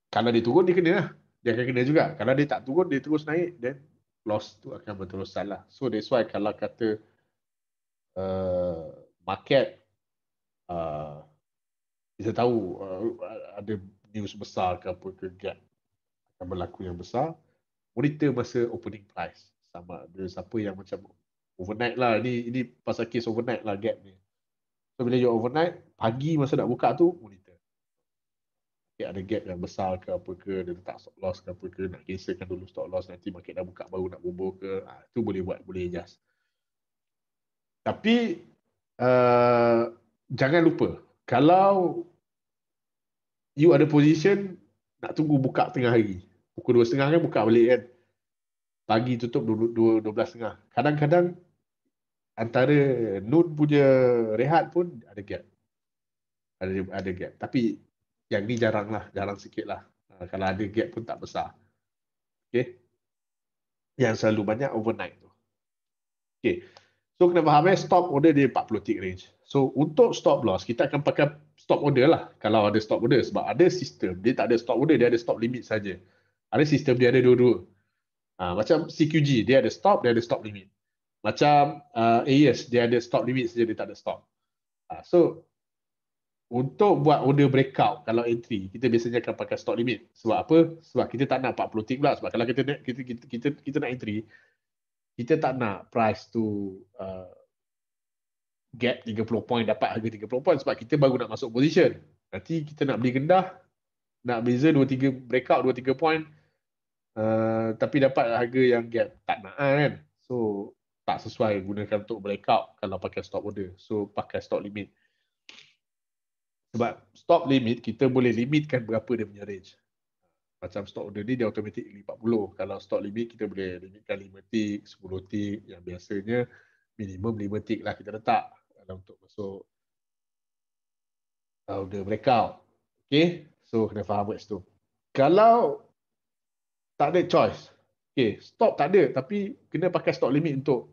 kalau dia turun dia kena lah. Dia akan kena juga. Kalau dia tak turun dia terus naik then loss tu akan berterusan lah. So that's why kalau kata uh, market uh, kita tahu uh, ada news besar ke apa ke gap akan berlaku yang besar monitor masa opening price sama ada siapa yang macam overnight lah ni ini pasal case overnight lah gap ni so bila you overnight pagi masa nak buka tu monitor okay, ada gap yang besar ke apa ke dia letak stop loss ke apa ke nak cancelkan dulu stop loss nanti market dah buka baru nak bobo ke ha, tu boleh buat boleh adjust tapi uh, jangan lupa kalau you ada position nak tunggu buka tengah hari pukul 2.30 kan buka balik kan pagi tutup 12.30 kadang-kadang antara Nun punya rehat pun ada gap. Ada ada gap. Tapi yang ni jarang lah, jarang sikit lah. Ha, kalau ada gap pun tak besar. Okay. Yang selalu banyak overnight tu. Okay. So kena faham eh, stop order di 40 tick range. So untuk stop loss, kita akan pakai stop order lah. Kalau ada stop order sebab ada sistem, dia tak ada stop order, dia ada stop limit saja. Ada sistem dia ada dua-dua. Ha, macam CQG, dia ada stop, dia ada stop limit. Macam uh, AES, eh, dia ada stop limit saja, dia tak ada stop. Uh, ah, so, untuk buat order breakout kalau entry, kita biasanya akan pakai stop limit. Sebab apa? Sebab kita tak nak 40 tick pula. Sebab kalau kita, kita, kita, kita, kita nak entry, kita tak nak price to uh, gap 30 point, dapat harga 30 point sebab kita baru nak masuk position. Nanti kita nak beli kendah, nak beza 2-3 breakout, 2-3 point uh, tapi dapat harga yang gap. Tak nak kan? So, sesuai gunakan untuk breakout kalau pakai stop order. So pakai stop limit. Sebab stop limit kita boleh limitkan berapa dia punya range. Macam stop order ni dia automatic 40. Kalau stop limit kita boleh limitkan 5 tick, 10 tick yang biasanya minimum 5 tick lah kita letak dalam untuk masuk uh, order breakout. Okay, so kena faham buat situ. Kalau tak ada choice, Okay, stop tak ada tapi kena pakai stop limit untuk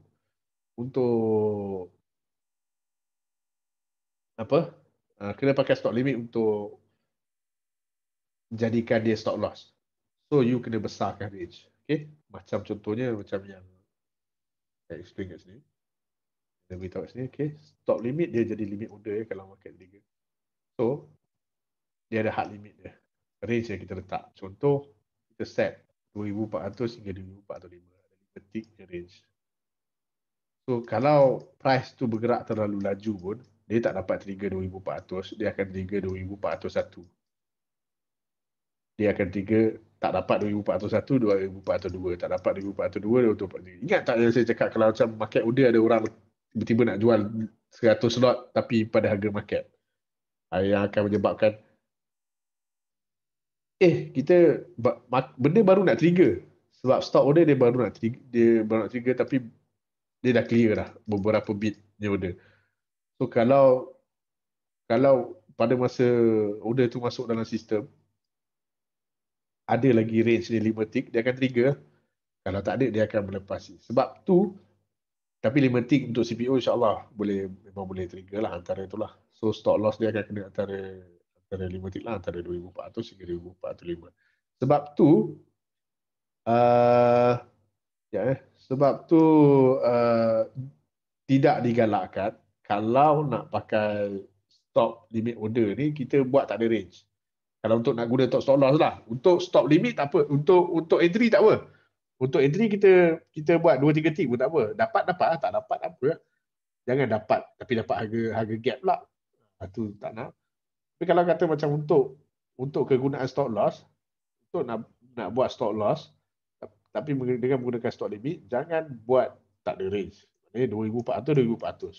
untuk apa? Uh, kena pakai stop limit untuk jadikan dia stop loss. So you kena besarkan range. Okay? Macam contohnya macam yang saya explain kat sini. Saya beritahu kat sini. Okay? Stop limit dia jadi limit order ya kalau market tiga. So dia ada hard limit dia. Range yang kita letak. Contoh kita set 2400 hingga 2400 ada 5 tick range. So kalau price tu bergerak terlalu laju pun, dia tak dapat trigger 2400, dia akan trigger 2401. Dia akan trigger tak dapat 2401, 2402, tak dapat 2402, 2402. Ingat tak yang saya cakap kalau macam market order ada orang tiba-tiba nak jual 100 slot tapi pada harga market. Ah, yang akan menyebabkan eh kita benda baru nak trigger sebab stock order dia baru nak trigger, dia baru nak trigger tapi dia dah clear lah beberapa bit ni order. So kalau kalau pada masa order tu masuk dalam sistem ada lagi range dia 5 tick dia akan trigger. Kalau tak ada dia akan melepasi. Sebab tu tapi 5 tick untuk CPU Insya Allah boleh memang boleh trigger lah antara itulah. So stock loss dia akan kena antara antara 5 tick lah antara 2400 hingga 2405. Sebab tu uh, ya eh sebab tu uh, tidak digalakkan kalau nak pakai stop limit order ni kita buat tak ada range. Kalau untuk nak guna top stop loss lah. Untuk stop limit tak apa. Untuk untuk entry tak apa. Untuk entry kita kita buat 2 3 tick pun tak apa. Dapat dapat lah. tak dapat tak apa. Jangan dapat tapi dapat harga harga gap lah. Itu tak nak. Tapi kalau kata macam untuk untuk kegunaan stop loss untuk nak nak buat stop loss tapi dengan menggunakan stock limit jangan buat tak ada range maknanya 2400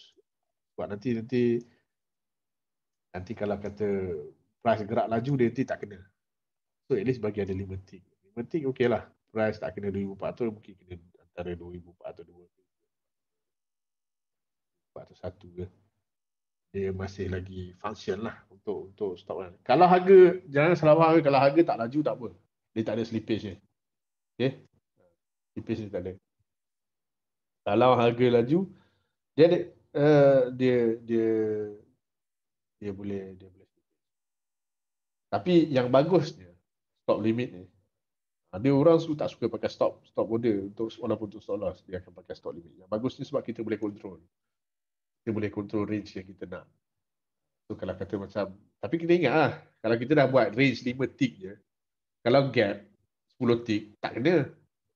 2400 buat nanti nanti nanti kalau kata price gerak laju dia nanti tak kena so at least bagi ada limiting limiting okay lah price tak kena 2400 mungkin kena antara 2400 satu ke dia masih lagi function lah untuk untuk stop lah. kalau harga jangan selawat harga kalau harga tak laju tak apa dia tak ada slippage je okay tipis dia tak ada. Kalau harga laju, dia ada, uh, dia dia dia boleh dia boleh. Tapi yang bagusnya stop limit ni. Ada ha, orang suka tak suka pakai stop stop order untuk walaupun untuk stop loss dia akan pakai stop limit. Yang bagus ni sebab kita boleh control. Kita boleh control range yang kita nak. So kalau kata macam tapi kita ingat lah kalau kita dah buat range 5 tick je kalau gap 10 tick tak kena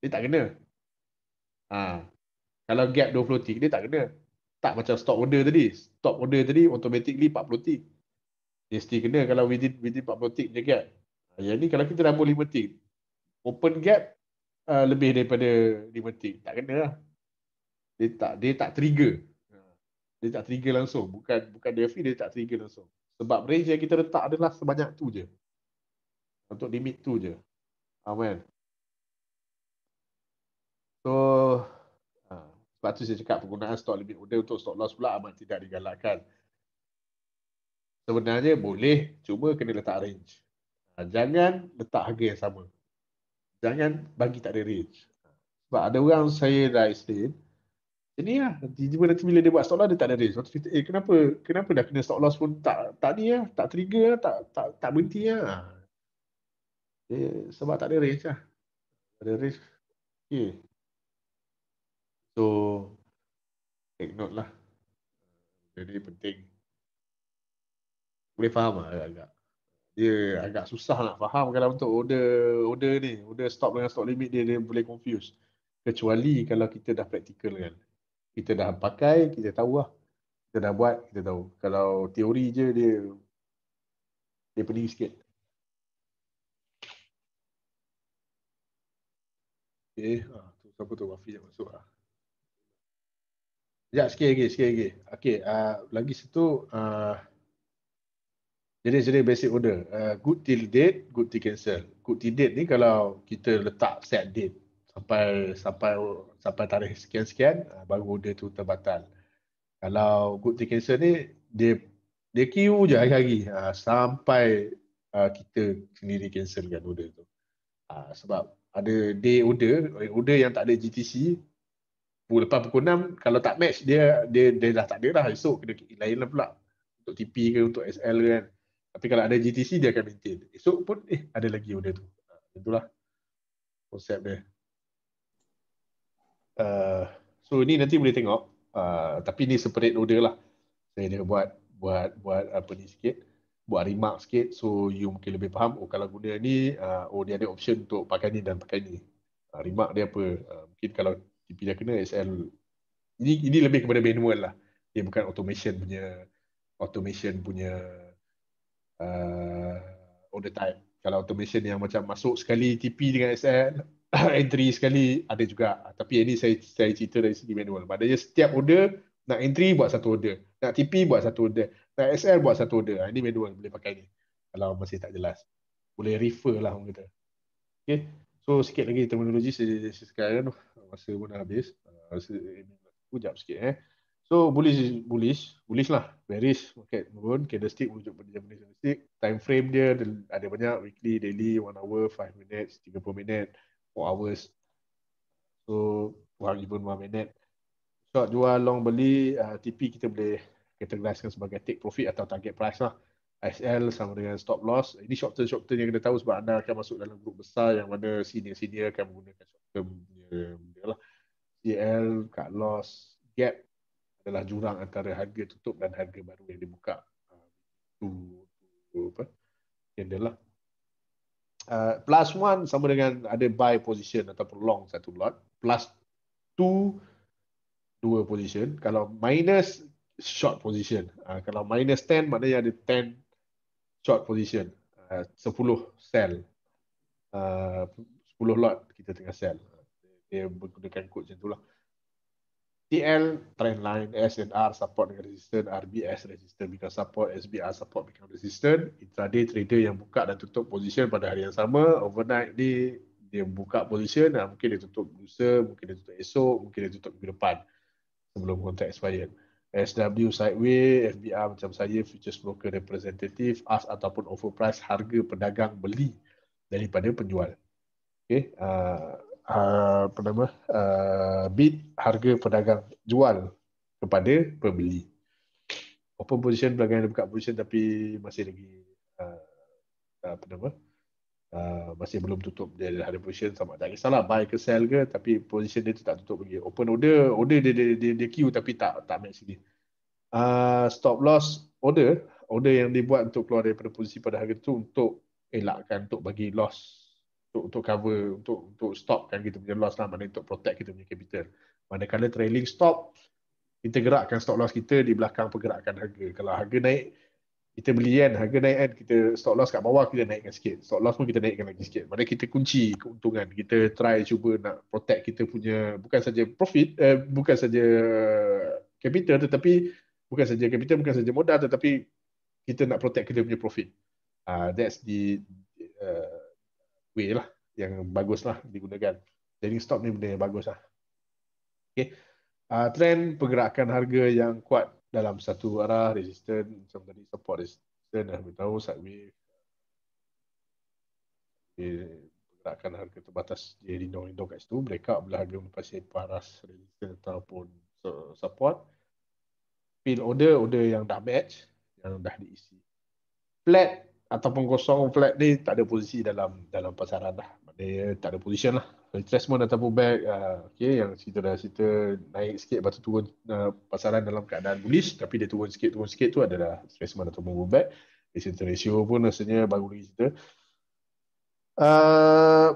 dia tak kena. Ha. Kalau gap 20 tick, dia tak kena. Tak macam stop order tadi. Stop order tadi automatically 40 tick. Dia still kena kalau within, within 40 tick je gap. Ha, yang ni kalau kita nombor 5 tick, open gap uh, lebih daripada 5 tick. Tak kena lah. Dia tak, dia tak trigger. Ha. Dia tak trigger langsung. Bukan bukan DFE, dia tak trigger langsung. Sebab range yang kita letak adalah sebanyak tu je. Untuk limit tu je. Amen. So ah, sebab tu saya cakap penggunaan stock limit order untuk stock loss pula amat tidak digalakkan. Sebenarnya boleh, cuma kena letak range. Ah, jangan letak harga yang sama. Jangan bagi tak ada range. Sebab ada orang saya dah explain, ini lah, tiba-tiba nanti bila dia buat stock loss, dia tak ada range. Lepas eh kenapa, kenapa dah kena stock loss pun tak, tak ni lah, tak trigger lah, tak, tak, tak berhenti lah. Eh, sebab tak ada range lah. Ada range. Okay, So take note lah. Jadi penting. Boleh faham lah agak-agak. Dia agak susah nak faham kalau untuk order order ni. Order stop dengan stop limit dia, dia boleh confuse. Kecuali kalau kita dah practical kan. Kita dah pakai, kita tahu lah. Kita dah buat, kita tahu. Kalau teori je dia dia pening sikit. Okay. Eh, ah, tu, siapa tu? Wafi yang masuk lah. Sekejap, sikit lagi, sikit lagi. Okay, uh, lagi satu. jadi uh, jadi jenis basic order. Uh, good till date, good till cancel. Good till date ni kalau kita letak set date sampai sampai sampai tarikh sekian-sekian, uh, baru order tu terbatal. Kalau good till cancel ni, dia dia queue je hari-hari uh, sampai uh, kita sendiri cancelkan order tu. Uh, sebab ada day order, order yang tak ada GTC, pukul lepas pukul 6 kalau tak match dia dia dia dah tak ada dah esok kena lain lah pula untuk TP ke untuk SL kan tapi kalau ada GTC dia akan maintain esok pun eh ada lagi order tu ha, itulah konsep dia uh, so ni nanti boleh tengok uh, tapi ni separate order lah saya dia buat buat buat apa ni sikit buat remark sikit so you mungkin lebih faham oh kalau guna ni uh, oh dia ada option untuk pakai ni dan pakai ni uh, remark dia apa uh, mungkin kalau tapi dah kena XL ini ini lebih kepada manual lah. Dia bukan automation punya automation punya uh, order type. Kalau automation yang macam masuk sekali TP dengan SL entry sekali ada juga. Tapi ini saya saya cerita dari segi manual. Maknanya setiap order nak entry buat satu order, nak TP buat satu order, nak SL buat satu order. Ha, ini manual boleh pakai ni. Kalau masih tak jelas. Boleh refer lah orang kata. Okay. So sikit lagi terminologi sekarang. Se- masa pun dah habis. Uh, rasa kejap sikit eh. So bullish bullish bullish lah. Bearish market turun, candlestick wujud pada bullish candlestick. Time frame dia ada banyak weekly, daily, 1 hour, 5 minutes, 30 minit, 4 hours. So kurang even 1 minit. Short jual long beli uh, TP kita boleh categorize sebagai take profit atau target price lah. SL sama dengan stop loss. Ini short term short term yang kena tahu sebab anda akan masuk dalam grup besar yang mana senior senior akan menggunakan short term benda lah. CL cut loss gap adalah jurang antara harga tutup dan harga baru yang dibuka. Itu ah, uh, apa? Candle lah. Uh, plus one sama dengan ada buy position ataupun long satu lot. Plus two, dua position. Kalau minus, short position. Uh, kalau minus 10, maknanya ada ten short position. Sepuluh sell. sepuluh lot kita tengah sell dia menggunakan kod macam itulah. TL, trendline, SNR, support dengan resistant, RBS, resistant become support, SBR, support become resistant. Intraday trader yang buka dan tutup position pada hari yang sama, overnight ni dia buka position, dan ah, mungkin dia tutup bursa, mungkin dia tutup esok, mungkin dia tutup minggu depan sebelum kontrak expired. SW sideway, FBR macam saya, futures broker representative, ask ataupun offer price harga pedagang beli daripada penjual. Okay. Uh, uh, apa nama uh, bid harga pedagang jual kepada pembeli. Open position pelanggan yang buka position tapi masih lagi uh, apa nama uh, masih belum tutup dia ada position sama tak salah buy ke sell ke tapi position dia tu tak tutup lagi. Open order order dia dia dia, dia queue tapi tak tak main sini. Uh, stop loss order order yang dibuat untuk keluar daripada posisi pada harga tu untuk elakkan untuk bagi loss untuk untuk cover untuk untuk stopkan kita punya loss lah mana untuk protect kita punya capital manakala trailing stop kita gerakkan stop loss kita di belakang pergerakan harga kalau harga naik kita beli yen harga naik kan kita stop loss kat bawah kita naikkan sikit stop loss pun kita naikkan lagi sikit mana kita kunci keuntungan kita try cuba nak protect kita punya bukan saja profit eh, bukan saja capital tetapi bukan saja capital bukan saja modal tetapi kita nak protect kita punya profit uh, that's the uh, way lah yang bagus lah digunakan. Trading stop ni benda yang bagus lah. Okay. Uh, trend pergerakan harga yang kuat dalam satu arah resisten macam tadi support resisten dah beritahu sideways okay. pergerakan harga terbatas dia rindu-rindu kat situ breakout belah harga melepasi paras resisten ataupun support pin order order yang dah match yang dah diisi flat ataupun kosong flat ni tak ada posisi dalam dalam pasaran lah. Maknanya tak ada posisi lah. Retracement ataupun back, uh, okay, yang cerita dah cerita naik sikit lepas tu turun uh, pasaran dalam keadaan bullish tapi dia turun sikit, turun sikit tu adalah retracement ataupun back. Asian ratio pun rasanya baru lagi cerita. Uh, ah,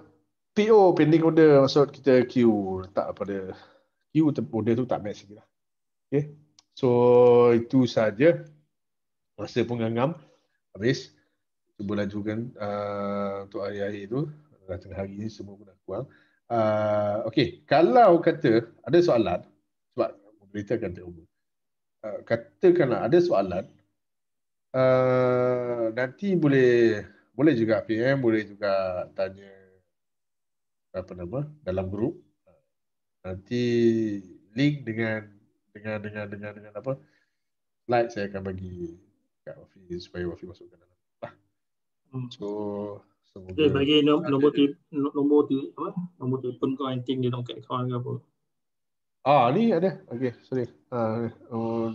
PO, pending order, maksud kita Q, letak pada Q order tu tak match lagi lah. Okay. So, itu saja. Rasa pun ngam-ngam. Habis cuba lajukan uh, untuk hari-hari itu dah hari ini uh, semua pun dah kurang uh, okey kalau kata ada soalan sebab moderator kata umum uh, katakan lah, ada soalan uh, nanti boleh boleh juga PM boleh juga tanya apa nama dalam grup nanti link dengan dengan dengan dengan dengan apa slide saya akan bagi kat Wafi supaya Wafi masukkan Hmm. So semoga bagi no, nombor ti, nombor ti, apa? Nombor pun kau anting dia nak kawan ke apa? Ah ni ada. Okey, sorry. ah, okay. Oh,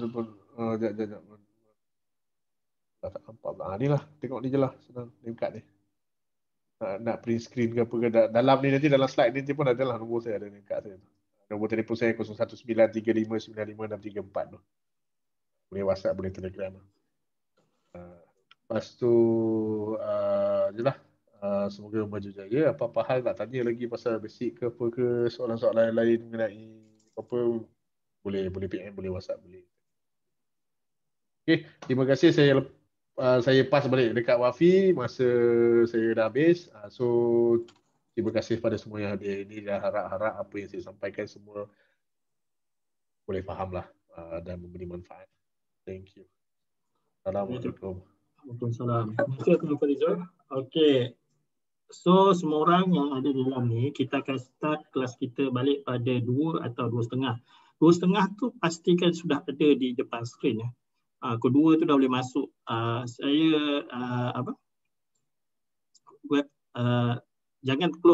oh jap jap jap. Tak nampak lah. Ni lah. Tengok ni je lah. Senang. Ni dekat ni. Nak, nak print screen ke apa ke. Dalam ni nanti dalam slide ni nanti pun ada lah nombor saya ada ni dekat saya. Nombor telefon saya 0193595634. tu. Boleh WhatsApp, boleh Telegram lah. Lepas tu uh, uh, Semoga maju jaya Apa-apa hal nak tanya lagi pasal basic ke apa ke Soalan-soalan lain-lain mengenai Apa boleh boleh PM boleh WhatsApp boleh. Okey, terima kasih saya uh, saya pas balik dekat Wafi masa saya dah habis. Uh, so terima kasih pada semua yang hadir ini dan harap-harap apa yang saya sampaikan semua boleh fahamlah uh, dan memberi manfaat. Thank you. Assalamualaikum. Thank Waalaikumsalam. Terima kasih kepada Fadizul. Okay. So semua orang yang ada di dalam ni, kita akan start kelas kita balik pada 2 atau 2.30. setengah. 2 setengah tu pastikan sudah ada di depan skrin. Ya. Uh, kedua tu dah boleh masuk. Uh, saya uh, apa? Web, uh, jangan close.